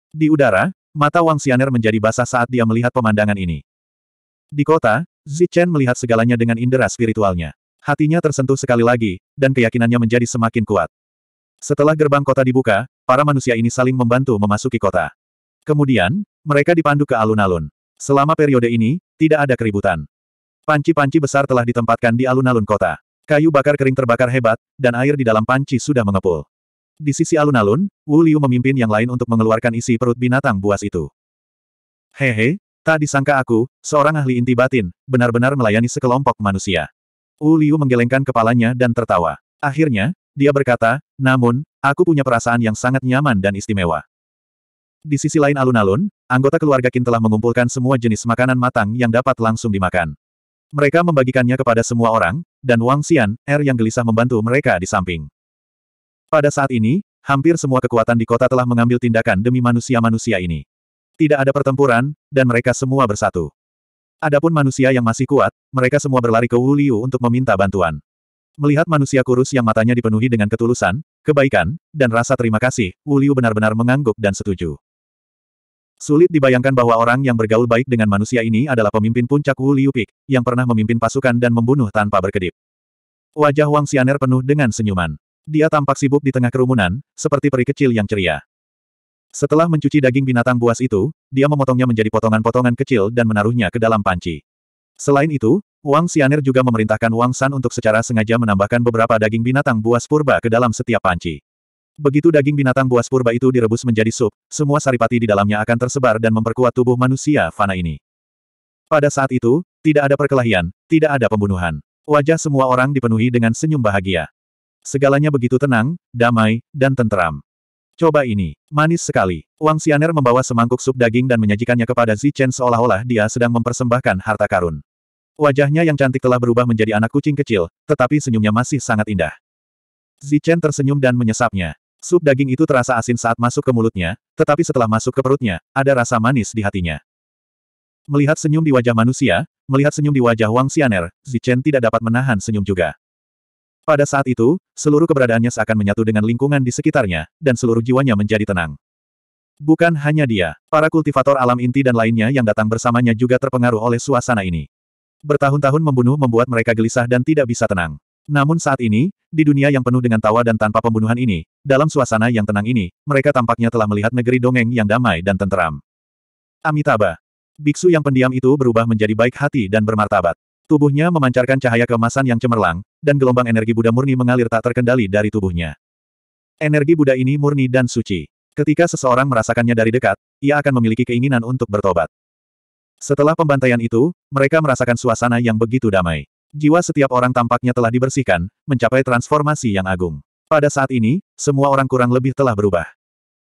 Di udara, mata Wang Xianer menjadi basah saat dia melihat pemandangan ini. Di kota, Zichen melihat segalanya dengan indera spiritualnya. Hatinya tersentuh sekali lagi, dan keyakinannya menjadi semakin kuat. Setelah gerbang kota dibuka, para manusia ini saling membantu memasuki kota. Kemudian, mereka dipandu ke alun-alun. Selama periode ini, tidak ada keributan. Panci-panci besar telah ditempatkan di alun-alun kota. Kayu bakar kering terbakar hebat, dan air di dalam panci sudah mengepul. Di sisi alun-alun, Wu Liu memimpin yang lain untuk mengeluarkan isi perut binatang buas itu. Hehe, Tak disangka aku, seorang ahli inti batin, benar-benar melayani sekelompok manusia. Wu Liu menggelengkan kepalanya dan tertawa. Akhirnya, dia berkata, namun, aku punya perasaan yang sangat nyaman dan istimewa. Di sisi lain alun-alun, anggota keluarga Qin telah mengumpulkan semua jenis makanan matang yang dapat langsung dimakan. Mereka membagikannya kepada semua orang, dan Wang Xian, Er yang gelisah membantu mereka di samping. Pada saat ini, hampir semua kekuatan di kota telah mengambil tindakan demi manusia-manusia ini. Tidak ada pertempuran, dan mereka semua bersatu. Adapun manusia yang masih kuat, mereka semua berlari ke Wu Liu untuk meminta bantuan. Melihat manusia kurus yang matanya dipenuhi dengan ketulusan, kebaikan, dan rasa terima kasih, Wu Liu benar-benar mengangguk dan setuju. Sulit dibayangkan bahwa orang yang bergaul baik dengan manusia ini adalah pemimpin puncak Wu Liu Pik, yang pernah memimpin pasukan dan membunuh tanpa berkedip. Wajah Wang Xianer penuh dengan senyuman. Dia tampak sibuk di tengah kerumunan, seperti peri kecil yang ceria. Setelah mencuci daging binatang buas itu, dia memotongnya menjadi potongan-potongan kecil dan menaruhnya ke dalam panci. Selain itu, Wang Xianer juga memerintahkan Wang San untuk secara sengaja menambahkan beberapa daging binatang buas purba ke dalam setiap panci. Begitu daging binatang buas purba itu direbus menjadi sup, semua saripati di dalamnya akan tersebar dan memperkuat tubuh manusia fana ini. Pada saat itu, tidak ada perkelahian, tidak ada pembunuhan. Wajah semua orang dipenuhi dengan senyum bahagia. Segalanya begitu tenang, damai, dan tenteram. Coba ini. Manis sekali. Wang Xianer membawa semangkuk sup daging dan menyajikannya kepada Zi Chen seolah-olah dia sedang mempersembahkan harta karun. Wajahnya yang cantik telah berubah menjadi anak kucing kecil, tetapi senyumnya masih sangat indah. Zi Chen tersenyum dan menyesapnya. Sup daging itu terasa asin saat masuk ke mulutnya, tetapi setelah masuk ke perutnya, ada rasa manis di hatinya. Melihat senyum di wajah manusia, melihat senyum di wajah Wang Xianer, Zi Chen tidak dapat menahan senyum juga. Pada saat itu, seluruh keberadaannya seakan menyatu dengan lingkungan di sekitarnya, dan seluruh jiwanya menjadi tenang. Bukan hanya dia, para kultivator alam inti dan lainnya yang datang bersamanya juga terpengaruh oleh suasana ini. Bertahun-tahun membunuh membuat mereka gelisah dan tidak bisa tenang. Namun saat ini, di dunia yang penuh dengan tawa dan tanpa pembunuhan ini, dalam suasana yang tenang ini, mereka tampaknya telah melihat negeri dongeng yang damai dan tenteram. Amitabha. Biksu yang pendiam itu berubah menjadi baik hati dan bermartabat. Tubuhnya memancarkan cahaya keemasan yang cemerlang, dan gelombang energi Buddha murni mengalir tak terkendali dari tubuhnya. Energi Buddha ini murni dan suci. Ketika seseorang merasakannya dari dekat, ia akan memiliki keinginan untuk bertobat. Setelah pembantaian itu, mereka merasakan suasana yang begitu damai. Jiwa setiap orang tampaknya telah dibersihkan, mencapai transformasi yang agung. Pada saat ini, semua orang kurang lebih telah berubah.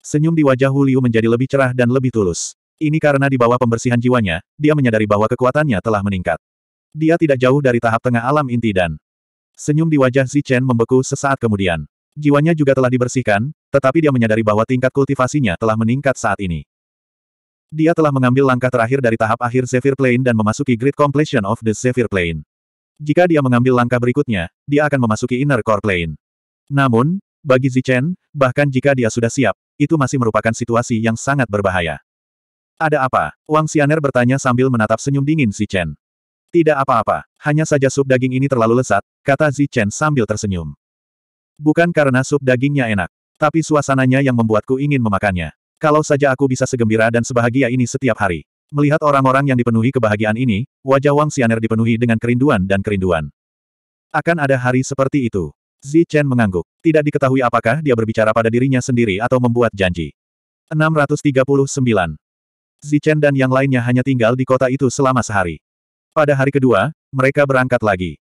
Senyum di wajah Huliu menjadi lebih cerah dan lebih tulus. Ini karena di bawah pembersihan jiwanya, dia menyadari bahwa kekuatannya telah meningkat. Dia tidak jauh dari tahap tengah alam inti dan senyum di wajah Zichen membeku sesaat kemudian. Jiwanya juga telah dibersihkan, tetapi dia menyadari bahwa tingkat kultivasinya telah meningkat saat ini. Dia telah mengambil langkah terakhir dari tahap akhir Zephyr Plane dan memasuki Great Completion of the Zephyr Plane. Jika dia mengambil langkah berikutnya, dia akan memasuki Inner Core Plane. Namun, bagi Zichen, bahkan jika dia sudah siap, itu masih merupakan situasi yang sangat berbahaya. Ada apa? Wang Xianer bertanya sambil menatap senyum dingin si tidak apa-apa, hanya saja sup daging ini terlalu lesat, kata Zichen sambil tersenyum. Bukan karena sup dagingnya enak, tapi suasananya yang membuatku ingin memakannya. Kalau saja aku bisa segembira dan sebahagia ini setiap hari. Melihat orang-orang yang dipenuhi kebahagiaan ini, wajah Wang Xianer dipenuhi dengan kerinduan dan kerinduan. Akan ada hari seperti itu. Zi Chen mengangguk. Tidak diketahui apakah dia berbicara pada dirinya sendiri atau membuat janji. 639. Zi Chen dan yang lainnya hanya tinggal di kota itu selama sehari. Pada hari kedua, mereka berangkat lagi.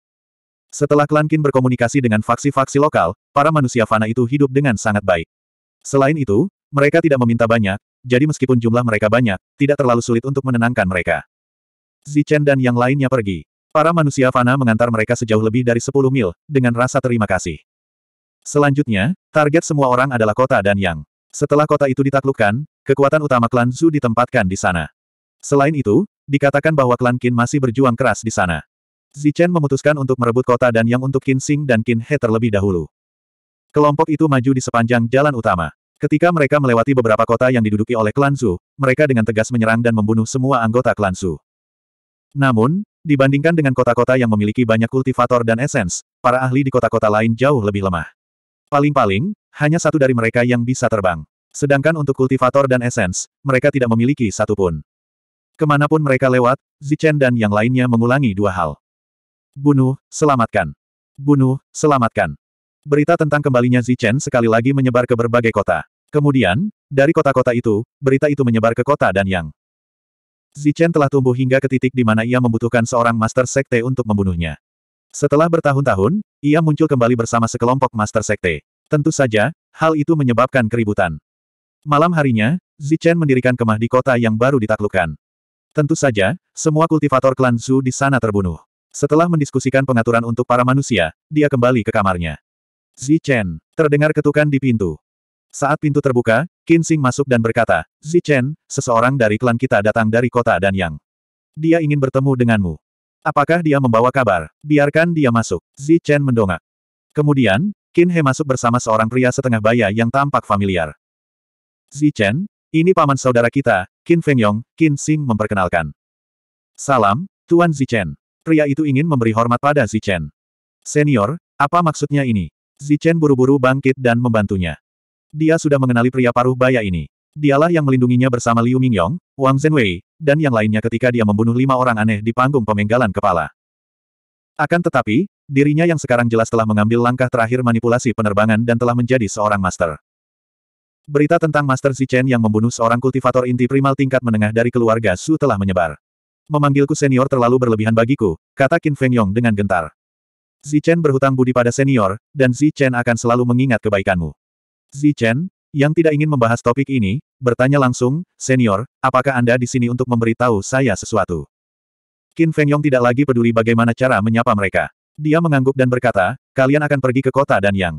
Setelah klan Qin berkomunikasi dengan faksi-faksi lokal, para manusia fana itu hidup dengan sangat baik. Selain itu, mereka tidak meminta banyak, jadi meskipun jumlah mereka banyak, tidak terlalu sulit untuk menenangkan mereka. Zichen dan yang lainnya pergi. Para manusia fana mengantar mereka sejauh lebih dari 10 mil, dengan rasa terima kasih. Selanjutnya, target semua orang adalah kota dan yang. Setelah kota itu ditaklukkan, kekuatan utama klan Zhu ditempatkan di sana. Selain itu, dikatakan bahwa klan Qin masih berjuang keras di sana. Zichen memutuskan untuk merebut kota dan yang untuk Qin Xing dan Qin He terlebih dahulu. Kelompok itu maju di sepanjang jalan utama. Ketika mereka melewati beberapa kota yang diduduki oleh klan Zhu, mereka dengan tegas menyerang dan membunuh semua anggota klan Zhu. Namun, dibandingkan dengan kota-kota yang memiliki banyak kultivator dan esens, para ahli di kota-kota lain jauh lebih lemah. Paling-paling, hanya satu dari mereka yang bisa terbang. Sedangkan untuk kultivator dan esens, mereka tidak memiliki satupun. Kemanapun mereka lewat, Zichen dan yang lainnya mengulangi dua hal. Bunuh, selamatkan. Bunuh, selamatkan. Berita tentang kembalinya Zichen sekali lagi menyebar ke berbagai kota. Kemudian, dari kota-kota itu, berita itu menyebar ke kota dan yang. Zichen telah tumbuh hingga ke titik di mana ia membutuhkan seorang master sekte untuk membunuhnya. Setelah bertahun-tahun, ia muncul kembali bersama sekelompok master sekte. Tentu saja, hal itu menyebabkan keributan. Malam harinya, Zichen mendirikan kemah di kota yang baru ditaklukkan. Tentu saja, semua kultivator klan Zhu di sana terbunuh. Setelah mendiskusikan pengaturan untuk para manusia, dia kembali ke kamarnya. Zi Chen, terdengar ketukan di pintu. Saat pintu terbuka, Qin Xing masuk dan berkata, Zi Chen, seseorang dari klan kita datang dari kota Danyang. Dia ingin bertemu denganmu. Apakah dia membawa kabar? Biarkan dia masuk. Zi Chen mendongak. Kemudian, Qin He masuk bersama seorang pria setengah baya yang tampak familiar. Zi Chen, ini paman saudara kita, Qin Fengyong, Qin Xing memperkenalkan. Salam, Tuan Zichen. Pria itu ingin memberi hormat pada Zichen. Senior, apa maksudnya ini? Zichen buru-buru bangkit dan membantunya. Dia sudah mengenali pria paruh baya ini. Dialah yang melindunginya bersama Liu Mingyong, Wang Zhenwei, dan yang lainnya ketika dia membunuh lima orang aneh di panggung pemenggalan kepala. Akan tetapi, dirinya yang sekarang jelas telah mengambil langkah terakhir manipulasi penerbangan dan telah menjadi seorang master. Berita tentang Master Zichen yang membunuh seorang kultivator inti primal tingkat menengah dari keluarga Su telah menyebar. Memanggilku senior terlalu berlebihan bagiku, kata Qin Feng Yong dengan gentar. Zichen berhutang budi pada senior, dan Zichen akan selalu mengingat kebaikanmu. Zichen, yang tidak ingin membahas topik ini, bertanya langsung, senior, apakah Anda di sini untuk memberitahu saya sesuatu? Qin Feng Yong tidak lagi peduli bagaimana cara menyapa mereka. Dia mengangguk dan berkata, kalian akan pergi ke kota dan yang.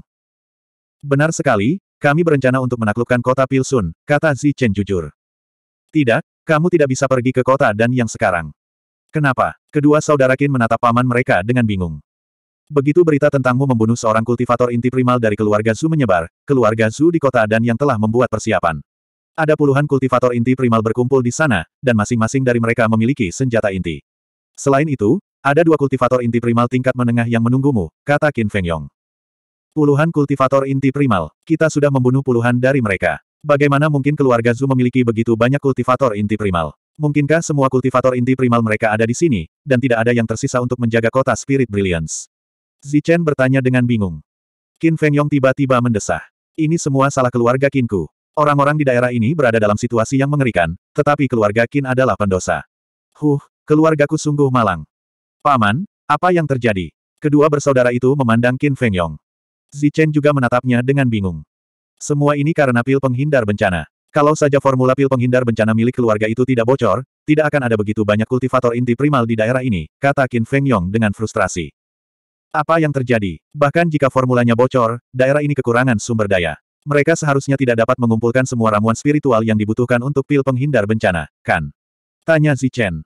Benar sekali, kami berencana untuk menaklukkan kota Pilsun, kata Zi Chen jujur. Tidak, kamu tidak bisa pergi ke kota dan yang sekarang. Kenapa? Kedua saudara Qin menatap paman mereka dengan bingung. Begitu berita tentangmu membunuh seorang kultivator inti primal dari keluarga Zhu menyebar, keluarga Zhu di kota dan yang telah membuat persiapan. Ada puluhan kultivator inti primal berkumpul di sana, dan masing-masing dari mereka memiliki senjata inti. Selain itu, ada dua kultivator inti primal tingkat menengah yang menunggumu, kata Qin Fengyong. Puluhan kultivator inti primal, kita sudah membunuh puluhan dari mereka. Bagaimana mungkin keluarga Zhu memiliki begitu banyak kultivator inti primal? Mungkinkah semua kultivator inti primal mereka ada di sini, dan tidak ada yang tersisa untuk menjaga kota Spirit Brilliance? Zichen bertanya dengan bingung. Qin Fengyong tiba-tiba mendesah. Ini semua salah keluarga Qinku. Orang-orang di daerah ini berada dalam situasi yang mengerikan, tetapi keluarga Qin adalah pendosa. Huh, keluargaku sungguh malang. Paman, apa yang terjadi? Kedua bersaudara itu memandang Qin Fengyong. Zichen juga menatapnya dengan bingung. Semua ini karena pil penghindar bencana. Kalau saja formula pil penghindar bencana milik keluarga itu tidak bocor, tidak akan ada begitu banyak kultivator inti primal di daerah ini, kata Qin Feng Yong dengan frustrasi. Apa yang terjadi? Bahkan jika formulanya bocor, daerah ini kekurangan sumber daya. Mereka seharusnya tidak dapat mengumpulkan semua ramuan spiritual yang dibutuhkan untuk pil penghindar bencana, kan? Tanya Zichen.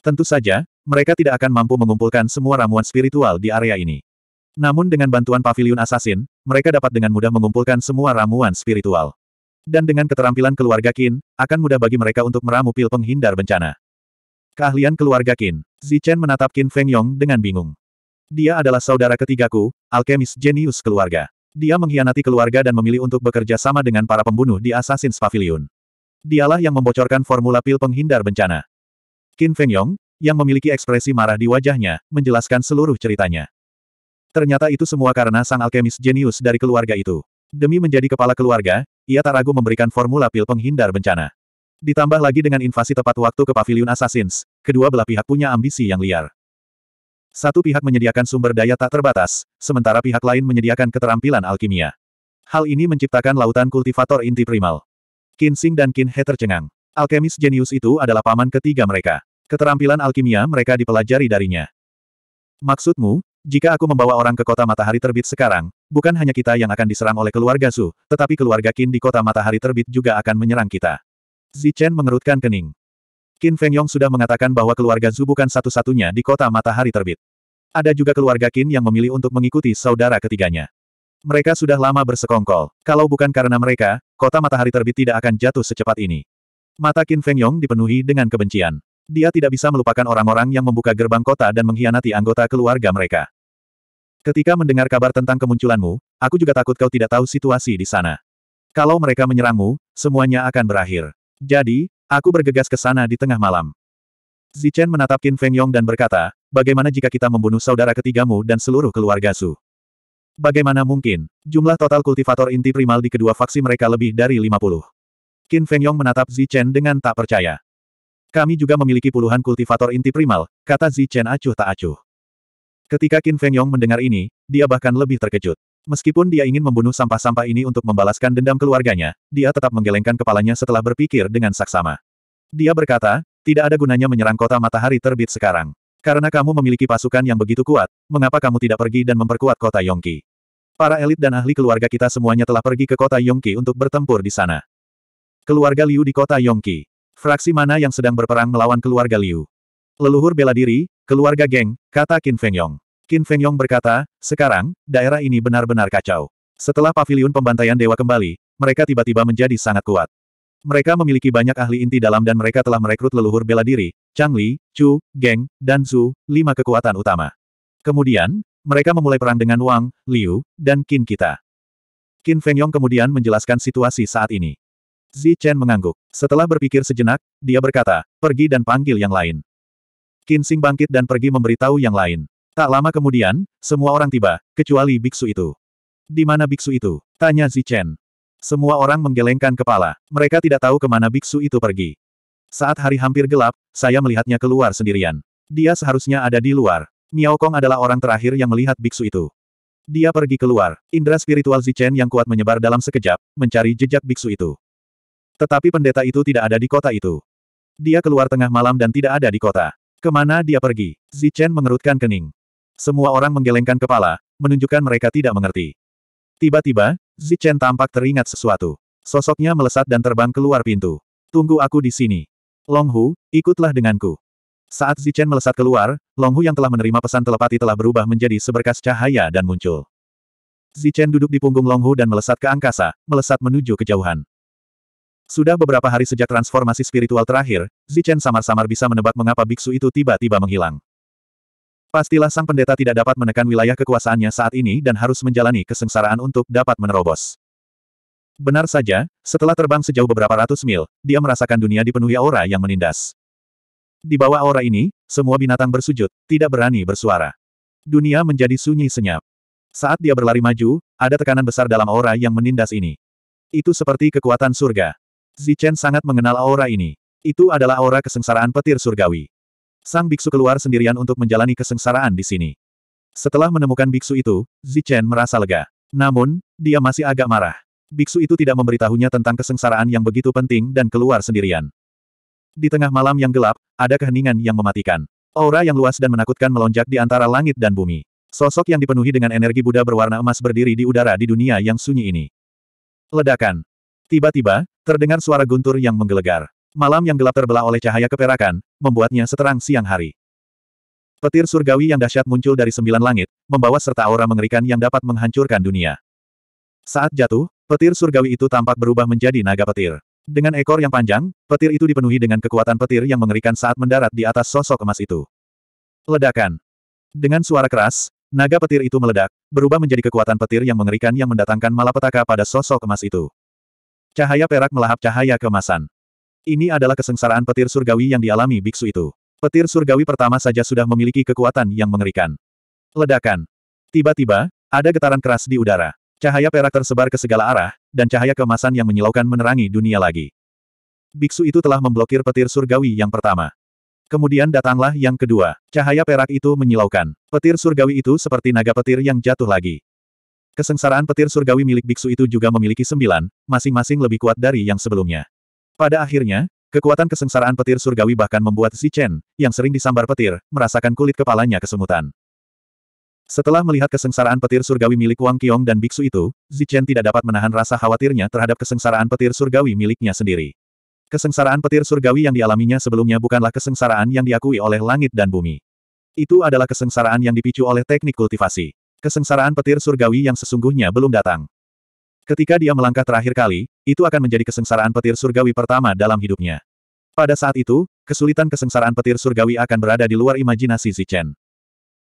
Tentu saja, mereka tidak akan mampu mengumpulkan semua ramuan spiritual di area ini. Namun dengan bantuan pavilion assassin, mereka dapat dengan mudah mengumpulkan semua ramuan spiritual. Dan dengan keterampilan keluarga Qin, akan mudah bagi mereka untuk meramu pil penghindar bencana. Keahlian keluarga Qin. Zichen menatap Qin Feng Yong dengan bingung. Dia adalah saudara ketigaku, alkemis jenius keluarga. Dia mengkhianati keluarga dan memilih untuk bekerja sama dengan para pembunuh di Assassin's Pavilion. Dialah yang membocorkan formula pil penghindar bencana. Qin Feng Yong, yang memiliki ekspresi marah di wajahnya, menjelaskan seluruh ceritanya. Ternyata itu semua karena sang alkemis jenius dari keluarga itu. Demi menjadi kepala keluarga, ia tak ragu memberikan formula pil penghindar bencana. Ditambah lagi dengan invasi tepat waktu ke pavilion Assassins, kedua belah pihak punya ambisi yang liar. Satu pihak menyediakan sumber daya tak terbatas, sementara pihak lain menyediakan keterampilan alkimia. Hal ini menciptakan lautan kultivator inti primal. Qin Kinsing dan Qin He tercengang. Alkemis jenius itu adalah paman ketiga mereka. Keterampilan alkimia mereka dipelajari darinya. Maksudmu, jika aku membawa orang ke kota matahari terbit sekarang, bukan hanya kita yang akan diserang oleh keluarga Su, tetapi keluarga Qin di kota matahari terbit juga akan menyerang kita. Zichen mengerutkan kening. Qin Feng Yong sudah mengatakan bahwa keluarga Zu bukan satu-satunya di kota matahari terbit. Ada juga keluarga Qin yang memilih untuk mengikuti saudara ketiganya. Mereka sudah lama bersekongkol. Kalau bukan karena mereka, kota matahari terbit tidak akan jatuh secepat ini. Mata Qin Feng Yong dipenuhi dengan kebencian. Dia tidak bisa melupakan orang-orang yang membuka gerbang kota dan mengkhianati anggota keluarga mereka. Ketika mendengar kabar tentang kemunculanmu, aku juga takut kau tidak tahu situasi di sana. Kalau mereka menyerangmu, semuanya akan berakhir. Jadi, aku bergegas ke sana di tengah malam. Zichen menatap Qin Feng Yong dan berkata, bagaimana jika kita membunuh saudara ketigamu dan seluruh keluarga Su? Bagaimana mungkin? Jumlah total kultivator inti primal di kedua faksi mereka lebih dari 50. Qin Feng Yong menatap Zichen dengan tak percaya. Kami juga memiliki puluhan kultivator inti primal, kata Zichen acuh tak acuh. Ketika Qin Feng Yong mendengar ini, dia bahkan lebih terkejut. Meskipun dia ingin membunuh sampah-sampah ini untuk membalaskan dendam keluarganya, dia tetap menggelengkan kepalanya setelah berpikir dengan saksama. Dia berkata, tidak ada gunanya menyerang kota matahari terbit sekarang. Karena kamu memiliki pasukan yang begitu kuat, mengapa kamu tidak pergi dan memperkuat kota Yongki? Para elit dan ahli keluarga kita semuanya telah pergi ke kota Yongki untuk bertempur di sana. Keluarga Liu di kota Yongki. Fraksi mana yang sedang berperang melawan keluarga Liu? Leluhur bela diri, keluarga geng, kata Qin Fengyong. Qin Fengyong berkata, sekarang, daerah ini benar-benar kacau. Setelah pavilion pembantaian dewa kembali, mereka tiba-tiba menjadi sangat kuat. Mereka memiliki banyak ahli inti dalam dan mereka telah merekrut leluhur bela diri, Chang Li, Chu, Geng, dan Zhu, lima kekuatan utama. Kemudian, mereka memulai perang dengan Wang, Liu, dan Qin kita. Qin Fengyong kemudian menjelaskan situasi saat ini. Zi Chen mengangguk. Setelah berpikir sejenak, dia berkata, pergi dan panggil yang lain. Kinsing bangkit dan pergi memberitahu yang lain. Tak lama kemudian, semua orang tiba, kecuali biksu itu. Di mana biksu itu? Tanya Zichen. Semua orang menggelengkan kepala. Mereka tidak tahu kemana biksu itu pergi. Saat hari hampir gelap, saya melihatnya keluar sendirian. Dia seharusnya ada di luar. Miao Kong adalah orang terakhir yang melihat biksu itu. Dia pergi keluar. Indra spiritual Zichen yang kuat menyebar dalam sekejap, mencari jejak biksu itu. Tetapi pendeta itu tidak ada di kota itu. Dia keluar tengah malam dan tidak ada di kota. Kemana dia pergi? Zichen mengerutkan kening. Semua orang menggelengkan kepala, menunjukkan mereka tidak mengerti. Tiba-tiba, Zichen tampak teringat sesuatu. Sosoknya melesat dan terbang keluar pintu. Tunggu aku di sini. Longhu, ikutlah denganku. Saat Zichen melesat keluar, Longhu yang telah menerima pesan telepati telah berubah menjadi seberkas cahaya dan muncul. Zichen duduk di punggung Longhu dan melesat ke angkasa, melesat menuju kejauhan. Sudah beberapa hari sejak transformasi spiritual terakhir, Zichen samar-samar bisa menebak mengapa biksu itu tiba-tiba menghilang. Pastilah sang pendeta tidak dapat menekan wilayah kekuasaannya saat ini dan harus menjalani kesengsaraan untuk dapat menerobos. Benar saja, setelah terbang sejauh beberapa ratus mil, dia merasakan dunia dipenuhi aura yang menindas. Di bawah aura ini, semua binatang bersujud, tidak berani bersuara. Dunia menjadi sunyi senyap. Saat dia berlari maju, ada tekanan besar dalam aura yang menindas ini. Itu seperti kekuatan surga. Zichen sangat mengenal aura ini. Itu adalah aura kesengsaraan petir surgawi. Sang biksu keluar sendirian untuk menjalani kesengsaraan di sini. Setelah menemukan biksu itu, Zichen merasa lega. Namun, dia masih agak marah. Biksu itu tidak memberitahunya tentang kesengsaraan yang begitu penting dan keluar sendirian. Di tengah malam yang gelap, ada keheningan yang mematikan. Aura yang luas dan menakutkan melonjak di antara langit dan bumi. Sosok yang dipenuhi dengan energi Buddha berwarna emas berdiri di udara di dunia yang sunyi ini. Ledakan. Tiba-tiba, Terdengar suara guntur yang menggelegar. Malam yang gelap terbelah oleh cahaya keperakan, membuatnya seterang siang hari. Petir surgawi yang dahsyat muncul dari sembilan langit, membawa serta aura mengerikan yang dapat menghancurkan dunia. Saat jatuh, petir surgawi itu tampak berubah menjadi naga petir. Dengan ekor yang panjang, petir itu dipenuhi dengan kekuatan petir yang mengerikan saat mendarat di atas sosok emas itu. Ledakan. Dengan suara keras, naga petir itu meledak, berubah menjadi kekuatan petir yang mengerikan yang mendatangkan malapetaka pada sosok emas itu. Cahaya perak melahap cahaya kemasan. Ini adalah kesengsaraan petir surgawi yang dialami biksu itu. Petir surgawi pertama saja sudah memiliki kekuatan yang mengerikan. Ledakan. Tiba-tiba, ada getaran keras di udara. Cahaya perak tersebar ke segala arah, dan cahaya kemasan yang menyilaukan menerangi dunia lagi. Biksu itu telah memblokir petir surgawi yang pertama. Kemudian datanglah yang kedua. Cahaya perak itu menyilaukan. Petir surgawi itu seperti naga petir yang jatuh lagi. Kesengsaraan petir surgawi milik biksu itu juga memiliki sembilan, masing-masing lebih kuat dari yang sebelumnya. Pada akhirnya, kekuatan kesengsaraan petir surgawi bahkan membuat Si Chen, yang sering disambar petir, merasakan kulit kepalanya kesemutan. Setelah melihat kesengsaraan petir surgawi milik Wang Qiong dan biksu itu, Si Chen tidak dapat menahan rasa khawatirnya terhadap kesengsaraan petir surgawi miliknya sendiri. Kesengsaraan petir surgawi yang dialaminya sebelumnya bukanlah kesengsaraan yang diakui oleh langit dan bumi. Itu adalah kesengsaraan yang dipicu oleh teknik kultivasi. Kesengsaraan petir surgawi yang sesungguhnya belum datang. Ketika dia melangkah terakhir kali, itu akan menjadi kesengsaraan petir surgawi pertama dalam hidupnya. Pada saat itu, kesulitan kesengsaraan petir surgawi akan berada di luar imajinasi Zichen.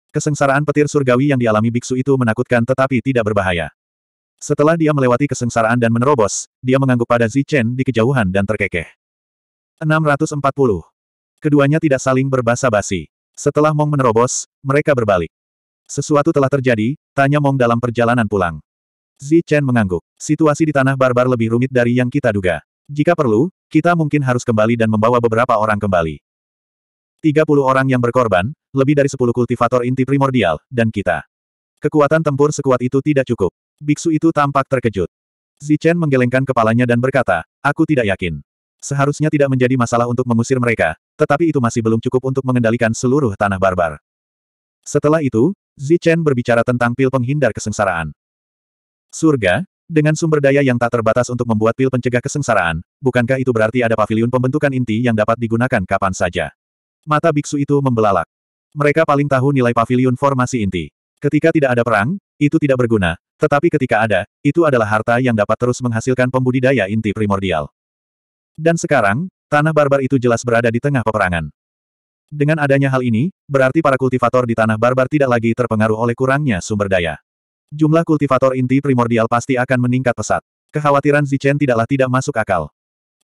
Kesengsaraan petir surgawi yang dialami biksu itu menakutkan tetapi tidak berbahaya. Setelah dia melewati kesengsaraan dan menerobos, dia mengangguk pada Zichen di kejauhan dan terkekeh. 640. Keduanya tidak saling berbasa-basi. Setelah Mong menerobos, mereka berbalik. Sesuatu telah terjadi, tanya Mong dalam perjalanan pulang. Zi Chen mengangguk. Situasi di tanah barbar lebih rumit dari yang kita duga. Jika perlu, kita mungkin harus kembali dan membawa beberapa orang kembali. 30 orang yang berkorban, lebih dari 10 kultivator inti primordial, dan kita. Kekuatan tempur sekuat itu tidak cukup. Biksu itu tampak terkejut. Zi Chen menggelengkan kepalanya dan berkata, aku tidak yakin. Seharusnya tidak menjadi masalah untuk mengusir mereka, tetapi itu masih belum cukup untuk mengendalikan seluruh tanah barbar. Setelah itu, Zichen berbicara tentang pil penghindar kesengsaraan. Surga, dengan sumber daya yang tak terbatas untuk membuat pil pencegah kesengsaraan, bukankah itu berarti ada pavilion pembentukan inti yang dapat digunakan kapan saja? Mata biksu itu membelalak. Mereka paling tahu nilai pavilion formasi inti. Ketika tidak ada perang, itu tidak berguna, tetapi ketika ada, itu adalah harta yang dapat terus menghasilkan pembudidaya inti primordial. Dan sekarang, tanah barbar itu jelas berada di tengah peperangan. Dengan adanya hal ini, berarti para kultivator di tanah barbar tidak lagi terpengaruh oleh kurangnya sumber daya. Jumlah kultivator inti primordial pasti akan meningkat pesat. Kekhawatiran Zichen tidaklah tidak masuk akal.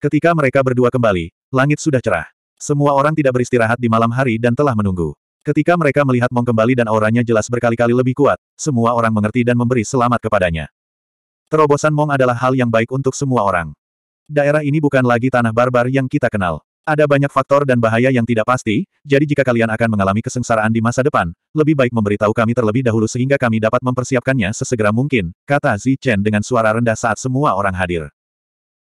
Ketika mereka berdua kembali, langit sudah cerah. Semua orang tidak beristirahat di malam hari dan telah menunggu. Ketika mereka melihat Mong kembali dan auranya jelas berkali-kali lebih kuat, semua orang mengerti dan memberi selamat kepadanya. Terobosan Mong adalah hal yang baik untuk semua orang. Daerah ini bukan lagi tanah barbar yang kita kenal. Ada banyak faktor dan bahaya yang tidak pasti, jadi jika kalian akan mengalami kesengsaraan di masa depan, lebih baik memberitahu kami terlebih dahulu sehingga kami dapat mempersiapkannya sesegera mungkin, kata Zi Chen dengan suara rendah saat semua orang hadir.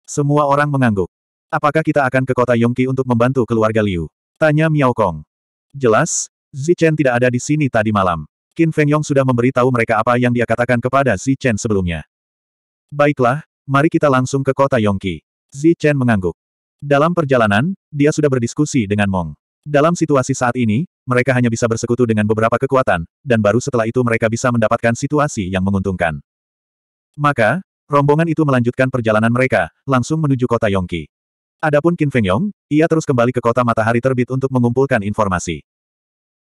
Semua orang mengangguk. Apakah kita akan ke kota Yongki untuk membantu keluarga Liu? Tanya Miao Kong. Jelas, Zi Chen tidak ada di sini tadi malam. Qin Feng Yong sudah memberitahu mereka apa yang dia katakan kepada Zi Chen sebelumnya. Baiklah, mari kita langsung ke kota Yongki. Zi Chen mengangguk. Dalam perjalanan, dia sudah berdiskusi dengan Mong. Dalam situasi saat ini, mereka hanya bisa bersekutu dengan beberapa kekuatan, dan baru setelah itu mereka bisa mendapatkan situasi yang menguntungkan. Maka, rombongan itu melanjutkan perjalanan mereka, langsung menuju kota Yongki. Adapun Qin Feng Yong, ia terus kembali ke kota matahari terbit untuk mengumpulkan informasi.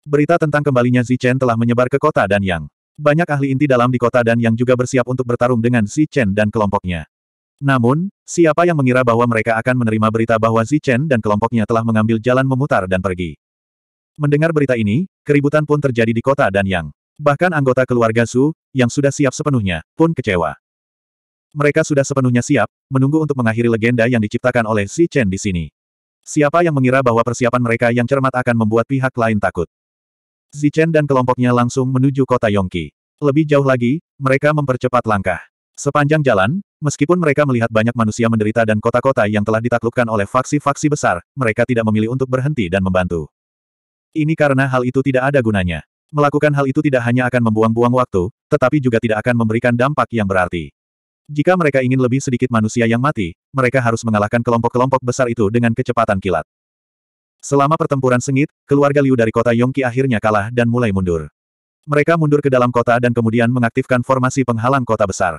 Berita tentang kembalinya Zi Chen telah menyebar ke kota Dan Yang. Banyak ahli inti dalam di kota Dan Yang juga bersiap untuk bertarung dengan Zi Chen dan kelompoknya. Namun, siapa yang mengira bahwa mereka akan menerima berita bahwa Zichen dan kelompoknya telah mengambil jalan memutar dan pergi. Mendengar berita ini, keributan pun terjadi di kota dan yang. Bahkan anggota keluarga Su, yang sudah siap sepenuhnya, pun kecewa. Mereka sudah sepenuhnya siap, menunggu untuk mengakhiri legenda yang diciptakan oleh Si Chen di sini. Siapa yang mengira bahwa persiapan mereka yang cermat akan membuat pihak lain takut? Chen dan kelompoknya langsung menuju kota Yongki. Lebih jauh lagi, mereka mempercepat langkah. Sepanjang jalan, meskipun mereka melihat banyak manusia menderita dan kota-kota yang telah ditaklukkan oleh faksi-faksi besar, mereka tidak memilih untuk berhenti dan membantu. Ini karena hal itu tidak ada gunanya. Melakukan hal itu tidak hanya akan membuang-buang waktu, tetapi juga tidak akan memberikan dampak yang berarti. Jika mereka ingin lebih sedikit manusia yang mati, mereka harus mengalahkan kelompok-kelompok besar itu dengan kecepatan kilat. Selama pertempuran sengit, keluarga Liu dari kota Yongki akhirnya kalah dan mulai mundur. Mereka mundur ke dalam kota dan kemudian mengaktifkan formasi penghalang kota besar.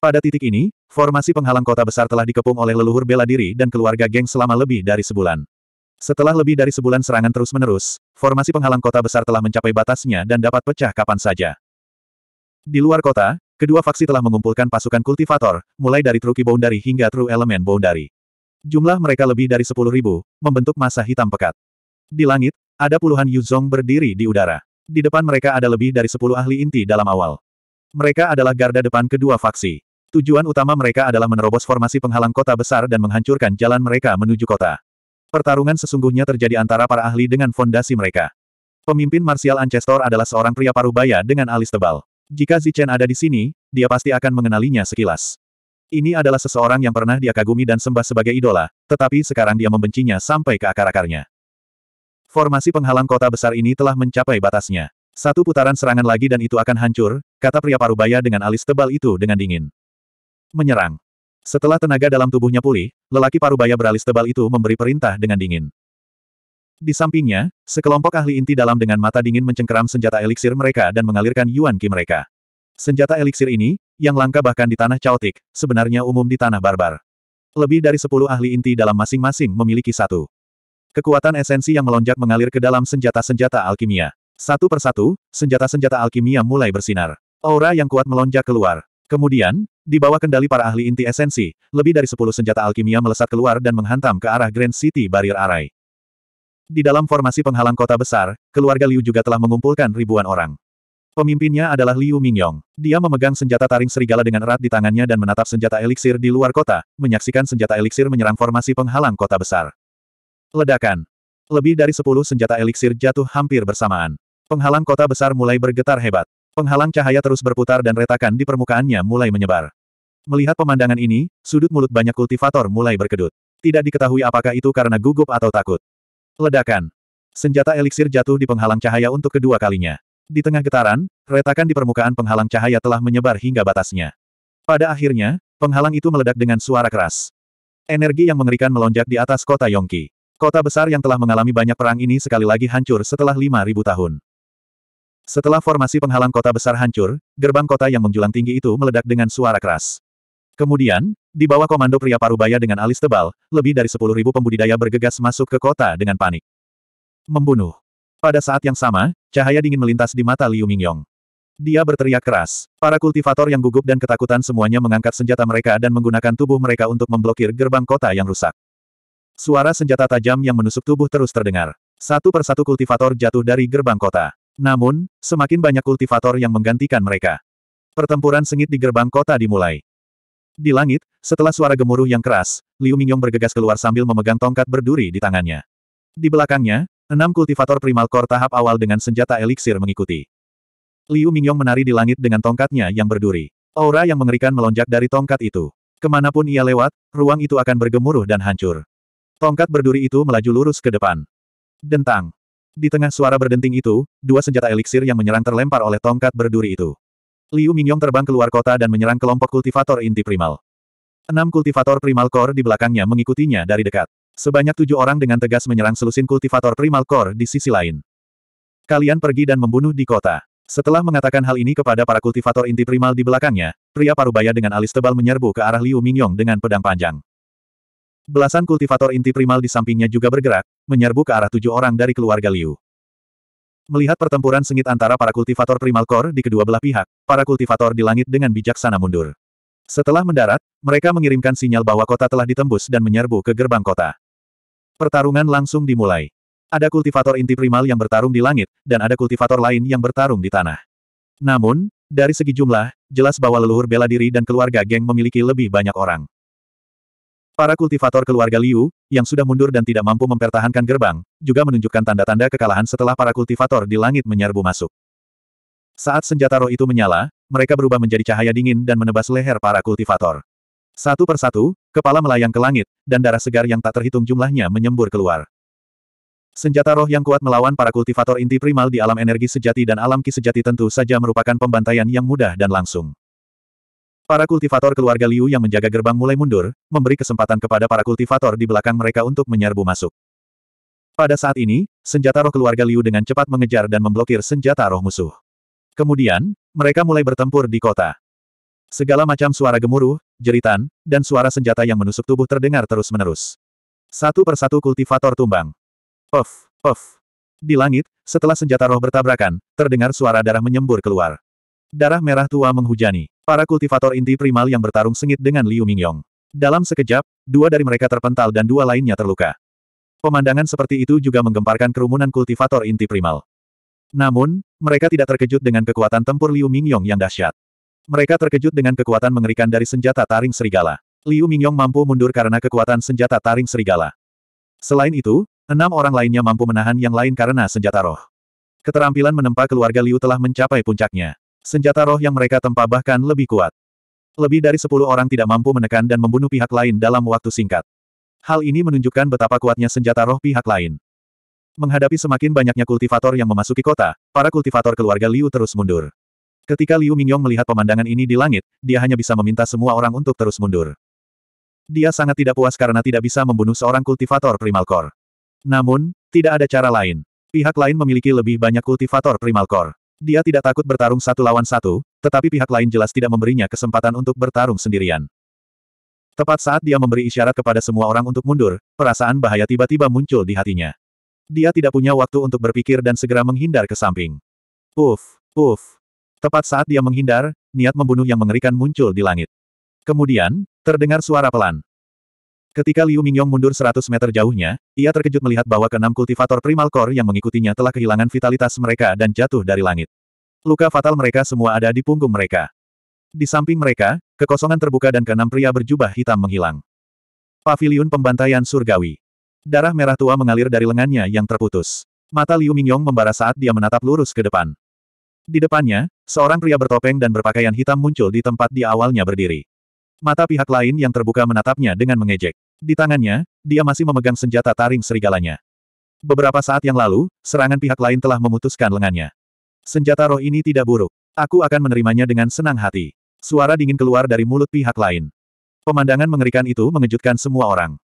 Pada titik ini, formasi penghalang kota besar telah dikepung oleh leluhur bela diri dan keluarga geng selama lebih dari sebulan. Setelah lebih dari sebulan serangan terus-menerus, formasi penghalang kota besar telah mencapai batasnya dan dapat pecah kapan saja. Di luar kota, kedua faksi telah mengumpulkan pasukan kultivator, mulai dari Truki Boundary hingga True Element Boundary. Jumlah mereka lebih dari ribu, membentuk masa hitam pekat. Di langit, ada puluhan Yuzong berdiri di udara. Di depan mereka ada lebih dari 10 ahli inti dalam awal. Mereka adalah garda depan kedua faksi. Tujuan utama mereka adalah menerobos formasi penghalang kota besar dan menghancurkan jalan mereka menuju kota. Pertarungan sesungguhnya terjadi antara para ahli dengan fondasi mereka. Pemimpin marsial Ancestor adalah seorang pria parubaya dengan alis tebal. Jika Zichen ada di sini, dia pasti akan mengenalinya sekilas. Ini adalah seseorang yang pernah dia kagumi dan sembah sebagai idola, tetapi sekarang dia membencinya sampai ke akar-akarnya. Formasi penghalang kota besar ini telah mencapai batasnya. Satu putaran serangan lagi dan itu akan hancur, kata pria parubaya dengan alis tebal itu dengan dingin. Menyerang. Setelah tenaga dalam tubuhnya pulih, lelaki parubaya beralis tebal itu memberi perintah dengan dingin. Di sampingnya, sekelompok ahli inti dalam dengan mata dingin mencengkeram senjata eliksir mereka dan mengalirkan Yuan Qi mereka. Senjata eliksir ini, yang langka bahkan di tanah caotik, sebenarnya umum di tanah barbar. Lebih dari sepuluh ahli inti dalam masing-masing memiliki satu. Kekuatan esensi yang melonjak mengalir ke dalam senjata-senjata alkimia. Satu persatu, senjata-senjata alkimia mulai bersinar. Aura yang kuat melonjak keluar. Kemudian, di bawah kendali para ahli inti esensi, lebih dari sepuluh senjata alkimia melesat keluar dan menghantam ke arah Grand City Barrier Array. Di dalam formasi penghalang kota besar, keluarga Liu juga telah mengumpulkan ribuan orang. Pemimpinnya adalah Liu Mingyong. Dia memegang senjata taring serigala dengan erat di tangannya dan menatap senjata eliksir di luar kota, menyaksikan senjata eliksir menyerang formasi penghalang kota besar. Ledakan. Lebih dari sepuluh senjata eliksir jatuh hampir bersamaan. Penghalang kota besar mulai bergetar hebat. Penghalang cahaya terus berputar dan retakan di permukaannya mulai menyebar. Melihat pemandangan ini, sudut mulut banyak kultivator mulai berkedut. Tidak diketahui apakah itu karena gugup atau takut. Ledakan. Senjata eliksir jatuh di penghalang cahaya untuk kedua kalinya. Di tengah getaran, retakan di permukaan penghalang cahaya telah menyebar hingga batasnya. Pada akhirnya, penghalang itu meledak dengan suara keras. Energi yang mengerikan melonjak di atas kota Yongki. Kota besar yang telah mengalami banyak perang ini sekali lagi hancur setelah 5.000 tahun. Setelah formasi penghalang kota besar hancur, gerbang kota yang menjulang tinggi itu meledak dengan suara keras. Kemudian, di bawah komando pria parubaya dengan alis tebal, lebih dari sepuluh ribu pembudidaya bergegas masuk ke kota dengan panik. Membunuh. Pada saat yang sama, cahaya dingin melintas di mata Liu Mingyong. Dia berteriak keras. Para kultivator yang gugup dan ketakutan semuanya mengangkat senjata mereka dan menggunakan tubuh mereka untuk memblokir gerbang kota yang rusak. Suara senjata tajam yang menusuk tubuh terus terdengar. Satu persatu kultivator jatuh dari gerbang kota. Namun, semakin banyak kultivator yang menggantikan mereka. Pertempuran sengit di gerbang kota dimulai. Di langit, setelah suara gemuruh yang keras, Liu Mingyong bergegas keluar sambil memegang tongkat berduri di tangannya. Di belakangnya, enam kultivator primal core tahap awal dengan senjata eliksir mengikuti. Liu Mingyong menari di langit dengan tongkatnya yang berduri. Aura yang mengerikan melonjak dari tongkat itu. Kemanapun ia lewat, ruang itu akan bergemuruh dan hancur. Tongkat berduri itu melaju lurus ke depan. Dentang. Di tengah suara berdenting itu, dua senjata eliksir yang menyerang terlempar oleh tongkat berduri itu. Liu Mingyong terbang keluar kota dan menyerang kelompok kultivator inti primal. Enam kultivator primal core di belakangnya mengikutinya dari dekat. Sebanyak tujuh orang dengan tegas menyerang selusin kultivator primal core di sisi lain. Kalian pergi dan membunuh di kota. Setelah mengatakan hal ini kepada para kultivator inti primal di belakangnya, pria parubaya dengan alis tebal menyerbu ke arah Liu Mingyong dengan pedang panjang. Belasan kultivator inti primal di sampingnya juga bergerak, menyerbu ke arah tujuh orang dari keluarga Liu. Melihat pertempuran sengit antara para kultivator primal core di kedua belah pihak, para kultivator di langit dengan bijaksana mundur. Setelah mendarat, mereka mengirimkan sinyal bahwa kota telah ditembus dan menyerbu ke gerbang kota. Pertarungan langsung dimulai. Ada kultivator inti primal yang bertarung di langit, dan ada kultivator lain yang bertarung di tanah. Namun, dari segi jumlah, jelas bahwa leluhur bela diri dan keluarga geng memiliki lebih banyak orang. Para kultivator keluarga Liu, yang sudah mundur dan tidak mampu mempertahankan gerbang, juga menunjukkan tanda-tanda kekalahan setelah para kultivator di langit menyerbu masuk. Saat senjata roh itu menyala, mereka berubah menjadi cahaya dingin dan menebas leher para kultivator. Satu persatu, kepala melayang ke langit, dan darah segar yang tak terhitung jumlahnya menyembur keluar. Senjata roh yang kuat melawan para kultivator inti primal di alam energi sejati dan alam ki sejati tentu saja merupakan pembantaian yang mudah dan langsung. Para kultivator keluarga Liu yang menjaga gerbang mulai mundur, memberi kesempatan kepada para kultivator di belakang mereka untuk menyerbu masuk. Pada saat ini, senjata roh keluarga Liu dengan cepat mengejar dan memblokir senjata roh musuh. Kemudian, mereka mulai bertempur di kota. Segala macam suara gemuruh, jeritan, dan suara senjata yang menusuk tubuh terdengar terus-menerus. Satu persatu kultivator tumbang. Puff, puff. Di langit, setelah senjata roh bertabrakan, terdengar suara darah menyembur keluar. Darah merah tua menghujani. Para kultivator inti primal yang bertarung sengit dengan Liu Mingyong. Dalam sekejap, dua dari mereka terpental dan dua lainnya terluka. Pemandangan seperti itu juga menggemparkan kerumunan kultivator inti primal. Namun, mereka tidak terkejut dengan kekuatan tempur Liu Mingyong yang dahsyat. Mereka terkejut dengan kekuatan mengerikan dari senjata taring serigala. Liu Mingyong mampu mundur karena kekuatan senjata taring serigala. Selain itu, enam orang lainnya mampu menahan yang lain karena senjata roh. Keterampilan menempa keluarga Liu telah mencapai puncaknya. Senjata roh yang mereka tempa bahkan lebih kuat. Lebih dari sepuluh orang tidak mampu menekan dan membunuh pihak lain dalam waktu singkat. Hal ini menunjukkan betapa kuatnya senjata roh pihak lain. Menghadapi semakin banyaknya kultivator yang memasuki kota, para kultivator keluarga Liu terus mundur. Ketika Liu Mingyong melihat pemandangan ini di langit, dia hanya bisa meminta semua orang untuk terus mundur. Dia sangat tidak puas karena tidak bisa membunuh seorang kultivator Primal Core. Namun, tidak ada cara lain. Pihak lain memiliki lebih banyak kultivator Primal Core. Dia tidak takut bertarung satu lawan satu, tetapi pihak lain jelas tidak memberinya kesempatan untuk bertarung sendirian. Tepat saat dia memberi isyarat kepada semua orang untuk mundur, perasaan bahaya tiba-tiba muncul di hatinya. Dia tidak punya waktu untuk berpikir dan segera menghindar ke samping. Uf, uf. Tepat saat dia menghindar, niat membunuh yang mengerikan muncul di langit. Kemudian, terdengar suara pelan. Ketika Liu Mingyong mundur 100 meter jauhnya, ia terkejut melihat bahwa keenam kultivator primal core yang mengikutinya telah kehilangan vitalitas mereka dan jatuh dari langit. Luka fatal mereka semua ada di punggung mereka. Di samping mereka, kekosongan terbuka dan keenam pria berjubah hitam menghilang. Paviliun pembantaian surgawi. Darah merah tua mengalir dari lengannya yang terputus. Mata Liu Mingyong membara saat dia menatap lurus ke depan. Di depannya, seorang pria bertopeng dan berpakaian hitam muncul di tempat di awalnya berdiri. Mata pihak lain yang terbuka menatapnya dengan mengejek. Di tangannya, dia masih memegang senjata taring serigalanya. Beberapa saat yang lalu, serangan pihak lain telah memutuskan lengannya. Senjata roh ini tidak buruk. Aku akan menerimanya dengan senang hati. Suara dingin keluar dari mulut pihak lain. Pemandangan mengerikan itu mengejutkan semua orang.